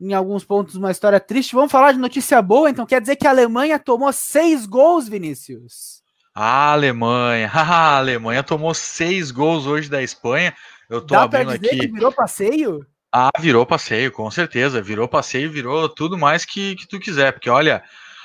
em alguns pontos, uma história triste. Vamos falar de notícia boa, então quer dizer que a Alemanha tomou seis gols, Vinícius. A Alemanha, [LAUGHS] a Alemanha tomou seis gols hoje da Espanha. Eu tô Dá abrindo pra dizer aqui. Que virou passeio? Ah, virou passeio, com certeza. Virou passeio, virou tudo mais que, que tu quiser. Porque olha,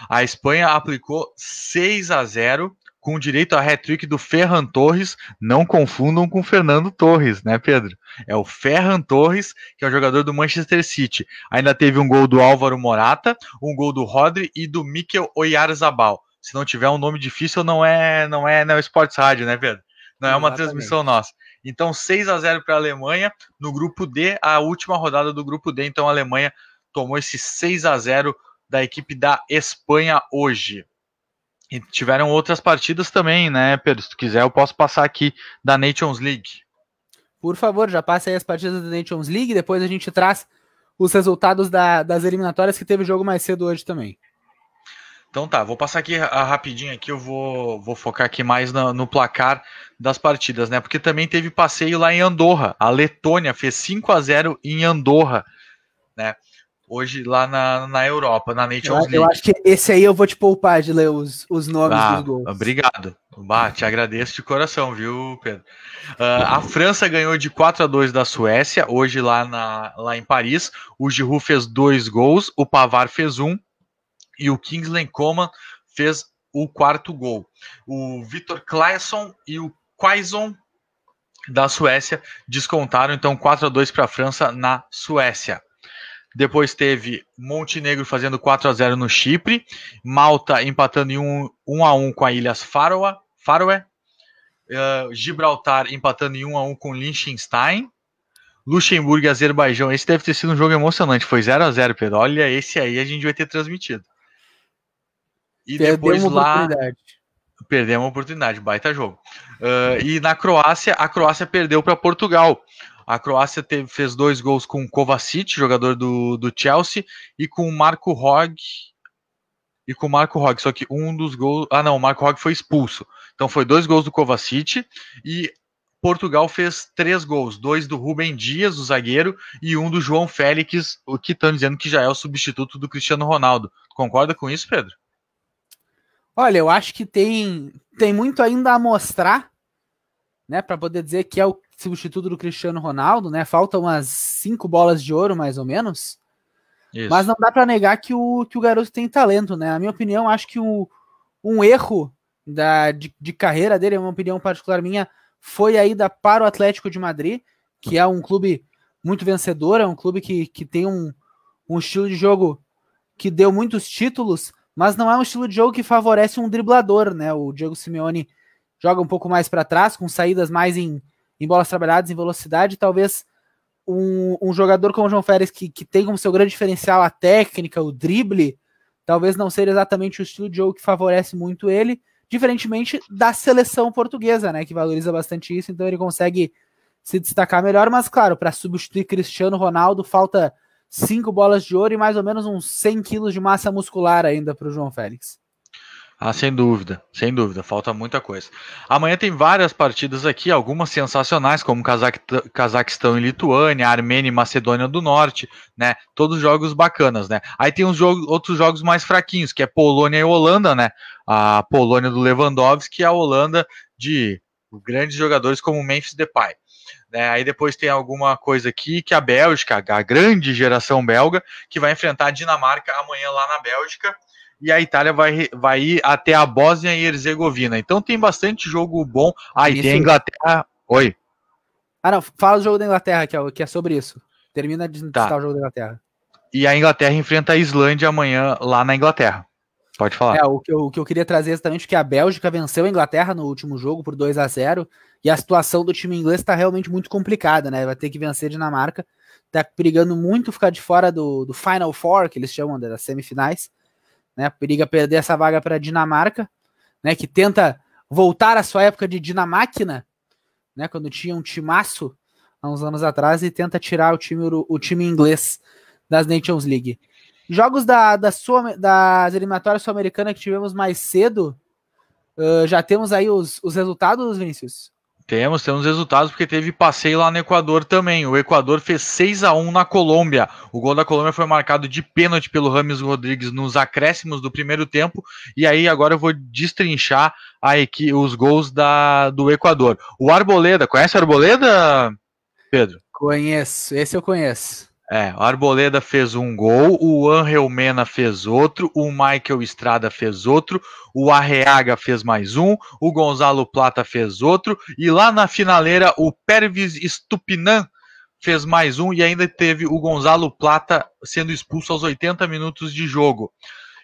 a Espanha aplicou 6 a 0 com direito a hat-trick do Ferran Torres, não confundam com Fernando Torres, né, Pedro? É o Ferran Torres, que é o jogador do Manchester City. Ainda teve um gol do Álvaro Morata, um gol do Rodri e do Mikel Oyarzabal. Se não tiver um nome difícil, não é, não é, não é Sports Rádio, né, Pedro? Não é uma transmissão nossa. Então, 6 a 0 para a Alemanha no grupo D, a última rodada do grupo D. Então, a Alemanha tomou esse 6 a 0 da equipe da Espanha hoje. E tiveram outras partidas também, né, Pedro? Se tu quiser, eu posso passar aqui da Nations League. Por favor, já passa aí as partidas da Nations League, depois a gente traz os resultados da, das eliminatórias que teve jogo mais cedo hoje também. Então tá, vou passar aqui a, ah, rapidinho aqui, eu vou, vou focar aqui mais no, no, placar das partidas, né? Porque também teve passeio lá em Andorra. A Letônia fez 5 a 0 em Andorra, né? hoje lá na, na Europa, na Nations eu, League. Eu acho que esse aí eu vou te poupar de ler os, os nomes ah, dos gols. Obrigado. Bah, te agradeço de coração, viu, Pedro? Uh, a França ganhou de 4 a 2 da Suécia, hoje lá, na, lá em Paris. O Giroud fez dois gols, o Pavar fez um e o Kingsley Coman fez o quarto gol. O Victor Claesson e o Quaison da Suécia descontaram, então 4 a 2 para a França na Suécia. Depois teve Montenegro fazendo 4 a 0 no Chipre, Malta empatando em 1, a 1 com a Ilhas Faroe, Faroe uh, Gibraltar empatando em 1 a 1 com Liechtenstein, Luxemburgo e Azerbaijão. Esse deve ter sido um jogo emocionante, foi 0 a 0, Pedro. Olha, esse aí a gente vai ter transmitido. E Perdeu depois lá perdemos uma oportunidade, baita jogo. Uh, e na Croácia, a Croácia perdeu para Portugal. A Croácia teve, fez dois gols com Kovacic, jogador do, do Chelsea, e com Marco Rog. E com Marco Rog, só que um dos gols. Ah, não, o Marco Rog foi expulso. Então foi dois gols do Kovacic e Portugal fez três gols, dois do Rubem Dias, o zagueiro, e um do João Félix, o que estão dizendo que já é o substituto do Cristiano Ronaldo. Concorda com isso, Pedro? Olha, eu acho que tem, tem muito ainda a mostrar, né, para poder dizer que é o substituto do Cristiano Ronaldo, né? Faltam umas cinco bolas de ouro, mais ou menos. Isso. Mas não dá para negar que o, que o garoto tem talento, né? Na minha opinião, acho que o, um erro da, de, de carreira dele, é uma opinião particular minha, foi a ida para o Atlético de Madrid, que é um clube muito vencedor, é um clube que, que tem um, um estilo de jogo que deu muitos títulos, mas não é um estilo de jogo que favorece um driblador, né? O Diego Simeone joga um pouco mais para trás, com saídas mais em, em bolas trabalhadas, em velocidade, talvez um, um jogador como o João Félix, que, que tem como seu grande diferencial a técnica, o drible, talvez não seja exatamente o estilo de jogo que favorece muito ele, diferentemente da seleção portuguesa, né, que valoriza bastante isso, então ele consegue se destacar melhor, mas claro, para substituir Cristiano Ronaldo, falta cinco bolas de ouro e mais ou menos uns 100 quilos de massa muscular ainda para o João Félix. Ah, sem dúvida, sem dúvida, falta muita coisa. Amanhã tem várias partidas aqui, algumas sensacionais, como Cazaquistão e Lituânia, Armênia e Macedônia do Norte, né? Todos jogos bacanas, né? Aí tem uns jogos, outros jogos mais fraquinhos, que é Polônia e Holanda, né? A Polônia do Lewandowski e a Holanda de grandes jogadores como Memphis Depay. Né? aí depois tem alguma coisa aqui que é a Bélgica, a grande geração belga, que vai enfrentar a Dinamarca amanhã lá na Bélgica e a Itália vai, vai ir até a Bósnia e Herzegovina. Então tem bastante jogo bom. Aí tem a Inglaterra. Oi. Ah, não, fala do jogo da Inglaterra, que é, que é sobre isso. Termina de tá. citar o jogo da Inglaterra. E a Inglaterra enfrenta a Islândia amanhã lá na Inglaterra. Pode falar. É, o que, eu, o que eu queria trazer é exatamente que a Bélgica venceu a Inglaterra no último jogo por 2 a 0 e a situação do time inglês está realmente muito complicada, né? Vai ter que vencer a Dinamarca, tá brigando muito ficar de fora do, do Final Four, que eles chamam né, das semifinais né? Periga perder essa vaga para a Dinamarca, né? Que tenta voltar à sua época de Dinamáquina, né? Quando tinha um timaço há uns anos atrás e tenta tirar o time, o time inglês das Nations League. Jogos da, da sua, das eliminatórias sul-americanas que tivemos mais cedo, uh, já temos aí os, os resultados, Vinícius? Temos, temos resultados, porque teve passeio lá no Equador também. O Equador fez 6 a 1 na Colômbia. O gol da Colômbia foi marcado de pênalti pelo Rames Rodrigues nos acréscimos do primeiro tempo. E aí agora eu vou destrinchar a equi os gols da, do Equador. O Arboleda, conhece o Arboleda, Pedro? Conheço, esse eu conheço. É, o Arboleda fez um gol, o Angel Mena fez outro, o Michael Estrada fez outro, o Arreaga fez mais um, o Gonzalo Plata fez outro, e lá na finaleira o Pervis Stupinan fez mais um, e ainda teve o Gonzalo Plata sendo expulso aos 80 minutos de jogo.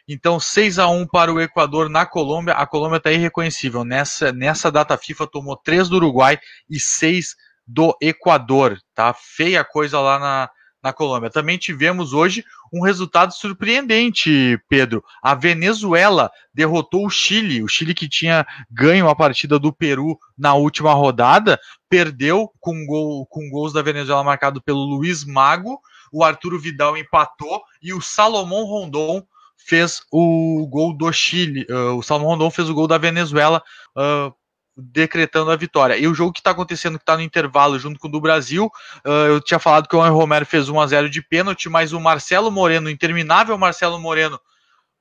Então, 6 a 1 para o Equador na Colômbia. A Colômbia está irreconhecível. Nessa, nessa data FIFA tomou 3 do Uruguai e 6 do Equador. Tá feia coisa lá na, na Colômbia. Também tivemos hoje um resultado surpreendente, Pedro. A Venezuela derrotou o Chile. O Chile que tinha ganho a partida do Peru na última rodada, perdeu com, gol, com gols da Venezuela marcado pelo Luiz Mago. O Arturo Vidal empatou e o Salomão Rondon fez o gol do Chile. Uh, o Salomão Rondon fez o gol da Venezuela uh, decretando a vitória. E o jogo que está acontecendo, que está no intervalo junto com o do Brasil, uh, eu tinha falado que o Juan Romero fez 1 a 0 de pênalti, mas o Marcelo Moreno, o interminável Marcelo Moreno,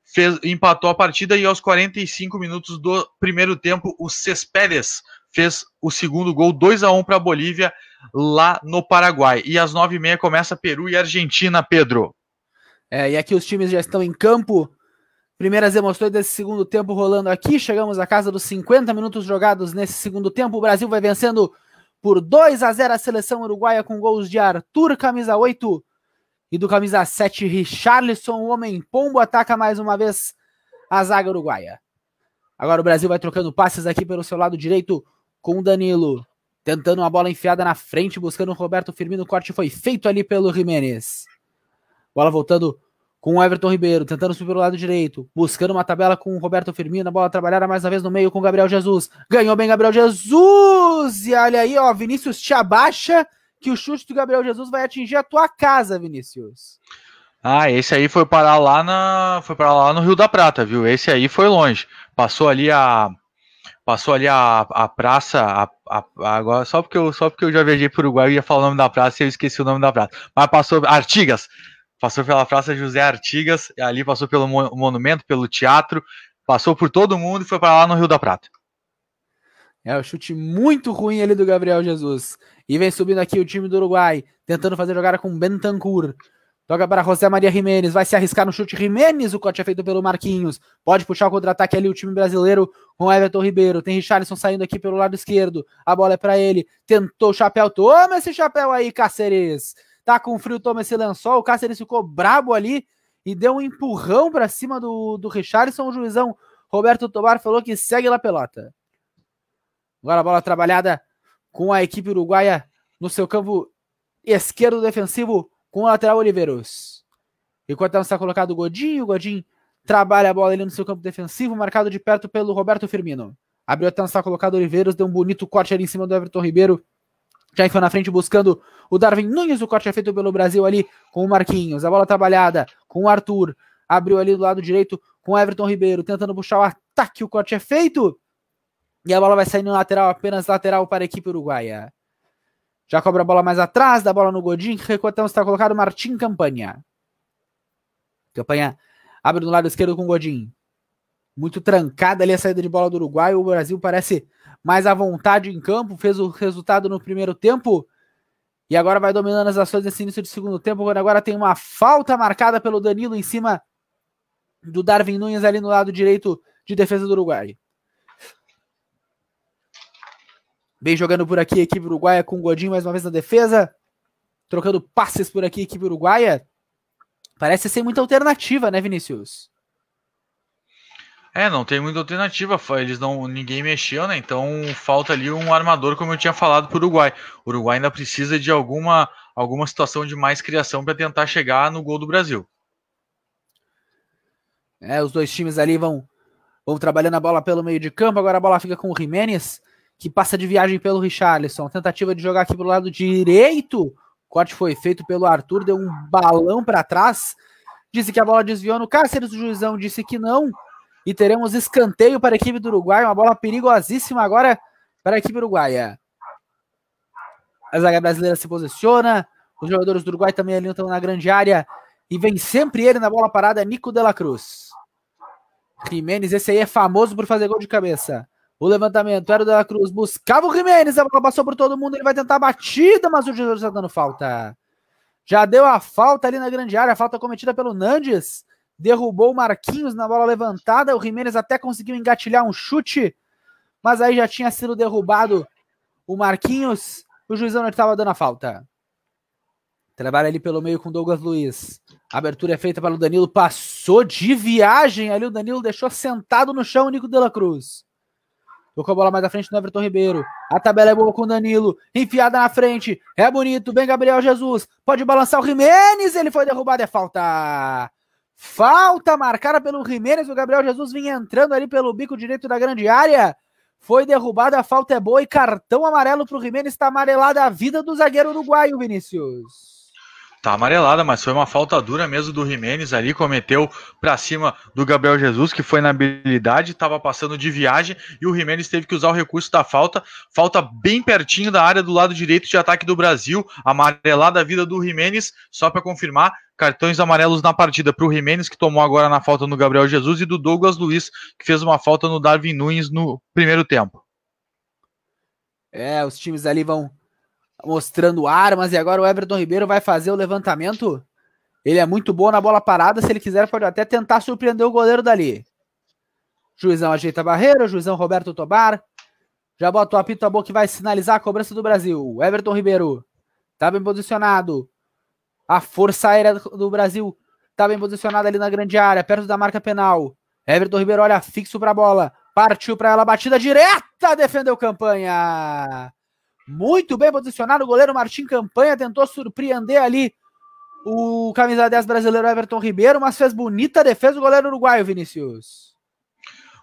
fez, empatou a partida e aos 45 minutos do primeiro tempo, o Cespedes fez o segundo gol, 2 a 1 para a Bolívia lá no Paraguai. E às 9h30 começa Peru e Argentina, Pedro. É, e aqui os times já estão em campo. Primeiras emoções desse segundo tempo rolando aqui. Chegamos à casa dos 50 minutos jogados nesse segundo tempo. O Brasil vai vencendo por 2 a 0 a seleção uruguaia com gols de Arthur, camisa 8, e do camisa 7, Richarlison, o homem pombo, ataca mais uma vez a zaga uruguaia. Agora o Brasil vai trocando passes aqui pelo seu lado direito com o Danilo, tentando uma bola enfiada na frente, buscando o Roberto Firmino. O corte foi feito ali pelo Jimenez. Bola voltando com o Everton Ribeiro, tentando subir pelo lado direito, buscando uma tabela com o Roberto Firmino, a bola trabalhada mais uma vez no meio com o Gabriel Jesus. Ganhou bem Gabriel Jesus! E olha aí, ó, Vinícius te abaixa que o chute do Gabriel Jesus vai atingir a tua casa, Vinícius. Ah, esse aí foi parar lá na, foi para lá no Rio da Prata, viu? Esse aí foi longe. Passou ali a passou ali a, a praça, a, a, a, agora só porque eu só porque eu já viajei para o Uruguai e ia falar o nome da praça e eu esqueci o nome da praça. Mas passou Artigas passou pela Praça José Artigas, ali passou pelo monumento, pelo teatro, passou por todo mundo e foi para lá no Rio da Prata. É, o um chute muito ruim ali do Gabriel Jesus. E vem subindo aqui o time do Uruguai, tentando fazer jogada com Bentancur. Toca para José Maria Jimenez, vai se arriscar no chute Jimenez, o corte é feito pelo Marquinhos. Pode puxar o contra-ataque ali o time brasileiro com Everton Ribeiro. Tem Richarlison saindo aqui pelo lado esquerdo. A bola é para ele. Tentou o chapéu, toma esse chapéu aí, Cáceres tá com frio, toma esse lençol. O Cáceres ficou brabo ali e deu um empurrão para cima do, do Richarlison. O juizão Roberto Tobar falou que segue lá pelota. Agora a bola trabalhada com a equipe uruguaia no seu campo esquerdo defensivo com o lateral Oliveiros. Enquanto ela está colocado o Godinho, o Godinho trabalha a bola ali no seu campo defensivo, marcado de perto pelo Roberto Firmino. Abriu a está colocado Oliveiros, deu um bonito corte ali em cima do Everton Ribeiro. Já foi na frente buscando o Darwin Nunes, o corte é feito pelo Brasil ali com o Marquinhos. A bola trabalhada com o Arthur. Abriu ali do lado direito com o Everton Ribeiro, tentando puxar o ataque. O corte é feito. E a bola vai sair no lateral, apenas lateral para a equipe uruguaia. Já cobra a bola mais atrás, da bola no Godin. Recotão está colocado Martim Campanha. Campanha abre do lado esquerdo com o Godin. Muito trancada ali a saída de bola do Uruguai. O Brasil parece mais à vontade em campo, fez o resultado no primeiro tempo e agora vai dominando as ações nesse início de segundo tempo, quando agora tem uma falta marcada pelo Danilo em cima do Darwin Nunes ali no lado direito de defesa do Uruguai. Bem jogando por aqui a equipe uruguaia com o Godinho mais uma vez na defesa. Trocando passes por aqui a equipe uruguaia. Parece sem muita alternativa, né, Vinícius? É, não tem muita alternativa. Eles não, ninguém mexeu, né? Então falta ali um armador, como eu tinha falado para o Uruguai. O Uruguai ainda precisa de alguma, alguma situação de mais criação para tentar chegar no gol do Brasil. É, os dois times ali vão, vão trabalhando a bola pelo meio de campo. Agora a bola fica com o Jiménez, que passa de viagem pelo Richarlison. Tentativa de jogar aqui pelo lado direito. O corte foi feito pelo Arthur, deu um balão para trás. Disse que a bola desviou no Cáceres, o juizão disse que não. E teremos escanteio para a equipe do Uruguai. Uma bola perigosíssima agora para a equipe uruguaia. A zaga brasileira se posiciona. Os jogadores do Uruguai também ali estão na grande área. E vem sempre ele na bola parada, Nico de la Cruz. Jimenez, esse aí é famoso por fazer gol de cabeça. O levantamento era o la Cruz, buscava o Jimenez, a bola passou por todo mundo, ele vai tentar a batida, mas o jogador está dando falta. Já deu a falta ali na grande área, a falta cometida pelo Nandes derrubou o Marquinhos na bola levantada. O Jimenez até conseguiu engatilhar um chute, mas aí já tinha sido derrubado o Marquinhos. O juizão não estava dando a falta. Trabalha ali pelo meio com Douglas Luiz. A abertura é feita para o Danilo. Passou de viagem ali. O Danilo deixou sentado no chão o Nico de la Cruz. Tocou a bola mais à frente no Everton Ribeiro. A tabela é boa com o Danilo. Enfiada na frente. É bonito. Bem, Gabriel Jesus. Pode balançar o Jimenez. Ele foi derrubado. É falta. Falta marcada pelo Jimenez. O Gabriel Jesus vinha entrando ali pelo bico direito da grande área. Foi derrubada, a falta é boa e cartão amarelo para o Jimenez. Está amarelada a vida do zagueiro uruguaio, Vinícius. Tá amarelada, mas foi uma falta dura mesmo do Jimenez ali, cometeu para cima do Gabriel Jesus, que foi na habilidade, estava passando de viagem e o Jimenez teve que usar o recurso da falta. Falta bem pertinho da área do lado direito de ataque do Brasil. Amarelada a vida do Jimenez, só para confirmar, cartões amarelos na partida para o Jimenez, que tomou agora na falta no Gabriel Jesus, e do Douglas Luiz, que fez uma falta no Darwin Nunes no primeiro tempo. É, os times ali vão mostrando armas, e agora o Everton Ribeiro vai fazer o levantamento. Ele é muito bom na bola parada, se ele quiser pode até tentar surpreender o goleiro dali. Juizão ajeita a barreira, juizão Roberto Tobar. Já bota o apito a boca que vai sinalizar a cobrança do Brasil. Everton Ribeiro tá bem posicionado. A força aérea do Brasil tá bem posicionada ali na grande área, perto da marca penal. Everton Ribeiro olha fixo para a bola, partiu para ela, batida direta, defendeu campanha. Muito bem posicionado, o goleiro Martim Campanha tentou surpreender ali o camisa 10 brasileiro Everton Ribeiro, mas fez bonita defesa o goleiro uruguaio, Vinícius.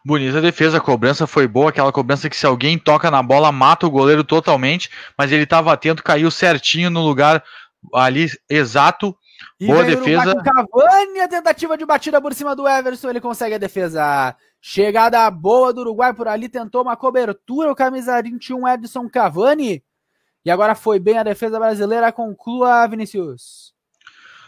Bonita defesa, a cobrança foi boa, aquela cobrança que se alguém toca na bola, mata o goleiro totalmente, mas ele estava atento, caiu certinho no lugar ali exato e Boa defesa. com Cavani, a tentativa de batida por cima do Everson, ele consegue a defesa. Chegada boa do Uruguai por ali, tentou uma cobertura, o camisa 21 Edson Cavani. E agora foi bem a defesa brasileira, conclua Vinicius.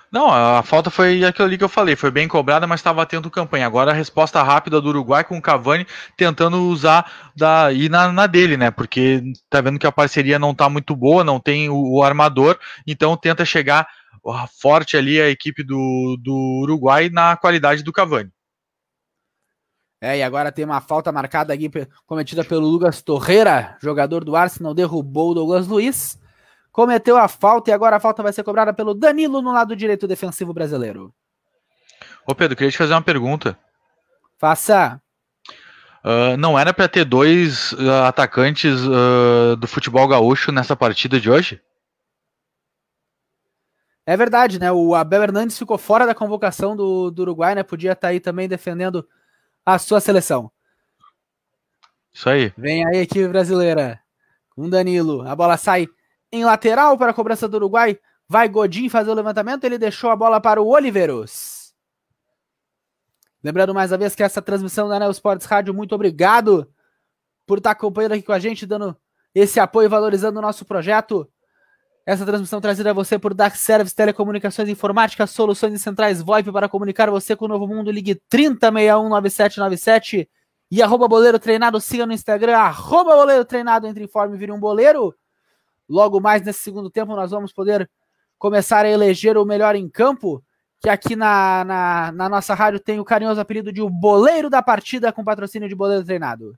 Não, a falta foi aquilo ali que eu falei, foi bem cobrada, mas estava atento campanha. Agora a resposta rápida do Uruguai com o Cavani tentando usar da e na, na, dele, né? Porque tá vendo que a parceria não tá muito boa, não tem o, o armador, então tenta chegar forte ali a equipe do, do Uruguai na qualidade do Cavani. É, e agora tem uma falta marcada aqui cometida pelo Lucas Torreira, jogador do Arsenal, derrubou o Douglas Luiz, cometeu a falta e agora a falta vai ser cobrada pelo Danilo no lado direito defensivo brasileiro. Ô Pedro, queria te fazer uma pergunta. Faça. Uh, não era para ter dois uh, atacantes uh, do futebol gaúcho nessa partida de hoje? É verdade, né? O Abel Hernandes ficou fora da convocação do, do Uruguai, né? Podia estar tá aí também defendendo a sua seleção. Isso aí. Vem aí a equipe brasileira. um Danilo. A bola sai em lateral para a cobrança do Uruguai. Vai Godin fazer o levantamento. Ele deixou a bola para o Oliveros. Lembrando mais uma vez que essa transmissão da Neo Sports Rádio, muito obrigado por estar tá acompanhando aqui com a gente, dando esse apoio, valorizando o nosso projeto. Essa transmissão trazida a você por Dark Service Telecomunicações Informática, soluções e centrais VoIP para comunicar você com o Novo Mundo. Ligue 30619797 e arroba boleiro treinado. Siga no Instagram, arroba boleiro treinado. Entre em forma e vire um boleiro. Logo mais nesse segundo tempo nós vamos poder começar a eleger o melhor em campo, que aqui na, na, na nossa rádio tem o carinhoso apelido de o boleiro da partida com patrocínio de boleiro treinado.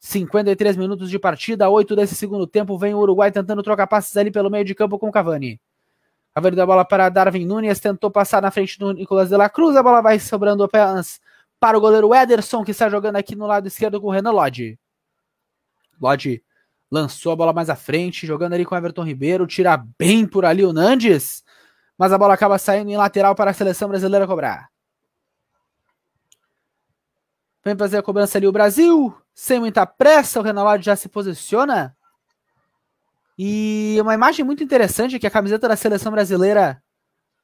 53 minutos de partida, 8 desse segundo tempo, vem o Uruguai tentando trocar passes ali pelo meio de campo com o Cavani. Cavani dá a bola para Darwin Nunes, tentou passar na frente do Nicolas de la Cruz, a bola vai sobrando apenas para o goleiro Ederson, que está jogando aqui no lado esquerdo com o Renan Lodge. Lodge lançou a bola mais à frente, jogando ali com o Everton Ribeiro, tira bem por ali o Nandes, mas a bola acaba saindo em lateral para a seleção brasileira cobrar. Vem fazer a cobrança ali o Brasil, sem muita pressa, o Renato já se posiciona. E uma imagem muito interessante é que a camiseta da seleção brasileira,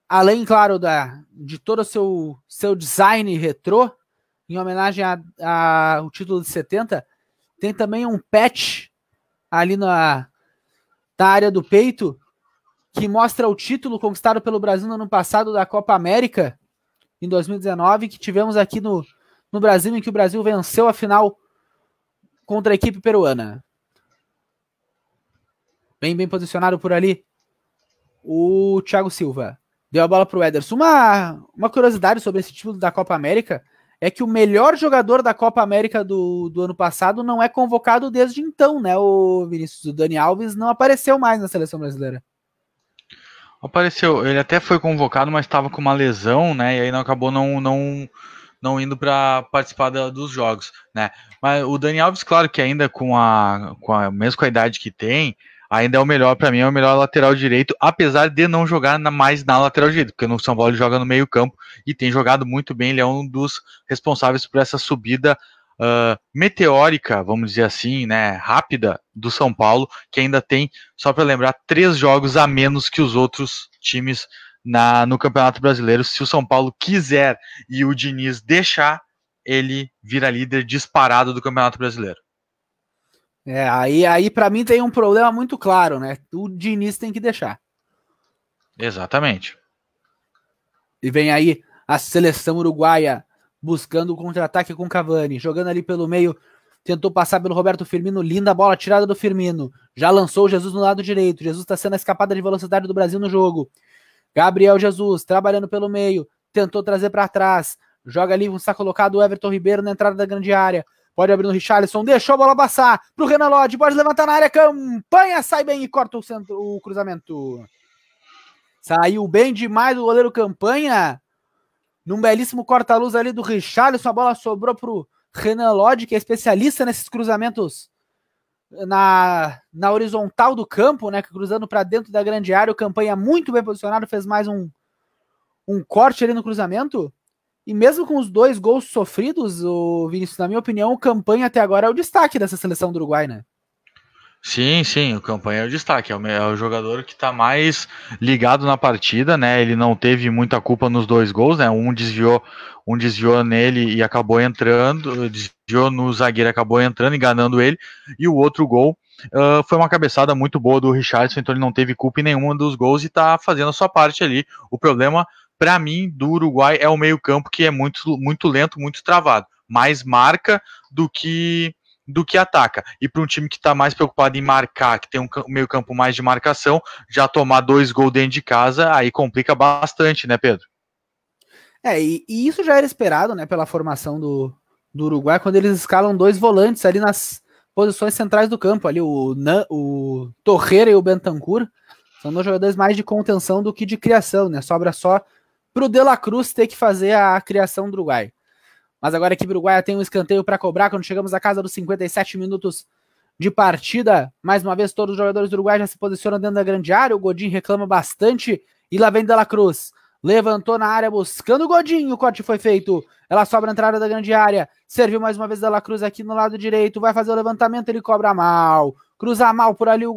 além, claro, da, de todo o seu, seu design retrô, em homenagem ao título de 70, tem também um patch ali na, na área do peito que mostra o título conquistado pelo Brasil no ano passado da Copa América, em 2019, que tivemos aqui no, no Brasil, em que o Brasil venceu a final contra a equipe peruana. Bem, bem posicionado por ali. O Thiago Silva deu a bola para o Ederson. Uma, uma curiosidade sobre esse título da Copa América é que o melhor jogador da Copa América do, do ano passado não é convocado desde então, né? O Vinícius, o Dani Alves não apareceu mais na seleção brasileira. Apareceu, ele até foi convocado, mas estava com uma lesão, né? E aí não acabou não, não não indo para participar da, dos jogos, né? Mas o Dani Alves, claro que ainda com a, com a mesma qualidade idade que tem, ainda é o melhor para mim, é o melhor lateral direito, apesar de não jogar na, mais na lateral direita, porque no São Paulo ele joga no meio campo e tem jogado muito bem, ele é um dos responsáveis por essa subida uh, meteórica, vamos dizer assim, né, rápida do São Paulo, que ainda tem, só para lembrar, três jogos a menos que os outros times na, no Campeonato Brasileiro, se o São Paulo quiser e o Diniz deixar, ele vira líder disparado do Campeonato Brasileiro. É, aí, aí para mim tem um problema muito claro, né? O Diniz tem que deixar. Exatamente. E vem aí a seleção uruguaia buscando o contra-ataque com Cavani, jogando ali pelo meio, tentou passar pelo Roberto Firmino, linda bola tirada do Firmino. Já lançou o Jesus no lado direito. Jesus está sendo a escapada de velocidade do Brasil no jogo. Gabriel Jesus trabalhando pelo meio, tentou trazer para trás, joga ali, está colocado o Everton Ribeiro na entrada da grande área. Pode abrir no Richarlison, deixou a bola passar pro Renan Lodge, pode levantar na área, campanha, sai bem e corta o, centro, o cruzamento. Saiu bem demais o goleiro Campanha. Num belíssimo corta-luz ali do Richarlison, a bola sobrou pro Renan Lodge, que é especialista nesses cruzamentos na, na horizontal do campo, né, cruzando para dentro da grande área, o Campanha muito bem posicionado, fez mais um, um corte ali no cruzamento. E mesmo com os dois gols sofridos, o Vinícius, na minha opinião, o Campanha até agora é o destaque dessa seleção do Uruguai, né? Sim, sim, o Campanha é o destaque, é o, é o jogador que está mais ligado na partida, né? Ele não teve muita culpa nos dois gols, né? Um desviou, um desviou nele e acabou entrando, desviou no zagueiro, acabou entrando, enganando ele, e o outro gol uh, foi uma cabeçada muito boa do Richardson, então ele não teve culpa em nenhum dos gols e está fazendo a sua parte ali. O problema, para mim, do Uruguai é o meio-campo que é muito, muito lento, muito travado. Mais marca do que do que ataca. E para um time que está mais preocupado em marcar, que tem um meio-campo mais de marcação, já tomar dois gols dentro de casa, aí complica bastante, né, Pedro? É, e, e isso já era esperado, né, pela formação do, do Uruguai, quando eles escalam dois volantes ali nas posições centrais do campo, ali o, o Torreira e o Bentancur, são dois jogadores mais de contenção do que de criação, né? Sobra só pro De La Cruz ter que fazer a criação do Uruguai. Mas agora a equipe uruguaia tem um escanteio para cobrar quando chegamos à casa dos 57 minutos de partida. Mais uma vez, todos os jogadores do Uruguai já se posicionam dentro da grande área. O Godinho reclama bastante. E lá vem Dela Cruz. Levantou na área buscando o Godinho. O corte foi feito. Ela sobra a entrada da grande área. Serviu mais uma vez Dela Cruz aqui no lado direito. Vai fazer o levantamento. Ele cobra mal. Cruza mal por ali o,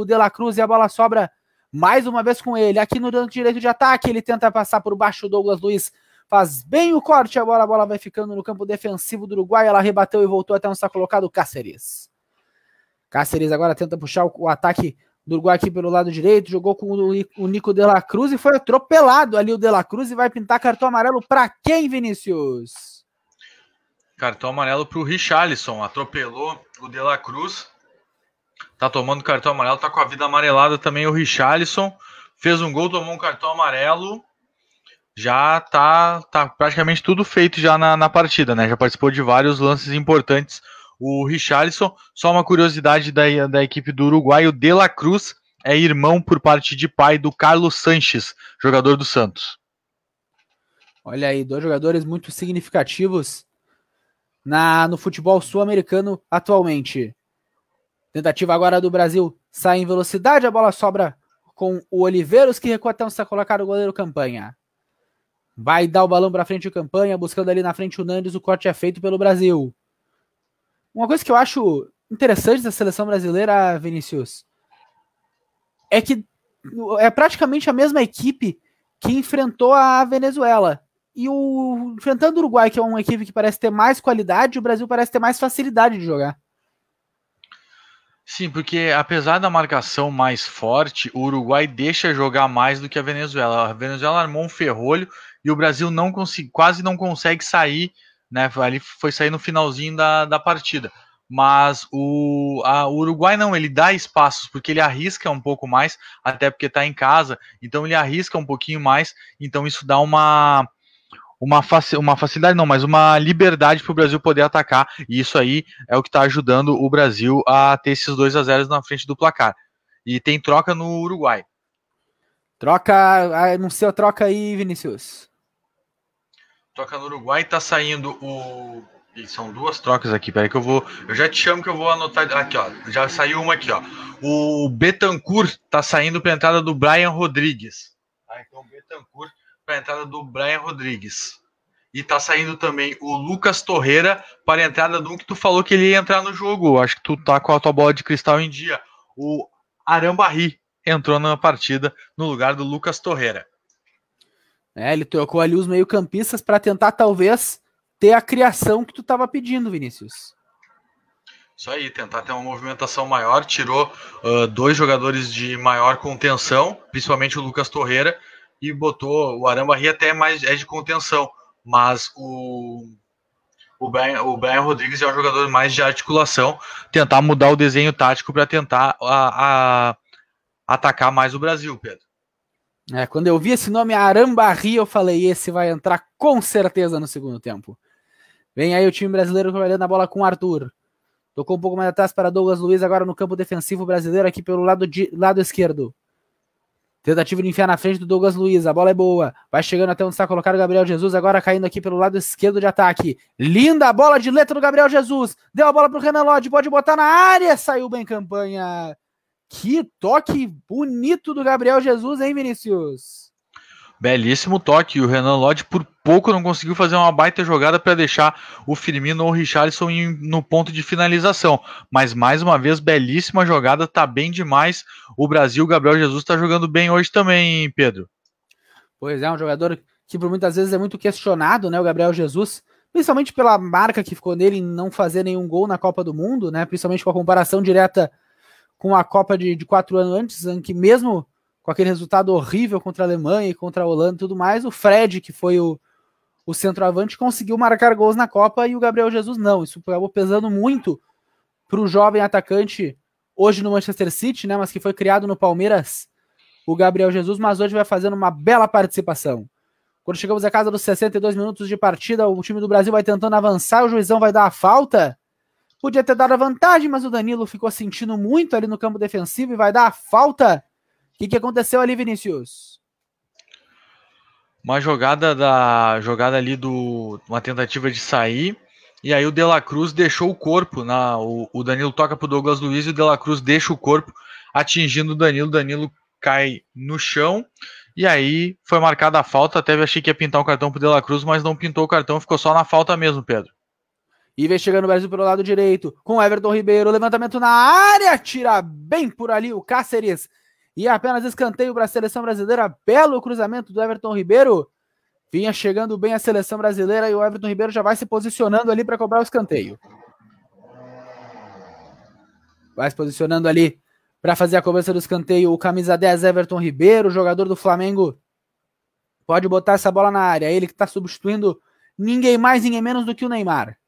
o Dela Cruz e a bola sobra mais uma vez com ele. Aqui no canto direito de ataque. Ele tenta passar por baixo o Douglas Luiz faz bem o corte, agora a bola vai ficando no campo defensivo do Uruguai, ela rebateu e voltou até onde está colocado o Cáceres. Cáceres agora tenta puxar o, o, ataque do Uruguai aqui pelo lado direito, jogou com o, o Nico De La Cruz e foi atropelado ali o De La Cruz e vai pintar cartão amarelo para quem, Vinícius? Cartão amarelo para o Richarlison, atropelou o De La Cruz, tá tomando cartão amarelo, tá com a vida amarelada também o Richarlison, fez um gol, tomou um cartão amarelo, já tá, tá praticamente tudo feito já na, na partida, né? Já participou de vários lances importantes. O Richarlison, só uma curiosidade da, da equipe do Uruguai, o De La Cruz é irmão por parte de pai do Carlos Sanches, jogador do Santos. Olha aí, dois jogadores muito significativos na no futebol sul-americano atualmente. Tentativa agora do Brasil sai em velocidade, a bola sobra com o Oliveiros, que recua até onde está colocado o goleiro Campanha. Vai dar o balão para frente de campanha, buscando ali na frente o Nandes, o corte é feito pelo Brasil. Uma coisa que eu acho interessante da seleção brasileira, Vinícius, é que é praticamente a mesma equipe que enfrentou a Venezuela. E o enfrentando o Uruguai, que é uma equipe que parece ter mais qualidade, o Brasil parece ter mais facilidade de jogar. Sim, porque apesar da marcação mais forte, o Uruguai deixa jogar mais do que a Venezuela. A Venezuela armou um ferrolho e o Brasil não consegui, quase não consegue sair, né? Ali foi sair no finalzinho da, da partida. Mas o, a, o Uruguai não, ele dá espaços, porque ele arrisca um pouco mais, até porque está em casa, então ele arrisca um pouquinho mais, então isso dá uma, uma, faci uma facilidade, não, mas uma liberdade para o Brasil poder atacar. E isso aí é o que está ajudando o Brasil a ter esses 2 a 0 na frente do placar. E tem troca no Uruguai. Troca, anuncia ah, a troca aí, Vinícius. Toca no Uruguai, tá saindo o. E são duas trocas aqui, peraí que eu vou. Eu já te chamo que eu vou anotar. Aqui, ó. Já saiu uma aqui, ó. O Betancourt tá saindo pra entrada do Brian Rodrigues. Ah, então o Betancourt pra entrada do Brian Rodrigues. E tá saindo também o Lucas Torreira para a entrada do que tu falou que ele ia entrar no jogo. Acho que tu tá com a tua bola de cristal em dia. O Arambarri entrou na partida no lugar do Lucas Torreira. É, ele trocou ali os meio-campistas para tentar talvez ter a criação que tu estava pedindo, Vinícius. Isso aí, tentar ter uma movimentação maior, tirou uh, dois jogadores de maior contenção, principalmente o Lucas Torreira, e botou o Arambarri até mais é de contenção, mas o o Brian, o Ben Rodrigues é um jogador mais de articulação, tentar mudar o desenho tático para tentar a, a, atacar mais o Brasil, Pedro. É, quando eu vi esse nome Arambarri, eu falei, esse vai entrar com certeza no segundo tempo. Vem aí o time brasileiro trabalhando a bola com o Arthur. Tocou um pouco mais atrás para Douglas Luiz, agora no campo defensivo brasileiro, aqui pelo lado, de, lado esquerdo. Tentativa de enfiar na frente do Douglas Luiz, a bola é boa. Vai chegando até onde está colocado o Gabriel Jesus, agora caindo aqui pelo lado esquerdo de ataque. Linda bola de letra do Gabriel Jesus. Deu a bola para o Renan Lodge, pode botar na área, saiu bem campanha. Que toque bonito do Gabriel Jesus, hein, Vinícius? Belíssimo toque. O Renan Lodge por pouco não conseguiu fazer uma baita jogada para deixar o Firmino ou o Richarlison no ponto de finalização. Mas mais uma vez, belíssima jogada, tá bem demais. O Brasil, o Gabriel Jesus, está jogando bem hoje também, Pedro. Pois é, um jogador que por muitas vezes é muito questionado, né? O Gabriel Jesus, principalmente pela marca que ficou nele em não fazer nenhum gol na Copa do Mundo, né? Principalmente com a comparação direta com a Copa de, de quatro anos antes, em que mesmo com aquele resultado horrível contra a Alemanha e contra a Holanda e tudo mais, o Fred, que foi o, o centroavante, conseguiu marcar gols na Copa e o Gabriel Jesus não. Isso acabou pesando muito para o jovem atacante hoje no Manchester City, né? Mas que foi criado no Palmeiras, o Gabriel Jesus, mas hoje vai fazendo uma bela participação. Quando chegamos à casa dos 62 minutos de partida, o time do Brasil vai tentando avançar, o juizão vai dar a falta. Podia ter dado a vantagem, mas o Danilo ficou sentindo muito ali no campo defensivo e vai dar a falta. O que, que aconteceu ali, Vinícius? Uma jogada da jogada ali do uma tentativa de sair e aí o De La Cruz deixou o corpo na o, o Danilo toca pro Douglas Luiz e o De La Cruz deixa o corpo atingindo o Danilo. Danilo cai no chão e aí foi marcada a falta. Até achei que ia pintar o cartão pro De La Cruz, mas não pintou o cartão, ficou só na falta mesmo, Pedro. E vem chegando o Brasil pelo lado direito, com Everton Ribeiro, levantamento na área, tira bem por ali o Cáceres. E apenas escanteio para a seleção brasileira, belo cruzamento do Everton Ribeiro. Vinha chegando bem a seleção brasileira e o Everton Ribeiro já vai se posicionando ali para cobrar o escanteio. Vai se posicionando ali para fazer a cobrança do escanteio. O camisa 10 Everton Ribeiro, jogador do Flamengo, pode botar essa bola na área. Ele que está substituindo ninguém mais, ninguém menos do que o Neymar.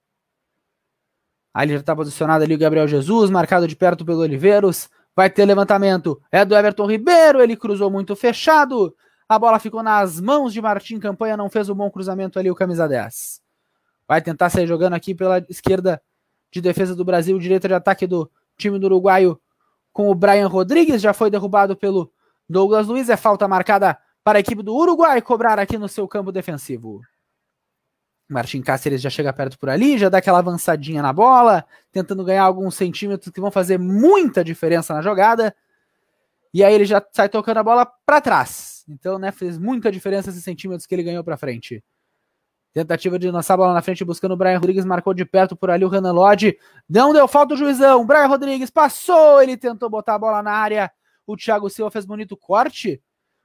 Ali já está posicionado ali o Gabriel Jesus, marcado de perto pelo Oliveiros. Vai ter levantamento. É do Everton Ribeiro. Ele cruzou muito fechado. A bola ficou nas mãos de Martim Campanha. Não fez um bom cruzamento ali o camisa 10. Vai tentar sair jogando aqui pela esquerda de defesa do Brasil. Direita de ataque do time do Uruguaio com o Brian Rodrigues. Já foi derrubado pelo Douglas Luiz. É falta marcada para a equipe do Uruguai cobrar aqui no seu campo defensivo. Martin Cáceres já chega perto por ali, já dá aquela avançadinha na bola, tentando ganhar alguns centímetros que vão fazer muita diferença na jogada. E aí ele já sai tocando a bola para trás. Então, né, fez muita diferença esses centímetros que ele ganhou para frente. Tentativa de lançar a bola na frente, buscando o Brian Rodrigues, marcou de perto por ali o Renan Lodge. Não deu falta o juizão. Brian Rodrigues passou, ele tentou botar a bola na área. O Thiago Silva fez bonito corte.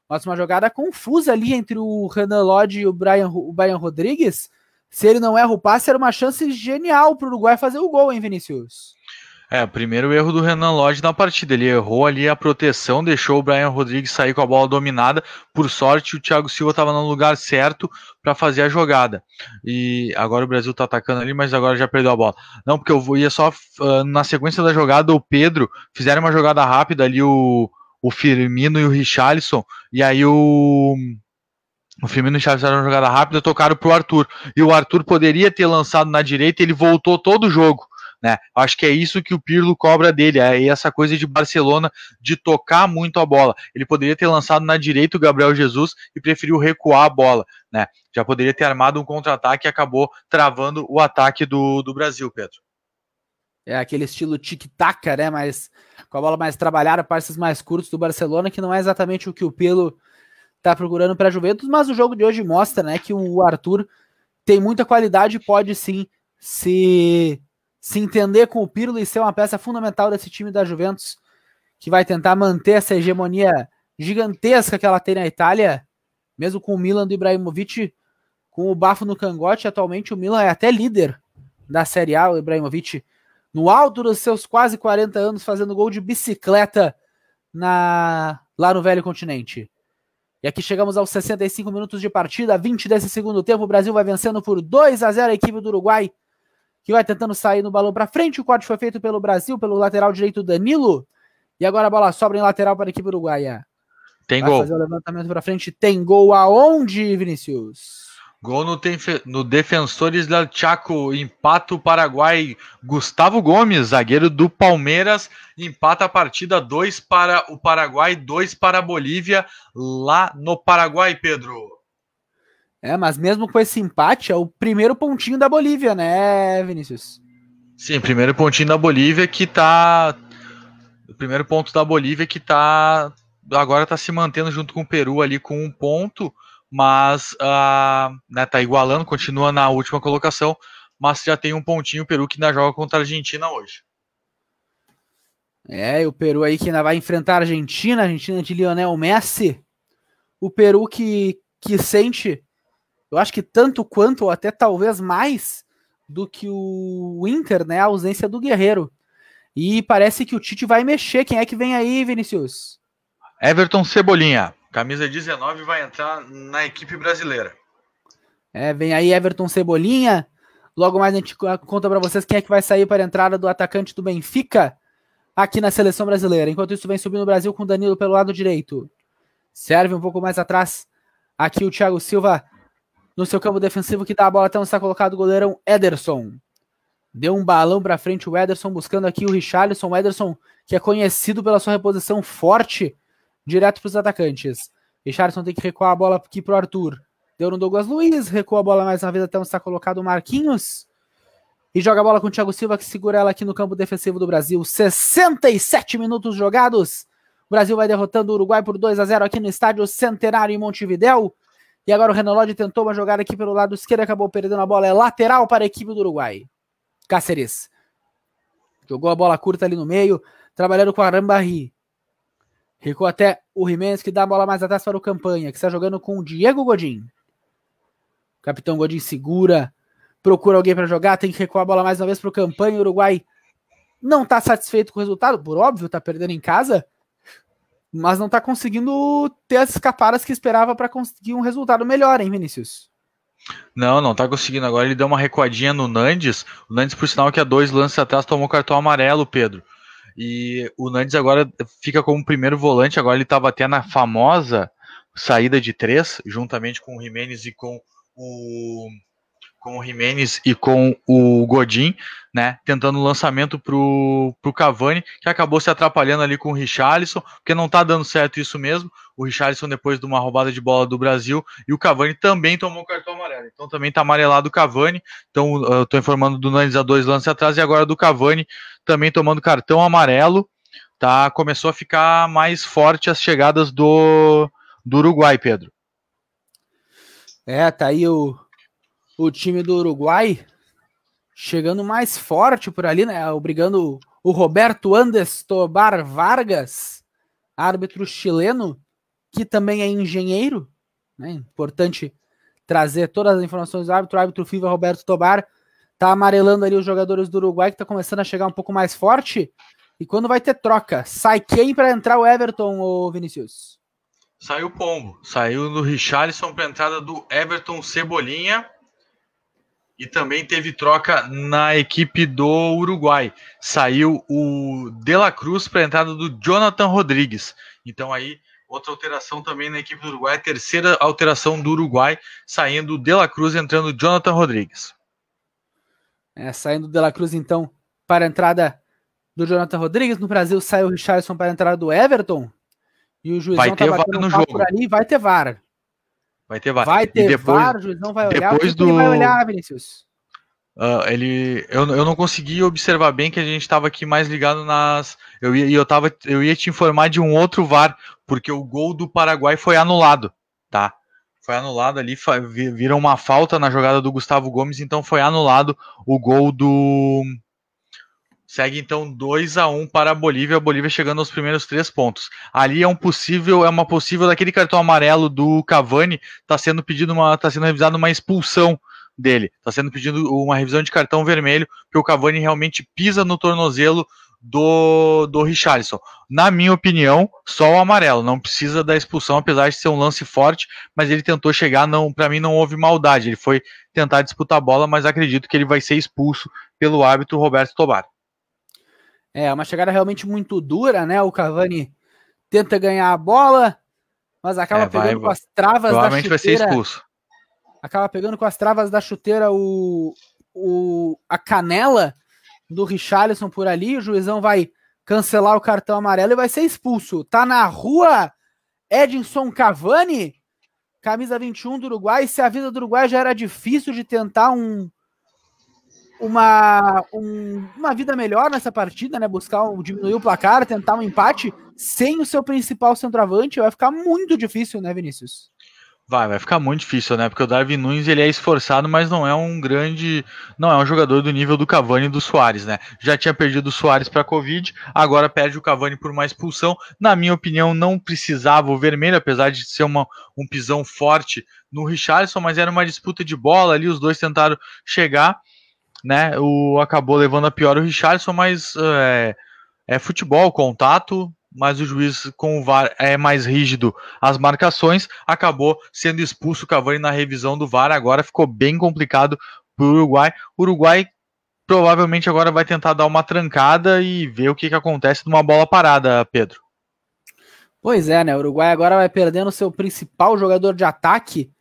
Mas uma jogada confusa ali entre o Renan Lodge e o Brian, o Brian Rodrigues se ele não erra o passe, era uma chance genial para o Uruguai fazer o gol, hein, Vinícius? É, primeiro erro do Renan Lodge na partida. Ele errou ali a proteção, deixou o Brian Rodrigues sair com a bola dominada. Por sorte, o Thiago Silva estava no lugar certo para fazer a jogada. E agora o Brasil está atacando ali, mas agora já perdeu a bola. Não, porque eu ia só ah, na sequência da jogada, o Pedro fizeram uma jogada rápida ali, o, o Firmino e o Richarlison. E aí o o Firmino e o Chaves fizeram uma jogada rápida, tocaram para o Arthur. E o Arthur poderia ter lançado na direita, ele voltou todo o jogo. Né? Acho que é isso que o Pirlo cobra dele, é essa coisa de Barcelona de tocar muito a bola. Ele poderia ter lançado na direita o Gabriel Jesus e preferiu recuar a bola, né? Já poderia ter armado um contra-ataque e acabou travando o ataque do, do Brasil, Pedro. É aquele estilo tic-tac, né? Mas com a bola mais trabalhada, passes mais curtos do Barcelona, que não é exatamente o que o Pirlo está procurando para a Juventus, mas o jogo de hoje mostra né, que o Arthur tem muita qualidade e pode sim se, se entender com o Pirlo e ser uma peça fundamental desse time da Juventus, que vai tentar manter essa hegemonia gigantesca que ela tem na Itália, mesmo com o Milan do Ibrahimovic com o bafo no cangote. Atualmente o Milan é até líder da Série A, o Ibrahimovic no alto dos seus quase 40 anos fazendo gol de bicicleta na lá no velho continente. E aqui chegamos aos 65 minutos de partida, 20 desse segundo tempo. O Brasil vai vencendo por 2 a 0 a equipe do Uruguai, que vai tentando sair no balão para frente. O corte foi feito pelo Brasil, pelo lateral direito Danilo. E agora a bola sobra em lateral para a equipe uruguaia. Tem vai gol. Fazer o levantamento para frente. Tem gol aonde, Vinícius? Gol no, no Defensores del Chaco, empata o Paraguai. Gustavo Gomes, zagueiro do Palmeiras, empata a partida 2 para o Paraguai, 2 para a Bolívia, lá no Paraguai, Pedro. É, mas mesmo com esse empate, é o primeiro pontinho da Bolívia, né, Vinícius? Sim, primeiro pontinho da Bolívia que tá. O primeiro ponto da Bolívia que tá. Agora tá se mantendo junto com o Peru ali com um ponto mas uh, né, tá igualando, continua na última colocação, mas já tem um pontinho o Peru que ainda joga contra a Argentina hoje. É, e o Peru aí que ainda vai enfrentar a Argentina, a Argentina de Lionel Messi. O Peru que, que sente, eu acho que tanto quanto, ou até talvez mais, do que o Inter, né? A ausência do Guerreiro. E parece que o Tite vai mexer. Quem é que vem aí, Vinícius? Everton Cebolinha. Camisa 19 vai entrar na equipe brasileira. É, vem aí Everton Cebolinha. Logo mais a gente conta para vocês quem é que vai sair para a entrada do atacante do Benfica aqui na seleção brasileira. Enquanto isso, vem subindo o Brasil com Danilo pelo lado direito. Serve um pouco mais atrás. Aqui o Thiago Silva no seu campo defensivo que dá a bola até onde está colocado o goleirão Ederson. Deu um balão para frente o Ederson buscando aqui o Richarlison. O Ederson que é conhecido pela sua reposição forte direto para os atacantes. Richardson tem que recuar a bola aqui para o Arthur. Deu no Douglas Luiz, recua a bola mais uma vez até onde está colocado o Marquinhos. E joga a bola com o Thiago Silva, que segura ela aqui no campo defensivo do Brasil. 67 minutos jogados. O Brasil vai derrotando o Uruguai por 2 a 0 aqui no estádio Centenário em Montevidéu. E agora o Renan Lodge tentou uma jogada aqui pelo lado esquerdo, acabou perdendo a bola. É lateral para a equipe do Uruguai. Cáceres. Jogou a bola curta ali no meio, trabalhando com a Arambarri. Recou até o Jimenez, que dá a bola mais atrás para o Campanha, que está jogando com o Diego Godin. O capitão Godin segura, procura alguém para jogar, tem que recuar a bola mais uma vez para o Campanha. O Uruguai não está satisfeito com o resultado, por óbvio, está perdendo em casa, mas não está conseguindo ter as escapadas que esperava para conseguir um resultado melhor, hein, Vinícius? Não, não está conseguindo. Agora ele deu uma recuadinha no Nandes. O Nandes, por sinal, que há dois lances atrás tomou cartão amarelo, Pedro. E o Nandes agora fica como primeiro volante, agora ele estava até na famosa saída de três, juntamente com o Jimenez e com o com o Jimenez e com o Godin, né, tentando o lançamento pro, pro Cavani, que acabou se atrapalhando ali com o Richarlison, porque não tá dando certo isso mesmo, o Richarlison depois de uma roubada de bola do Brasil, e o Cavani também tomou cartão amarelo, então também tá amarelado o Cavani, então eu tô informando do Nunes a dois lances atrás, e agora do Cavani também tomando cartão amarelo, tá, começou a ficar mais forte as chegadas do, do Uruguai, Pedro. É, tá aí o, o time do Uruguai chegando mais forte por ali, né? Obrigando o Roberto Andes Tobar Vargas, árbitro chileno, que também é engenheiro, né? Importante trazer todas as informações do árbitro. O árbitro FIFA Roberto Tobar tá amarelando ali os jogadores do Uruguai, que tá começando a chegar um pouco mais forte. E quando vai ter troca? Sai quem para entrar o Everton, ou Vinícius? Saiu o Pombo. Saiu do Richarlison para entrada do Everton Cebolinha. E também teve troca na equipe do Uruguai. Saiu o De La Cruz para a entrada do Jonathan Rodrigues. Então aí outra alteração também na equipe do Uruguai, terceira alteração do Uruguai, saindo De La Cruz entrando Jonathan Rodrigues. É, saindo De La Cruz então para a entrada do Jonathan Rodrigues, no Brasil saiu o Richardson para a entrada do Everton. E o juizão vai ter tá batendo no jogo. por ali, vai ter VAR. Vai ter VAR. Vai ter e depois, VAR, o juizão vai olhar. Depois do... vai olhar, Vinícius? Uh, ele, eu, eu não consegui observar bem que a gente estava aqui mais ligado nas. Eu ia, eu, tava, eu ia te informar de um outro VAR, porque o gol do Paraguai foi anulado, tá? Foi anulado ali, viram uma falta na jogada do Gustavo Gomes, então foi anulado o gol do, Segue então 2 a 1 um para a Bolívia, a Bolívia chegando aos primeiros três pontos. Ali é um possível, é uma possível daquele cartão amarelo do Cavani, está sendo pedido uma, está sendo revisado uma expulsão dele. Está sendo pedido uma revisão de cartão vermelho, porque o Cavani realmente pisa no tornozelo do, do Richarlison. Na minha opinião, só o amarelo, não precisa da expulsão, apesar de ser um lance forte, mas ele tentou chegar, não, para mim não houve maldade. Ele foi tentar disputar a bola, mas acredito que ele vai ser expulso pelo árbitro Roberto Tobar. É, uma chegada realmente muito dura, né? O Cavani tenta ganhar a bola, mas acaba é, vai, pegando com as travas da chuteira. vai ser expulso. Acaba pegando com as travas da chuteira o, o, a canela do Richarlison por ali. O juizão vai cancelar o cartão amarelo e vai ser expulso. Tá na rua Edinson Cavani, camisa 21 do Uruguai. Se a vida do Uruguai já era difícil de tentar um uma, um, uma vida melhor nessa partida, né? Buscar um, diminuir o placar, tentar um empate sem o seu principal centroavante, vai ficar muito difícil, né, Vinícius? Vai, vai ficar muito difícil, né? Porque o Darwin Nunes ele é esforçado, mas não é um grande, não é um jogador do nível do Cavani e do Soares, né? Já tinha perdido o Soares para Covid, agora perde o Cavani por uma expulsão. Na minha opinião, não precisava o vermelho, apesar de ser uma, um pisão forte no Richarlison, mas era uma disputa de bola ali, os dois tentaram chegar né? O acabou levando a pior o Richardson, mas é, é futebol, contato, mas o juiz com o VAR é mais rígido as marcações, acabou sendo expulso o Cavani na revisão do VAR, agora ficou bem complicado para o Uruguai. O Uruguai provavelmente agora vai tentar dar uma trancada e ver o que, que acontece numa bola parada, Pedro. Pois é, né? O Uruguai agora vai perdendo seu principal jogador de ataque,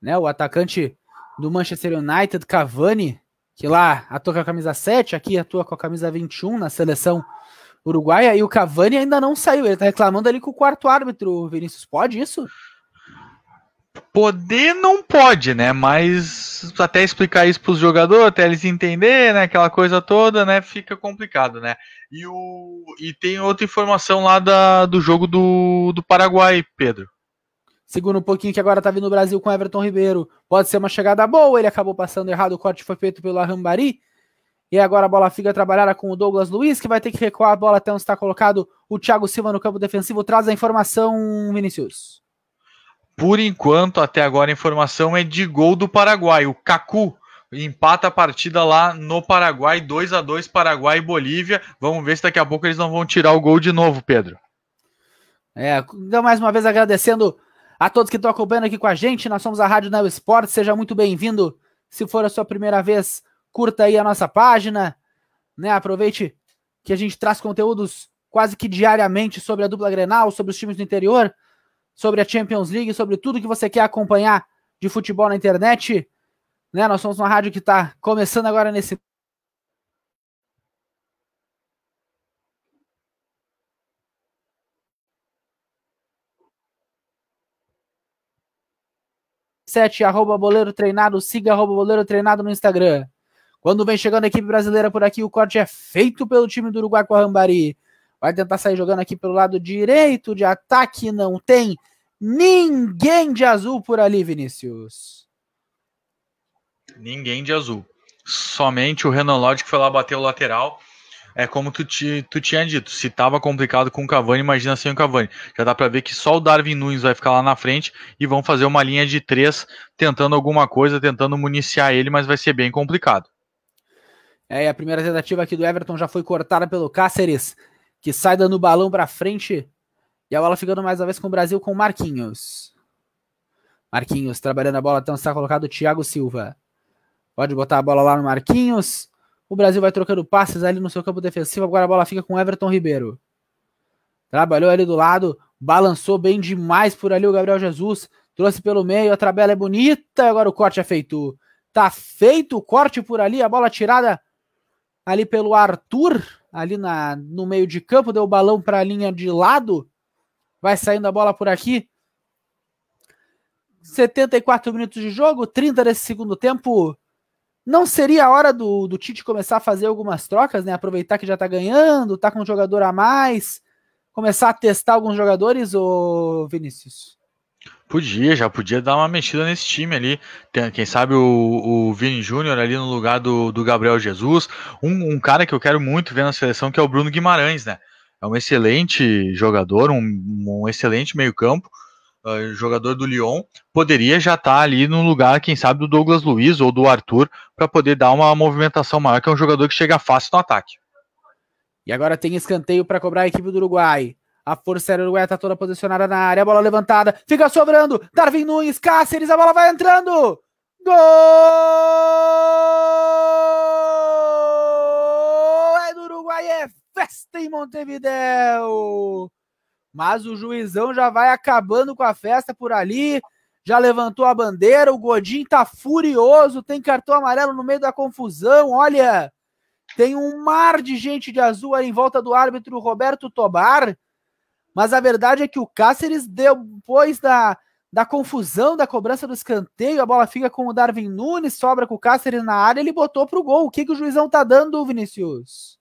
né? O atacante do Manchester United, Cavani, que lá atua com a camisa 7, aqui atua com a camisa 21 na seleção uruguaia, e o Cavani ainda não saiu. Ele tá reclamando ali com o quarto árbitro, Vinícius. Pode isso? Poder não pode, né? Mas até explicar isso para os jogadores, até eles entenderem, né? Aquela coisa toda, né? Fica complicado, né? E, o... e tem outra informação lá da... do jogo do... do Paraguai, Pedro. Segura um pouquinho que agora tá vindo o Brasil com Everton Ribeiro. Pode ser uma chegada boa, ele acabou passando errado, o corte foi feito pelo Arambari. E agora a bola fica trabalhada com o Douglas Luiz, que vai ter que recuar a bola até onde está colocado o Thiago Silva no campo defensivo. Traz a informação, Vinícius. Por enquanto, até agora a informação é de gol do Paraguai. O Cacu empata a partida lá no Paraguai, 2 a 2 Paraguai e Bolívia. Vamos ver se daqui a pouco eles não vão tirar o gol de novo, Pedro. É, então mais uma vez agradecendo a todos que estão acompanhando aqui com a gente, nós somos a Rádio Neo Esporte, seja muito bem-vindo. Se for a sua primeira vez, curta aí a nossa página, né? Aproveite que a gente traz conteúdos quase que diariamente sobre a dupla Grenal, sobre os times do interior, sobre a Champions League, sobre tudo que você quer acompanhar de futebol na internet. Né? Nós somos uma rádio que está começando agora nesse 77, arroba boleiro treinado, siga arroba boleiro treinado no Instagram. Quando vem chegando a equipe brasileira por aqui, o corte é feito pelo time do Uruguai com a Rambari. Vai tentar sair jogando aqui pelo lado direito de ataque, não tem ninguém de azul por ali, Vinícius. Ninguém de azul. Somente o Renan Lodge que foi lá bater o lateral é como tu, te, tu tinha dito, se tava complicado com o Cavani, imagina sem o Cavani. Já dá para ver que só o Darwin Nunes vai ficar lá na frente e vão fazer uma linha de três tentando alguma coisa, tentando municiar ele, mas vai ser bem complicado. É, a primeira tentativa aqui do Everton já foi cortada pelo Cáceres, que sai dando o balão para frente. E a bola ficando mais uma vez com o Brasil com Marquinhos. Marquinhos trabalhando a bola, então está colocado o Thiago Silva. Pode botar a bola lá no Marquinhos. O Brasil vai trocando passes ali no seu campo defensivo. Agora a bola fica com Everton Ribeiro. Trabalhou ali do lado, balançou bem demais por ali o Gabriel Jesus. Trouxe pelo meio, a tabela é bonita. Agora o corte é feito. Tá feito o corte por ali, a bola tirada ali pelo Arthur, ali na, no meio de campo, deu o balão para a linha de lado. Vai saindo a bola por aqui. 74 minutos de jogo, 30 desse segundo tempo. Não seria a hora do, do Tite começar a fazer algumas trocas, né? Aproveitar que já tá ganhando, tá com um jogador a mais, começar a testar alguns jogadores, ou Vinícius? Podia, já podia dar uma mexida nesse time ali. Tem, quem sabe o, o Vini Júnior ali no lugar do, do Gabriel Jesus. Um, um cara que eu quero muito ver na seleção, que é o Bruno Guimarães, né? É um excelente jogador, um, um excelente meio-campo eh, jogador do Lyon, poderia já estar tá ali no lugar, quem sabe, do Douglas Luiz ou do Arthur, para poder dar uma movimentação maior, que é um jogador que chega fácil no ataque. E agora tem escanteio para cobrar a equipe do Uruguai. A força aérea uruguaia está toda posicionada na área, a bola levantada, fica sobrando. Darwin Nunes, Cáceres, a bola vai entrando. Gol! É do Uruguai, é festa em Montevideo. Mas o juizão já vai acabando com a festa por ali, já levantou a bandeira, o Godin tá furioso, tem cartão amarelo no meio da confusão, olha, tem um mar de gente de azul aí em volta do árbitro Roberto Tobar, mas a verdade é que o Cáceres, depois da, da confusão, da cobrança do escanteio, a bola fica com o Darwin Nunes, sobra com o Cáceres na área, ele botou pro gol. O que, que o juizão tá dando, Vinícius?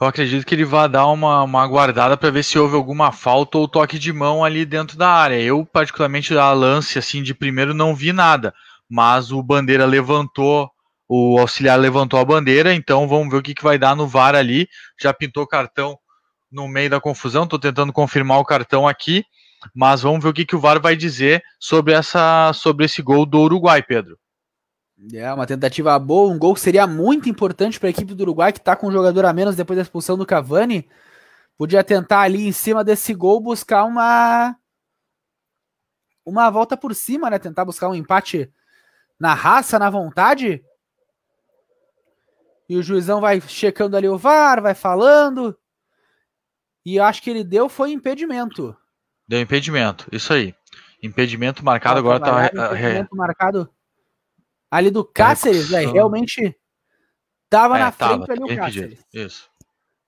eu acredito que ele vai dar uma, uma guardada para ver se houve alguma falta ou toque de mão ali dentro da área. Eu, particularmente, a lance assim de primeiro não vi nada, mas o Bandeira levantou, o auxiliar levantou a bandeira, então vamos ver o que, que vai dar no VAR ali. Já pintou cartão no meio da confusão, estou tentando confirmar o cartão aqui, mas vamos ver o que, que o VAR vai dizer sobre, essa, sobre esse gol do Uruguai, Pedro. É, uma tentativa boa, um gol que seria muito importante para a equipe do Uruguai, que está com um jogador a menos depois da expulsão do Cavani. Podia tentar ali em cima desse gol buscar uma uma volta por cima, né? Tentar buscar um empate na raça, na vontade. E o juizão vai checando ali o VAR, vai falando. E acho que ele deu foi impedimento. Deu impedimento, isso aí. Impedimento marcado agora tá. Impedimento marcado. Ali do é Cáceres, velho, realmente tava é, na frente ali o Cáceres. Isso.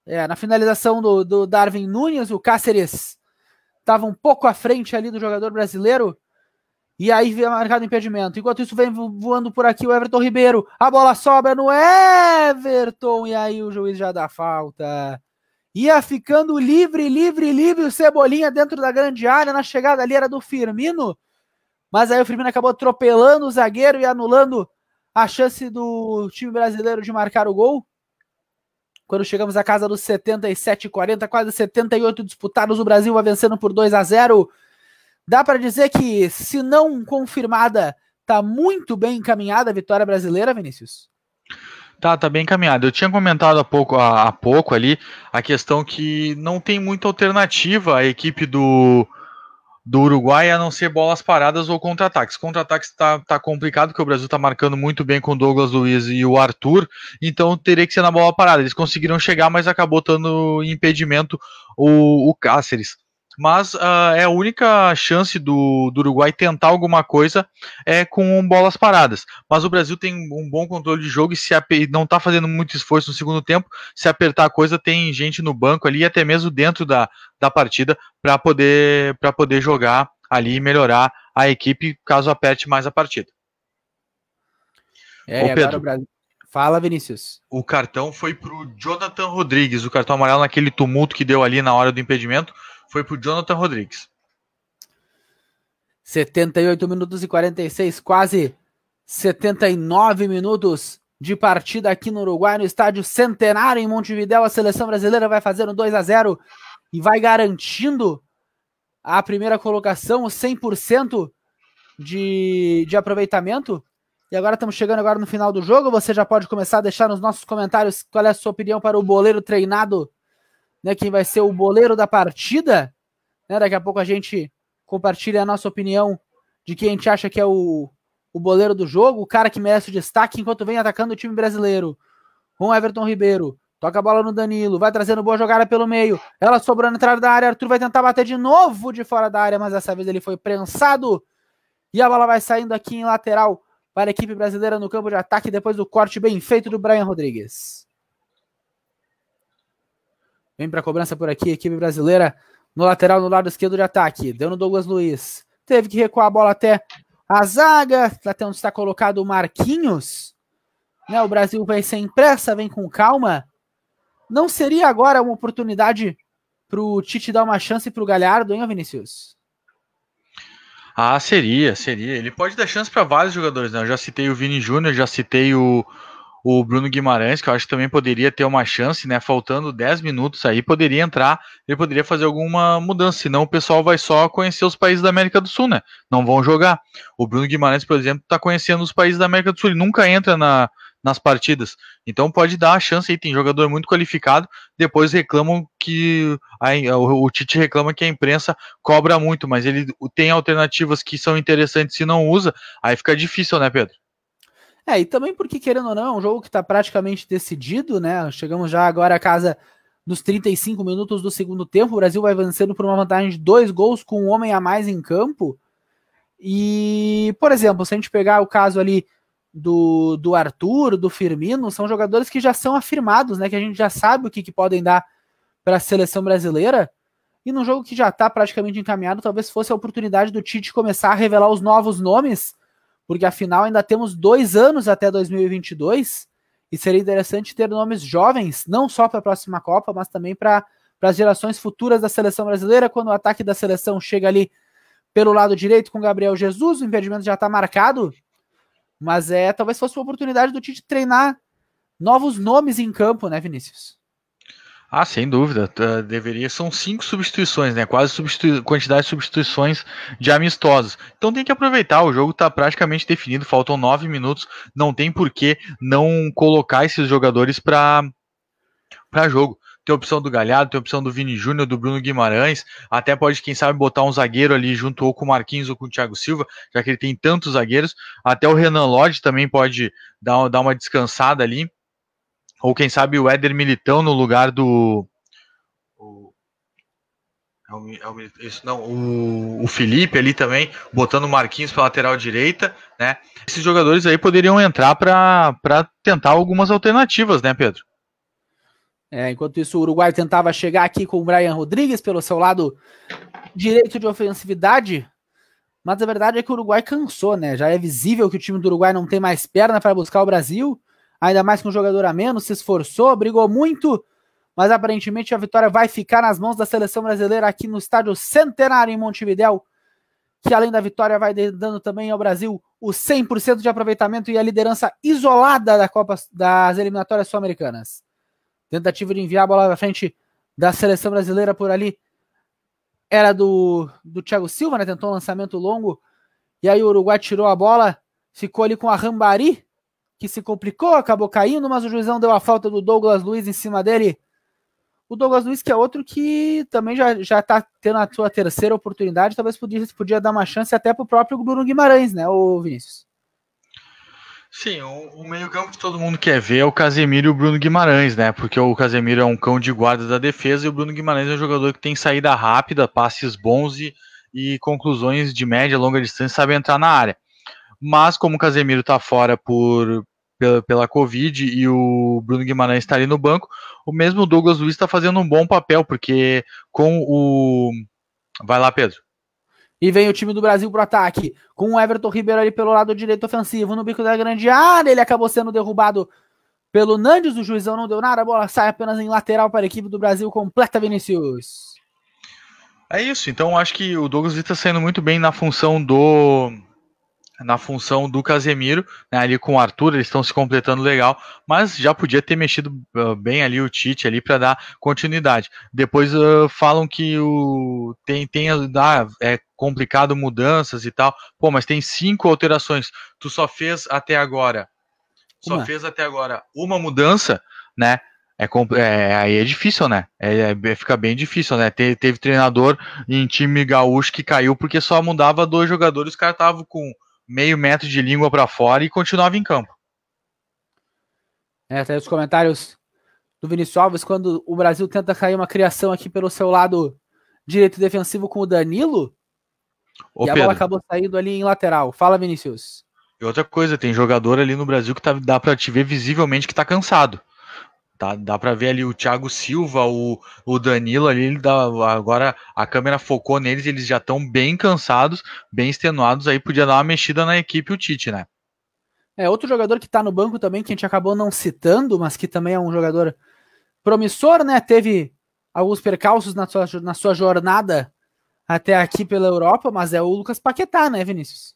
É, na finalização do, do Darwin Nunes, o Cáceres estava um pouco à frente ali do jogador brasileiro. E aí vem marcado impedimento. Enquanto isso, vem voando por aqui o Everton Ribeiro. A bola sobra no Everton. E aí o juiz já dá falta. Ia ficando livre, livre, livre o Cebolinha dentro da grande área. Na chegada ali era do Firmino. Mas aí o Firmino acabou atropelando o zagueiro e anulando a chance do time brasileiro de marcar o gol. Quando chegamos à casa dos 77, 40, quase 78 disputados, o Brasil vai vencendo por 2 a 0. Dá para dizer que, se não confirmada, tá muito bem encaminhada a vitória brasileira, Vinícius? Tá, tá bem encaminhada. Eu tinha comentado há pouco, há, há pouco ali a questão que não tem muita alternativa a equipe do, do Uruguai, a não ser bolas paradas ou contra-ataques. Contra-ataques está tá complicado, porque o Brasil está marcando muito bem com o Douglas Luiz e o Arthur, então teria que ser na bola parada. Eles conseguiram chegar, mas acabou dando impedimento o, o Cáceres mas uh, é a única chance do, do Uruguai tentar alguma coisa é com bolas paradas. Mas o Brasil tem um bom controle de jogo e se não está fazendo muito esforço no segundo tempo. Se apertar a coisa, tem gente no banco ali, até mesmo dentro da, da partida, para poder, poder jogar ali e melhorar a equipe caso aperte mais a partida. É, Ô, Pedro, agora o Brasil... Fala, Vinícius. O cartão foi para o Jonathan Rodrigues, o cartão amarelo naquele tumulto que deu ali na hora do impedimento foi para o Jonathan Rodrigues. 78 minutos e 46, quase 79 minutos de partida aqui no Uruguai, no estádio Centenário em Montevideo. A seleção brasileira vai fazendo 2 a 0 e vai garantindo a primeira colocação, 100% de, de aproveitamento. E agora estamos chegando agora no final do jogo. Você já pode começar a deixar nos nossos comentários qual é a sua opinião para o boleiro treinado né, quem vai ser o boleiro da partida. Né, daqui a pouco a gente compartilha a nossa opinião de quem a gente acha que é o, o boleiro do jogo, o cara que merece o destaque enquanto vem atacando o time brasileiro. Com Everton Ribeiro, toca a bola no Danilo, vai trazendo boa jogada pelo meio, ela sobrou na entrada da área, Arthur vai tentar bater de novo de fora da área, mas dessa vez ele foi prensado e a bola vai saindo aqui em lateral para a equipe brasileira no campo de ataque depois do corte bem feito do Brian Rodrigues. Vem para a cobrança por aqui, equipe brasileira no lateral, no lado esquerdo de ataque. Deu no Douglas Luiz. Teve que recuar a bola até a zaga. Até onde está colocado o Marquinhos. Né, o Brasil vem sem pressa, vem com calma. Não seria agora uma oportunidade para o Tite dar uma chance para o Galhardo, hein, Vinícius? Ah, seria, seria. Ele pode dar chance para vários jogadores, né? Eu já citei o Vini Júnior, já citei o, o Bruno Guimarães, que eu acho que também poderia ter uma chance, né? Faltando 10 minutos aí, poderia entrar, ele poderia fazer alguma mudança, senão o pessoal vai só conhecer os países da América do Sul, né? Não vão jogar. O Bruno Guimarães, por exemplo, está conhecendo os países da América do Sul, ele nunca entra na, nas partidas. Então pode dar a chance aí, tem jogador muito qualificado, depois reclamam que a, o, o, Tite reclama que a imprensa cobra muito, mas ele tem alternativas que são interessantes se não usa, aí fica difícil, né, Pedro? É, e também porque, querendo ou não, é um jogo que está praticamente decidido, né? Chegamos já agora a casa dos 35 minutos do segundo tempo. O Brasil vai vencendo por uma vantagem de dois gols com um homem a mais em campo. E, por exemplo, se a gente pegar o caso ali do, do Arthur, do Firmino, são jogadores que já são afirmados, né? Que a gente já sabe o que, que podem dar para a seleção brasileira. E num jogo que já está praticamente encaminhado, talvez fosse a oportunidade do Tite começar a revelar os novos nomes porque afinal ainda temos dois anos até 2022 e seria interessante ter nomes jovens, não só para a próxima Copa, mas também para as gerações futuras da seleção brasileira, quando o ataque da seleção chega ali pelo lado direito com Gabriel Jesus, o impedimento já está marcado, mas é talvez fosse uma oportunidade do Tite treinar novos nomes em campo, né, Vinícius? Ah, sem dúvida. Ah, deveria. São cinco substituições, né? Quase substitu... quantidade de substituições de amistosos. Então tem que aproveitar. O jogo está praticamente definido. Faltam nove minutos. Não tem por que não colocar esses jogadores para para jogo. Tem a opção do Galhardo, tem a opção do Vini Júnior, do Bruno Guimarães. Até pode, quem sabe, botar um zagueiro ali junto ou com o Marquinhos ou com o Thiago Silva, já que ele tem tantos zagueiros. Até o Renan Lodge também pode dar, dar uma descansada ali. Ou quem sabe o Éder Militão no lugar do. O, é o, é isso, não, o, o Felipe ali também, botando o Marquinhos para lateral direita, né? Esses jogadores aí poderiam entrar para tentar algumas alternativas, né, Pedro? É, enquanto isso, o Uruguai tentava chegar aqui com o Brian Rodrigues pelo seu lado direito de ofensividade, mas a verdade é que o Uruguai cansou, né? Já é visível que o time do Uruguai não tem mais perna para buscar o Brasil ainda mais com um jogador a menos, se esforçou, brigou muito, mas aparentemente a vitória vai ficar nas mãos da seleção brasileira aqui no estádio Centenário em Montevidéu, que além da vitória vai dando também ao Brasil o 100% de aproveitamento e a liderança isolada da Copa das eliminatórias sul-americanas. Tentativa de enviar a bola para frente da seleção brasileira por ali era do, do Thiago Silva, né? Tentou um lançamento longo. E aí o Uruguai tirou a bola, ficou ali com a Rambari, que se complicou, acabou caindo, mas o juizão deu a falta do Douglas Luiz em cima dele. O Douglas Luiz, que é outro que também já, já tá tendo a sua terceira oportunidade, talvez podia, podia dar uma chance até pro próprio Bruno Guimarães, né, o Vinícius? Sim, o, o meio-campo que todo mundo quer ver é o Casemiro e o Bruno Guimarães, né? Porque o Casemiro é um cão de guarda da defesa e o Bruno Guimarães é um jogador que tem saída rápida, passes bons e, e conclusões de média, longa distância, sabe entrar na área. Mas como o Casemiro tá fora por, pela, pela Covid e o Bruno Guimarães está ali no banco, o mesmo Douglas Luiz está fazendo um bom papel, porque com o. Vai lá, Pedro. E vem o time do Brasil pro ataque, com o Everton Ribeiro ali pelo lado direito ofensivo, no bico da grande área, ele acabou sendo derrubado pelo Nandes, o juizão não deu nada, a bola sai apenas em lateral para a equipe do Brasil, completa Vinícius. É isso, então acho que o Douglas está saindo muito bem na função do na função do Casemiro, né, ali com o Arthur, eles estão se completando legal, mas já podia ter mexido uh, bem ali o Tite ali para dar continuidade. Depois uh, falam que o tem tem ah, é complicado mudanças e tal. Pô, mas tem cinco alterações. Tu só fez até agora. Só fez até agora uma mudança, né? É, é, aí é difícil, né? É, é, é, fica bem difícil, né? Te, teve treinador em time gaúcho que caiu porque só mudava dois jogadores, os caras estavam com meio metro de língua para fora e continuava em campo. É, tá aí os comentários do Vinícius Alves, quando o Brasil tenta cair uma criação aqui pelo seu lado direito defensivo com o Danilo, Ô, e Pedro. a bola acabou saindo ali em lateral. Fala, Vinícius. E outra coisa, tem jogador ali no Brasil que tá, dá para te ver visivelmente que tá cansado. Tá, dá para ver ali o Thiago Silva, o, o Danilo ali, ele dá, agora a câmera focou neles, eles já estão bem cansados, bem extenuados, aí podia dar uma mexida na equipe o Tite, né? É, outro jogador que está no banco também, que a gente acabou não citando, mas que também é um jogador promissor, né? Teve alguns percalços na sua, na sua jornada até aqui pela Europa, mas é o Lucas Paquetá, né, Vinícius?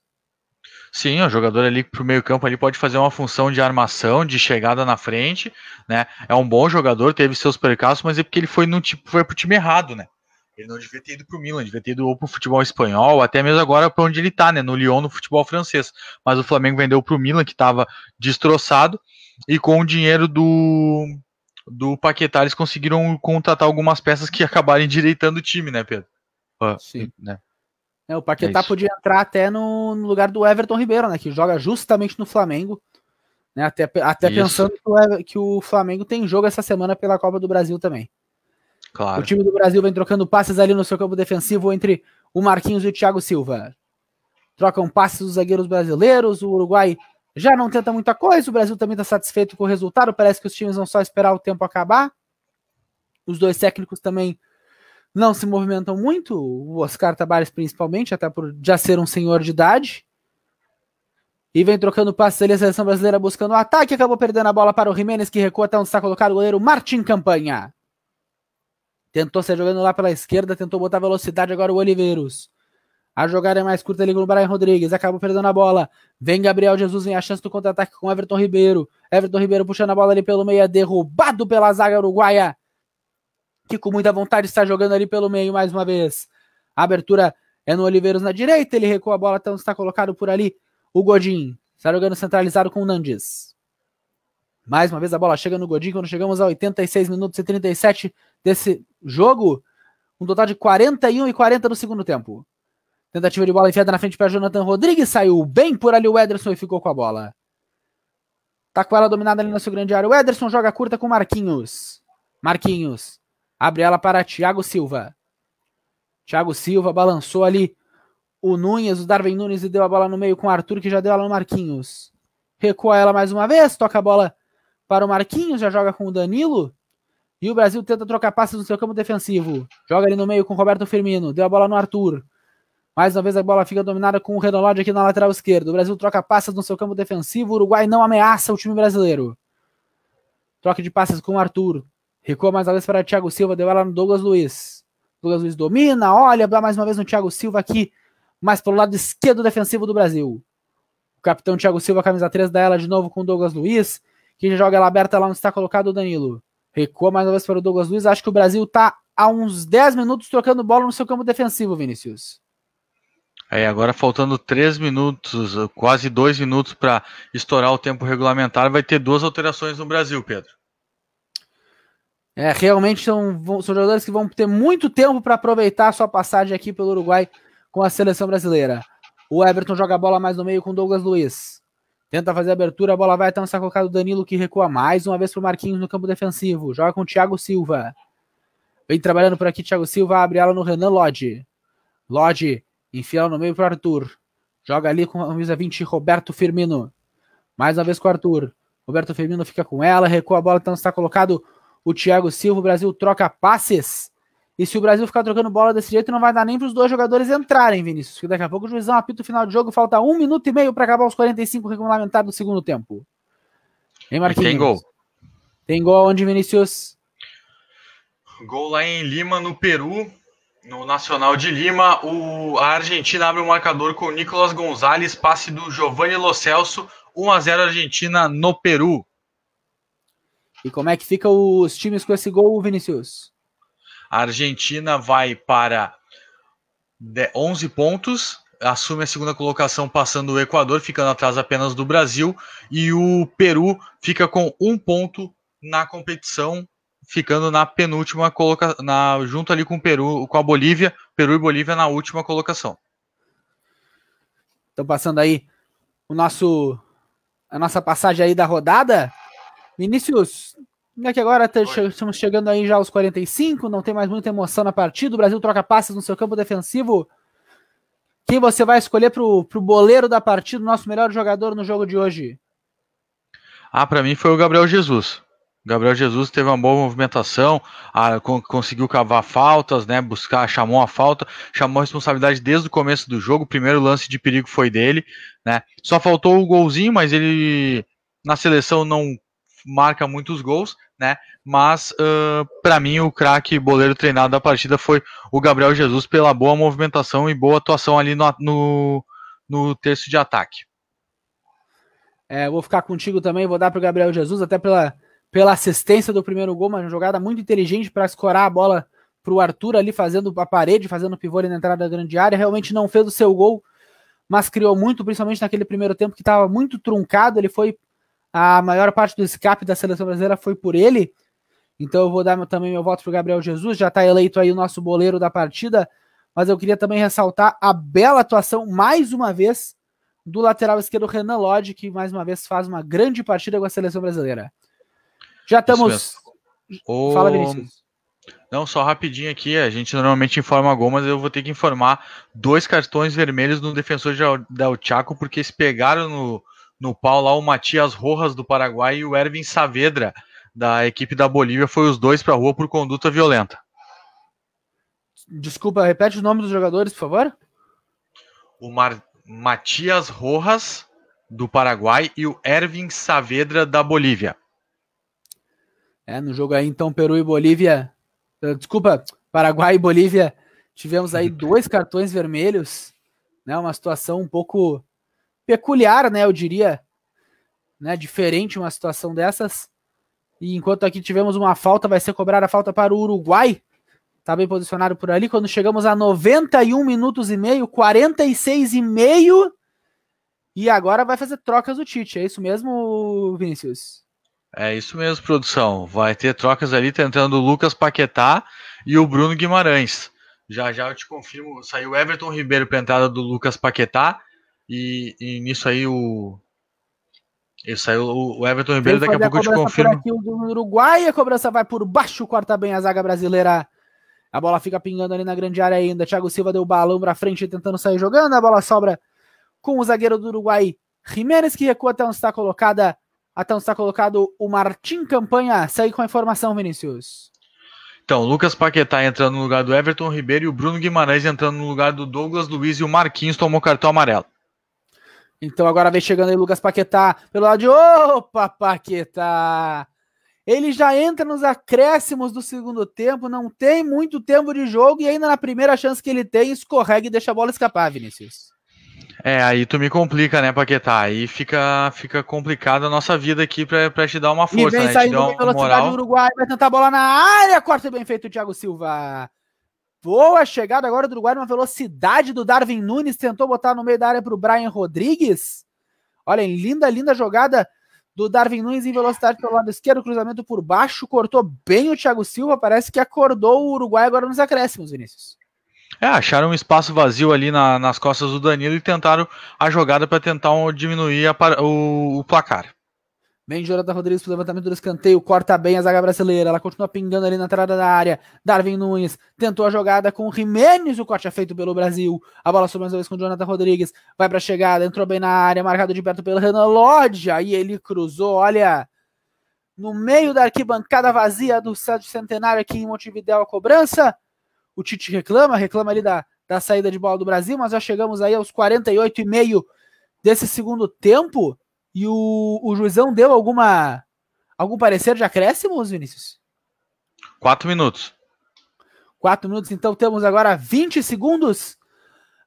Sim, o jogador ali pro meio campo ali pode fazer uma função de armação, de chegada na frente, né? É um bom jogador, teve seus percalços, mas é porque ele foi no tipo foi pro time errado, né? Ele não devia ter ido pro Milan, devia ter ido ou pro futebol espanhol, até mesmo agora para onde ele tá, né? No Lyon, no futebol francês. Mas o Flamengo vendeu pro Milan, que tava destroçado, e com o dinheiro do do Paquetá eles conseguiram contratar algumas peças que [LAUGHS] acabaram endireitando o time, né, Pedro? Sim. Né? Né, o Paquetá é podia entrar até no, no, lugar do Everton Ribeiro, né? Que joga justamente no Flamengo. Né, até até pensando que o, que o, Flamengo tem jogo essa semana pela Copa do Brasil também. Claro. O time do Brasil vem trocando passes ali no seu campo defensivo entre o Marquinhos e o Thiago Silva. Trocam passes os zagueiros brasileiros, o Uruguai já não tenta muita coisa, o Brasil também está satisfeito com o resultado, parece que os times vão só esperar o tempo acabar. Os dois técnicos também não se movimentam muito, o Oscar Tabares principalmente, até por já ser um senhor de idade. E vem trocando passes ali a seleção brasileira buscando o um ataque, acabou perdendo a bola para o Jimenez, que recua até onde está colocado o goleiro Martin Campanha. Tentou ser jogando lá pela esquerda, tentou botar velocidade agora o Oliveiros. A jogada é mais curta ali com o Brian Rodrigues, acabou perdendo a bola. Vem Gabriel Jesus, vem a chance do contra-ataque com Everton Ribeiro. Everton Ribeiro puxando a bola ali pelo meio, é derrubado pela zaga uruguaia que com muita vontade está jogando ali pelo meio mais uma vez. A abertura é no Oliveiros na direita, ele recua a bola, então está colocado por ali o Godin. Está jogando centralizado com o Nandes. Mais uma vez a bola chega no Godin quando chegamos a 86 minutos e 37 desse jogo. Um total de 41 e 40 no segundo tempo. Tentativa de bola enfiada na frente para Jonathan Rodrigues. Saiu bem por ali o Ederson e ficou com a bola. Tá com ela dominada ali na sua grande área. O Ederson joga curta com Marquinhos. Marquinhos Abre ela para Thiago Silva. Thiago Silva balançou ali o Nunes, o Darwin Nunes e deu a bola no meio com o Arthur, que já deu ela no Marquinhos. Recua ela mais uma vez, toca a bola para o Marquinhos, já joga com o Danilo. E o Brasil tenta trocar passes no seu campo defensivo. Joga ali no meio com o Roberto Firmino. Deu a bola no Arthur. Mais uma vez a bola fica dominada com o Renolode aqui na lateral esquerda. O Brasil troca passes no seu campo defensivo. O Uruguai não ameaça o time brasileiro. Troca de passes com o Arthur. Recua mais uma vez para Thiago Silva, deu ela no Douglas Luiz. Douglas Luiz domina, olha, dá mais uma vez no Thiago Silva aqui, mas pelo lado esquerdo defensivo do Brasil. O capitão Thiago Silva, camisa 3, dá ela de novo com o Douglas Luiz, que joga ela aberta lá onde está colocado o Danilo. Recua mais uma vez para o Douglas Luiz, acho que o Brasil está há uns 10 minutos trocando bola no seu campo defensivo, Vinícius. É, agora faltando 3 minutos, quase 2 minutos para estourar o tempo regulamentar, vai ter duas alterações no Brasil, Pedro. É, realmente são, são jogadores que vão ter muito tempo para aproveitar a sua passagem aqui pelo Uruguai com a seleção brasileira. O Everton joga a bola mais no meio com Douglas Luiz. Tenta fazer a abertura, a bola vai até um saco colocado Danilo que recua mais uma vez para o Marquinhos no campo defensivo. Joga com o Thiago Silva. Vem trabalhando por aqui, Thiago Silva abre ela no Renan Lodge. Lodge enfia no meio para Arthur. Joga ali com a camisa 20, Roberto Firmino. Mais uma vez com o Arthur. Roberto Firmino fica com ela, recua a bola, então está colocado o Thiago Silva, o Brasil troca passes. E se o Brasil ficar trocando bola desse jeito, não vai dar nem para os dois jogadores entrarem, Vinícius. Que daqui a pouco o juizão apita o final de jogo, falta um minuto e meio para acabar os 45 regulamentados do segundo tempo. Hein, Marquinhos? tem gol. Tem gol onde, Vinícius? Gol lá em Lima, no Peru. No Nacional de Lima, o, a Argentina abre o marcador com o Nicolas Gonzalez, passe do Giovanni Lo Celso, 1 a 0 Argentina no Peru. E como é que fica os times com esse gol, Vinícius? A Argentina vai para 11 né, pontos, assume a segunda colocação passando o Equador, ficando atrás apenas do Brasil, e o Peru fica com um ponto na competição, ficando na penúltima colocação, junto ali com o Peru, com a Bolívia, Peru e Bolívia na última colocação. Estão passando aí o nosso a nossa passagem aí da rodada. Vinícius, aqui é agora tá Oi. estamos chegando aí já aos 45, não tem mais muita emoção na partida. O Brasil troca passes no seu campo defensivo. Quem você vai escolher pro, pro boleiro da partida, o nosso melhor jogador no jogo de hoje? Ah, para mim foi o Gabriel Jesus. Gabriel Jesus teve uma boa movimentação, a, con conseguiu cavar faltas, né? Buscar, chamou a falta, chamou a responsabilidade desde o começo do jogo. O primeiro lance de perigo foi dele, né? Só faltou o golzinho, mas ele na seleção não marca muitos gols, né? Mas uh, para mim o craque boleiro treinado da partida foi o Gabriel Jesus pela boa movimentação e boa atuação ali no, no, no terço de ataque. É, vou ficar contigo também, vou dar para o Gabriel Jesus, até pela, pela assistência do primeiro gol, uma jogada muito inteligente para escorar a bola para o Arthur ali fazendo a parede, fazendo o pivô ali na entrada da grande área. Realmente não fez o seu gol, mas criou muito, principalmente naquele primeiro tempo que estava muito truncado. Ele foi a maior parte do escape da seleção brasileira foi por ele. Então eu vou dar também meu voto para o Gabriel Jesus, já está eleito aí o nosso boleiro da partida. Mas eu queria também ressaltar a bela atuação, mais uma vez, do lateral esquerdo Renan Lodge, que mais uma vez faz uma grande partida com a seleção brasileira. Já estamos. O... Fala, Vinícius. Não, só rapidinho aqui, a gente normalmente informa gol, mas eu vou ter que informar dois cartões vermelhos no defensor de Del Chaco, porque se pegaram no, no pau lá o Matias Rojas do Paraguai e o Ervin Saavedra da equipe da Bolívia foi os dois para a rua por conduta violenta. Desculpa, repete o nome dos jogadores, por favor. O Mar Matias Rojas do Paraguai e o Ervin Saavedra da Bolívia. É, no jogo aí então Peru e Bolívia, eh, desculpa, Paraguai e Bolívia, tivemos aí uhum. dois cartões vermelhos, né? Uma situação um pouco peculiar, né? Eu diria, né? Diferente uma situação dessas. E enquanto aqui tivemos uma falta, vai ser cobrada a falta para o Uruguai. Tá bem posicionado por ali. Quando chegamos a 91 minutos e meio, 46 e meio. E agora vai fazer trocas o Tite. É isso mesmo, Vinícius? É isso mesmo, produção. Vai ter trocas ali tentando o Lucas Paquetá e o Bruno Guimarães. Já já eu te confirmo. Saiu Everton Ribeiro para entrada do Lucas Paquetá e, e nisso aí o. Ele saiu o Everton Ribeiro, daqui a pouco a eu te confirmo. aqui, o Uruguai, a cobrança vai por baixo, corta bem a zaga brasileira. A bola fica pingando ali na grande área ainda. Thiago Silva deu balão para frente tentando sair jogando. A bola sobra com o zagueiro do Uruguai, Jiménez, que recua até onde está colocada. Até onde está colocado o Martim Campanha. Segue com a informação, Vinícius. Então, Lucas Paquetá entrando no lugar do Everton Ribeiro e o Bruno Guimarães entrando no lugar do Douglas Luiz e o Marquinhos tomou cartão amarelo. Então agora vem chegando aí Lucas Paquetá pelo lado de opa, Paquetá. Ele já entra nos acréscimos do segundo tempo, não tem muito tempo de jogo e ainda na primeira chance que ele tem, escorrega e deixa a bola escapar, Vinícius. É, aí tu me complica, né, Paquetá? Aí fica, fica complicada a nossa vida aqui pra, pra te dar uma força, e vem né? Saindo te dar uma velocidade moral. do Uruguai, vai tentar a bola na área, corta bem feito o Thiago Silva. Boa chegada agora do Uruguai, uma velocidade do Darwin Nunes, tentou botar no meio da área para o Brian Rodrigues. Olhem, linda, linda jogada do Darwin Nunes em velocidade pelo lado esquerdo, cruzamento por baixo, cortou bem o Thiago Silva, parece que acordou o Uruguai agora nos acréscimos, Vinícius. É, acharam um espaço vazio ali na, nas costas do Danilo e tentaram a jogada para tentar diminuir a, o, o placar. Vem Jonathan Rodrigues pro levantamento do escanteio, corta bem a zaga brasileira, ela continua pingando ali na entrada da área. Darwin Nunes tentou a jogada com o Jimenez, o corte é feito pelo Brasil. A bola sobe mais uma vez com o Jonathan Rodrigues, vai pra chegada, entrou bem na área, marcado de perto pelo Renan Lodge, aí ele cruzou, olha, no meio da arquibancada vazia do Estádio Centenário aqui em Montevideo a cobrança. O Tite reclama, reclama ali da, da saída de bola do Brasil, mas já chegamos aí aos 48 e meio desse segundo tempo. E o, o juizão deu alguma algum parecer de acréscimos, Vinícius? Quatro minutos. Quatro minutos, então temos agora 20 segundos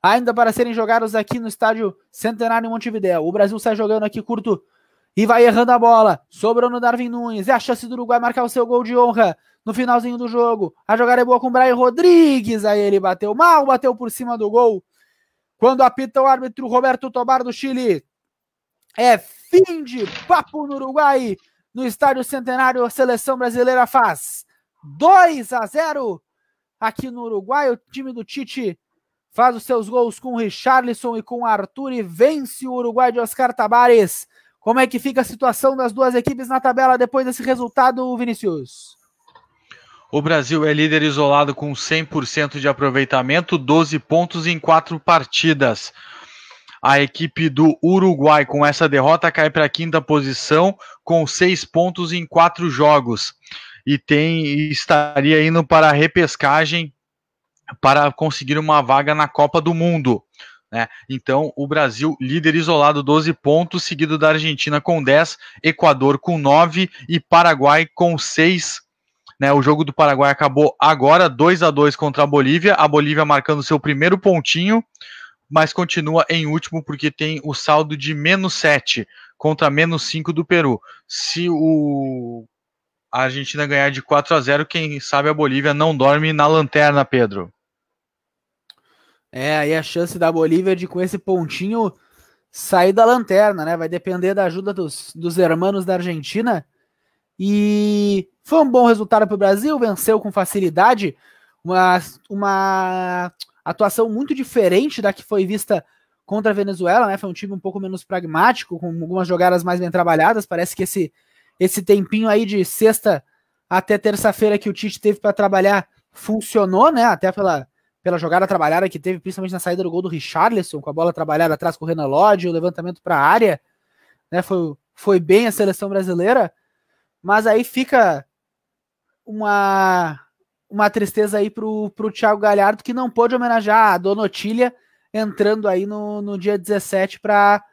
ainda para serem jogados aqui no estádio Centenário em Montevideo. O Brasil sai jogando aqui curto e vai errando a bola. Sobrou no Darwin Nunes. É a chance do Uruguai marcar o seu gol de honra no finalzinho do jogo. A jogada é boa com o Brian Rodrigues. Aí ele bateu mal, bateu por cima do gol. Quando apita o árbitro Roberto Tobar do Chile, é fim de papo no Uruguai. No estádio centenário, a seleção brasileira faz 2 a 0 aqui no Uruguai. O time do Tite faz os seus gols com o Richarlison e com o Arthur e vence o Uruguai de Oscar Tabares. Como é que fica a situação das duas equipes na tabela depois desse resultado, Vinícius? O Brasil é líder isolado com 100% de aproveitamento, 12 pontos em quatro partidas. A equipe do Uruguai, com essa derrota, cai para a quinta posição, com seis pontos em quatro jogos. E tem e estaria indo para a repescagem para conseguir uma vaga na Copa do Mundo. Né? Então, o Brasil, líder isolado, 12 pontos, seguido da Argentina com 10, Equador com 9 e Paraguai com 6 né, o jogo do Paraguai acabou agora 2 a 2 contra a Bolívia, a Bolívia marcando seu primeiro pontinho mas continua em último porque tem o saldo de menos 7 contra menos 5 do Peru. Se o a Argentina ganhar de 4 a 0, quem sabe a Bolívia não dorme na lanterna, Pedro. É, aí a chance da Bolívia de com esse pontinho sair da lanterna, né? Vai depender da ajuda dos, dos hermanos da Argentina. E foi um bom resultado para o Brasil, venceu com facilidade. Uma, uma atuação muito diferente da que foi vista contra a Venezuela, né? Foi um time um pouco menos pragmático, com algumas jogadas mais bem trabalhadas. Parece que esse, esse tempinho aí de sexta até terça-feira que o Tite teve para trabalhar funcionou, né? Até pela, pela jogada trabalhada que teve, principalmente na saída do gol do Richarlison, com a bola trabalhada atrás com o Renan Lodge, o levantamento para a área, né? Foi, foi bem a seleção brasileira, mas aí fica uma uma tristeza aí pro, pro Thiago Galhardo, que não pôde homenagear a Donotília entrando aí no, no dia 17 para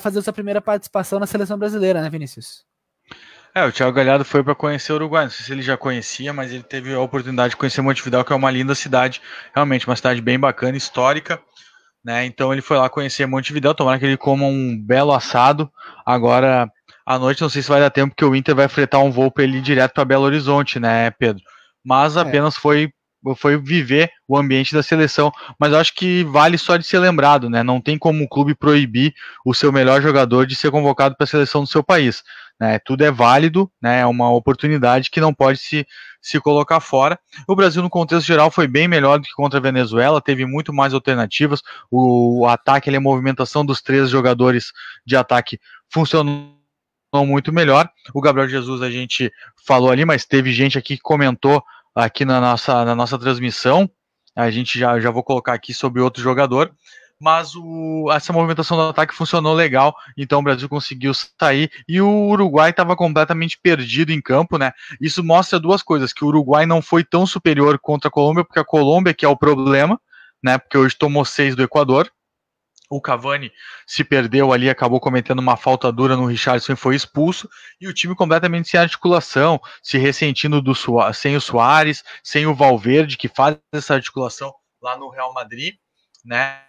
fazer sua primeira participação na seleção brasileira, né, Vinícius? É, o Thiago Galhardo foi para conhecer o Uruguai. Não sei se ele já conhecia, mas ele teve a oportunidade de conhecer Montevidéu, que é uma linda cidade, realmente uma cidade bem bacana, histórica. Né? Então ele foi lá conhecer Montevidéu, tomara que ele coma um belo assado. Agora à noite, não sei se vai dar tempo, porque o Inter vai fretar um voo para ele ir direto para Belo Horizonte, né, Pedro? mas é. apenas é. foi foi viver o ambiente da seleção, mas acho que vale só de ser lembrado, né? Não tem como o clube proibir o seu melhor jogador de ser convocado para a seleção do seu país, né? Tudo é válido, né? É uma oportunidade que não pode se, se colocar fora. O Brasil no contexto geral foi bem melhor do que contra a Venezuela, teve muito mais alternativas. O ataque, a é movimentação dos três jogadores de ataque funcionou muito melhor. O Gabriel Jesus a gente falou ali, mas teve gente aqui que comentou aqui na nossa, na nossa transmissão. A gente já, já vou colocar aqui sobre outro jogador. Mas o, essa movimentação do ataque funcionou legal, então o Brasil conseguiu sair e o Uruguai estava completamente perdido em campo, né? Isso mostra duas coisas: que o Uruguai não foi tão superior contra a Colômbia, porque a Colômbia que é o problema, né? Porque hoje tomou seis do Equador, o Cavani se perdeu ali, acabou cometendo uma falta dura no Richardson e foi expulso, e o time completamente sem articulação, se ressentindo do sem o Soares, sem o Valverde, que faz essa articulação lá no Real Madrid, né?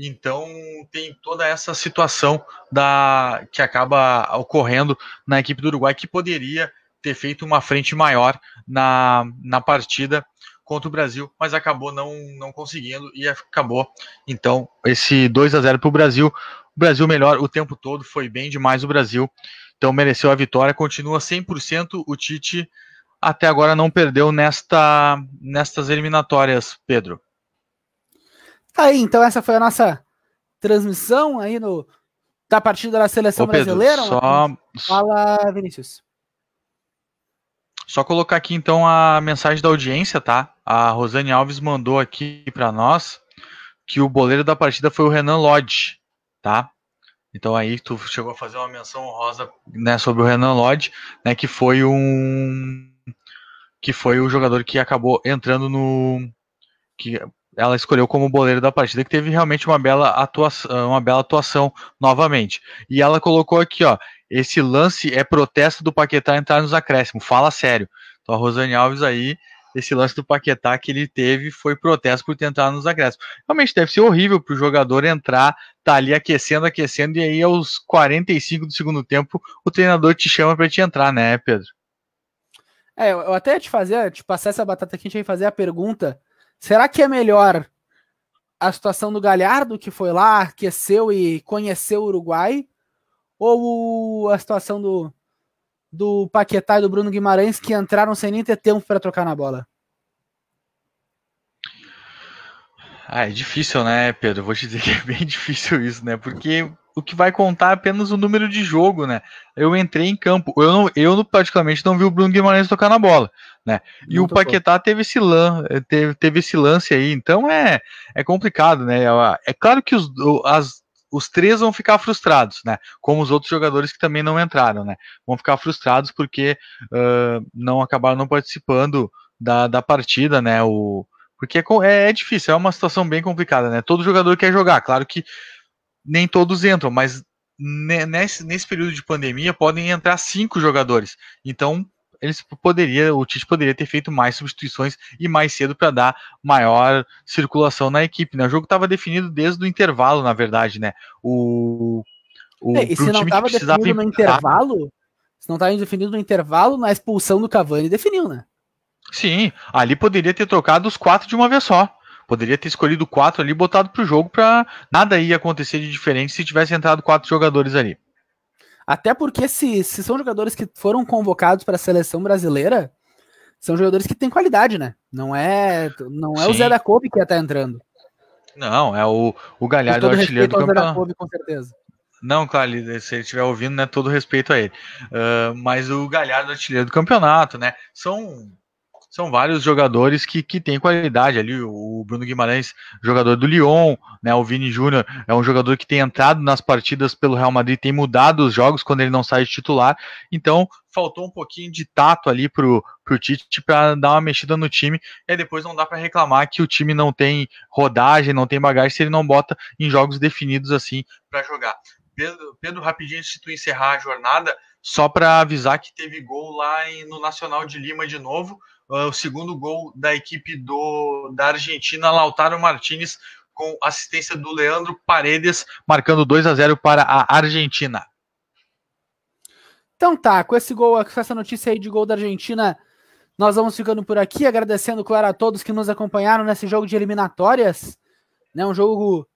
Então tem toda essa situação da que acaba ocorrendo na equipe do Uruguai que poderia ter feito uma frente maior na, na partida contra o Brasil, mas acabou não, não conseguindo e acabou então esse 2 a 0 para o Brasil. O Brasil melhor o tempo todo, foi bem demais o Brasil, então mereceu a vitória, continua 100% o Tite até agora não perdeu nesta, nestas eliminatórias, Pedro. Tá aí, então essa foi a nossa transmissão aí no, da partida da seleção Ô, Pedro, brasileira. Né? Só... Fala, Vinícius. Só colocar aqui então a mensagem da audiência, tá? A Rosane Alves mandou aqui para nós que o boleiro da partida foi o Renan Lodge, tá? Então aí tu chegou a fazer uma menção honrosa, né, sobre o Renan Lodge, né, que foi um que foi o jogador que acabou entrando no que ela escolheu como boleiro da partida, que teve realmente uma bela atuação, uma bela atuação novamente. E ela colocou aqui, ó, esse lance é protesto do Paquetá entrar nos acréscimos. Fala sério. Então a Rosane Alves aí, esse lance do Paquetá que ele teve foi protesto por tentar nos acréscimos. Realmente deve ser horrível para o jogador entrar, tá ali aquecendo, aquecendo, e aí aos 45 do segundo tempo o treinador te chama para te entrar, né, Pedro? É, eu até ia te fazer, te passar essa batata aqui, a gente fazer a pergunta: será que é melhor a situação do Galhardo, que foi lá, aqueceu e conheceu o Uruguai? Ou a situação do, do Paquetá e do Bruno Guimarães que entraram sem nem ter tempo para trocar na bola? Ah, é difícil, né, Pedro? Vou te dizer que é bem [LAUGHS] difícil isso, né? Porque o que vai contar é apenas o número de jogo, né? Eu entrei em campo. Eu, não, eu praticamente não vi o Bruno Guimarães tocar na bola, né? E não o Paquetá teve esse, lan, teve, teve esse lance aí. Então é, é complicado, né? Ah, é claro que os, as os três vão ficar frustrados, né? Como os outros jogadores que também não entraram, né? Vão ficar frustrados porque uh, não acabaram não participando da, da partida, né? O, porque é, é, é difícil, é uma situação bem complicada, né? Todo jogador quer jogar, claro que nem todos entram, mas nesse, nesse período de pandemia podem entrar cinco jogadores. Então eles poderia, o Tite poderia ter feito mais substituições e mais cedo para dar maior circulação na equipe. Né? O jogo estava definido desde o intervalo, na verdade, né? O, o é, e se não estava definido no intervalo, se não estava definido no intervalo, na expulsão do Cavani definiu, né? Sim, ali poderia ter trocado os quatro de uma vez só. Poderia ter escolhido quatro ali, botado para o jogo para nada ia acontecer de diferente se tivesse entrado quatro jogadores ali. Até porque se, se são jogadores que foram convocados para a seleção brasileira, são jogadores que têm qualidade, né? Não é, não é o Zé da Kobe que ia tá estar entrando. Não, é o, o Galhardo o artilheiro do campeonato. Kobe, com certeza. Não, claro, se ele estiver ouvindo, né, todo respeito a ele. Uh, mas o Galhardo artilheiro do campeonato, né? São são vários jogadores que, que têm qualidade ali. O Bruno Guimarães, jogador do Lyon, né? O Vini Júnior é um jogador que tem entrado nas partidas pelo Real Madrid, tem mudado os jogos quando ele não sai de titular. Então, faltou um pouquinho de tato ali pro, pro Tite para dar uma mexida no time. E depois não dá para reclamar que o time não tem rodagem, não tem bagagem se ele não bota em jogos definidos assim para jogar. Pedro, Pedro, rapidinho, se tu encerrar a jornada, só para avisar que teve gol lá em, no Nacional de Lima de novo uh, o segundo gol da equipe do, da Argentina, Lautaro Martinez, com assistência do Leandro Paredes, marcando 2 a 0 para a Argentina. Então tá, com esse gol, com essa notícia aí de gol da Argentina, nós vamos ficando por aqui, agradecendo, claro, a todos que nos acompanharam nesse jogo de eliminatórias. Né, um jogo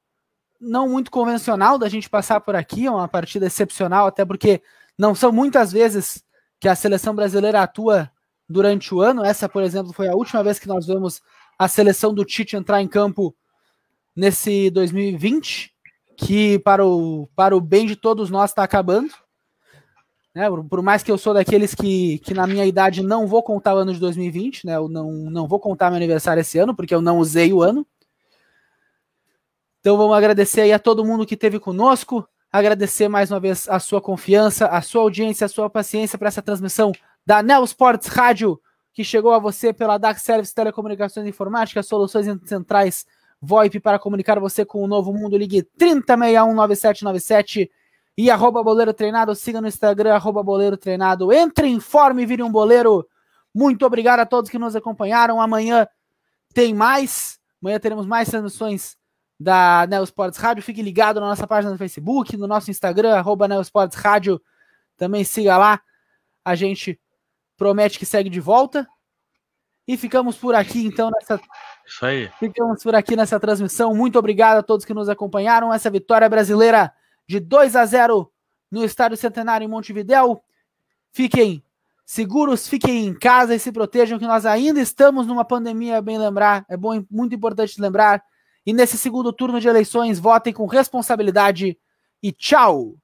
não muito convencional da gente passar por aqui, uma partida excepcional, até porque não são muitas vezes que a seleção brasileira atua durante o ano. Essa, por exemplo, foi a última vez que nós vemos a seleção do Tite entrar em campo nesse 2020, que para o, para o bem de todos nós está acabando. Né? Por, por, mais que eu sou daqueles que, que na minha idade não vou contar o ano de 2020, né? Eu não, não vou contar meu aniversário esse ano, porque eu não usei o ano. Então vamos agradecer aí a todo mundo que esteve conosco, agradecer mais uma vez a sua confiança, a sua audiência, a sua paciência para essa transmissão da Nel Sports Rádio, que chegou a você pela Dax Service Telecomunicações e Informática, soluções centrais VoIP para comunicar você com o novo mundo. Ligue 30619797 e arroba boleiro treinado. Siga no Instagram, arroba boleiro treinado. Entre, informe, vire um boleiro. Muito obrigado a todos que nos acompanharam. Amanhã tem mais. Amanhã teremos mais transmissões da Neo Sports Rádio. Fique ligado na nossa página no Facebook, no nosso Instagram, arroba Neo Sports Rádio. Também siga lá. A gente promete que segue de volta. E ficamos por aqui, então, nessa. Isso aí. Ficamos por aqui nessa transmissão. Muito obrigado a todos que nos acompanharam. Essa vitória brasileira de 2 a 0 no Estádio Centenário em Montevidéu. Fiquem seguros, fiquem em casa e se protejam, que nós ainda estamos numa pandemia, é bem lembrar. É bom, muito importante lembrar. E nesse segundo turno de eleições, votem com responsabilidade. E tchau!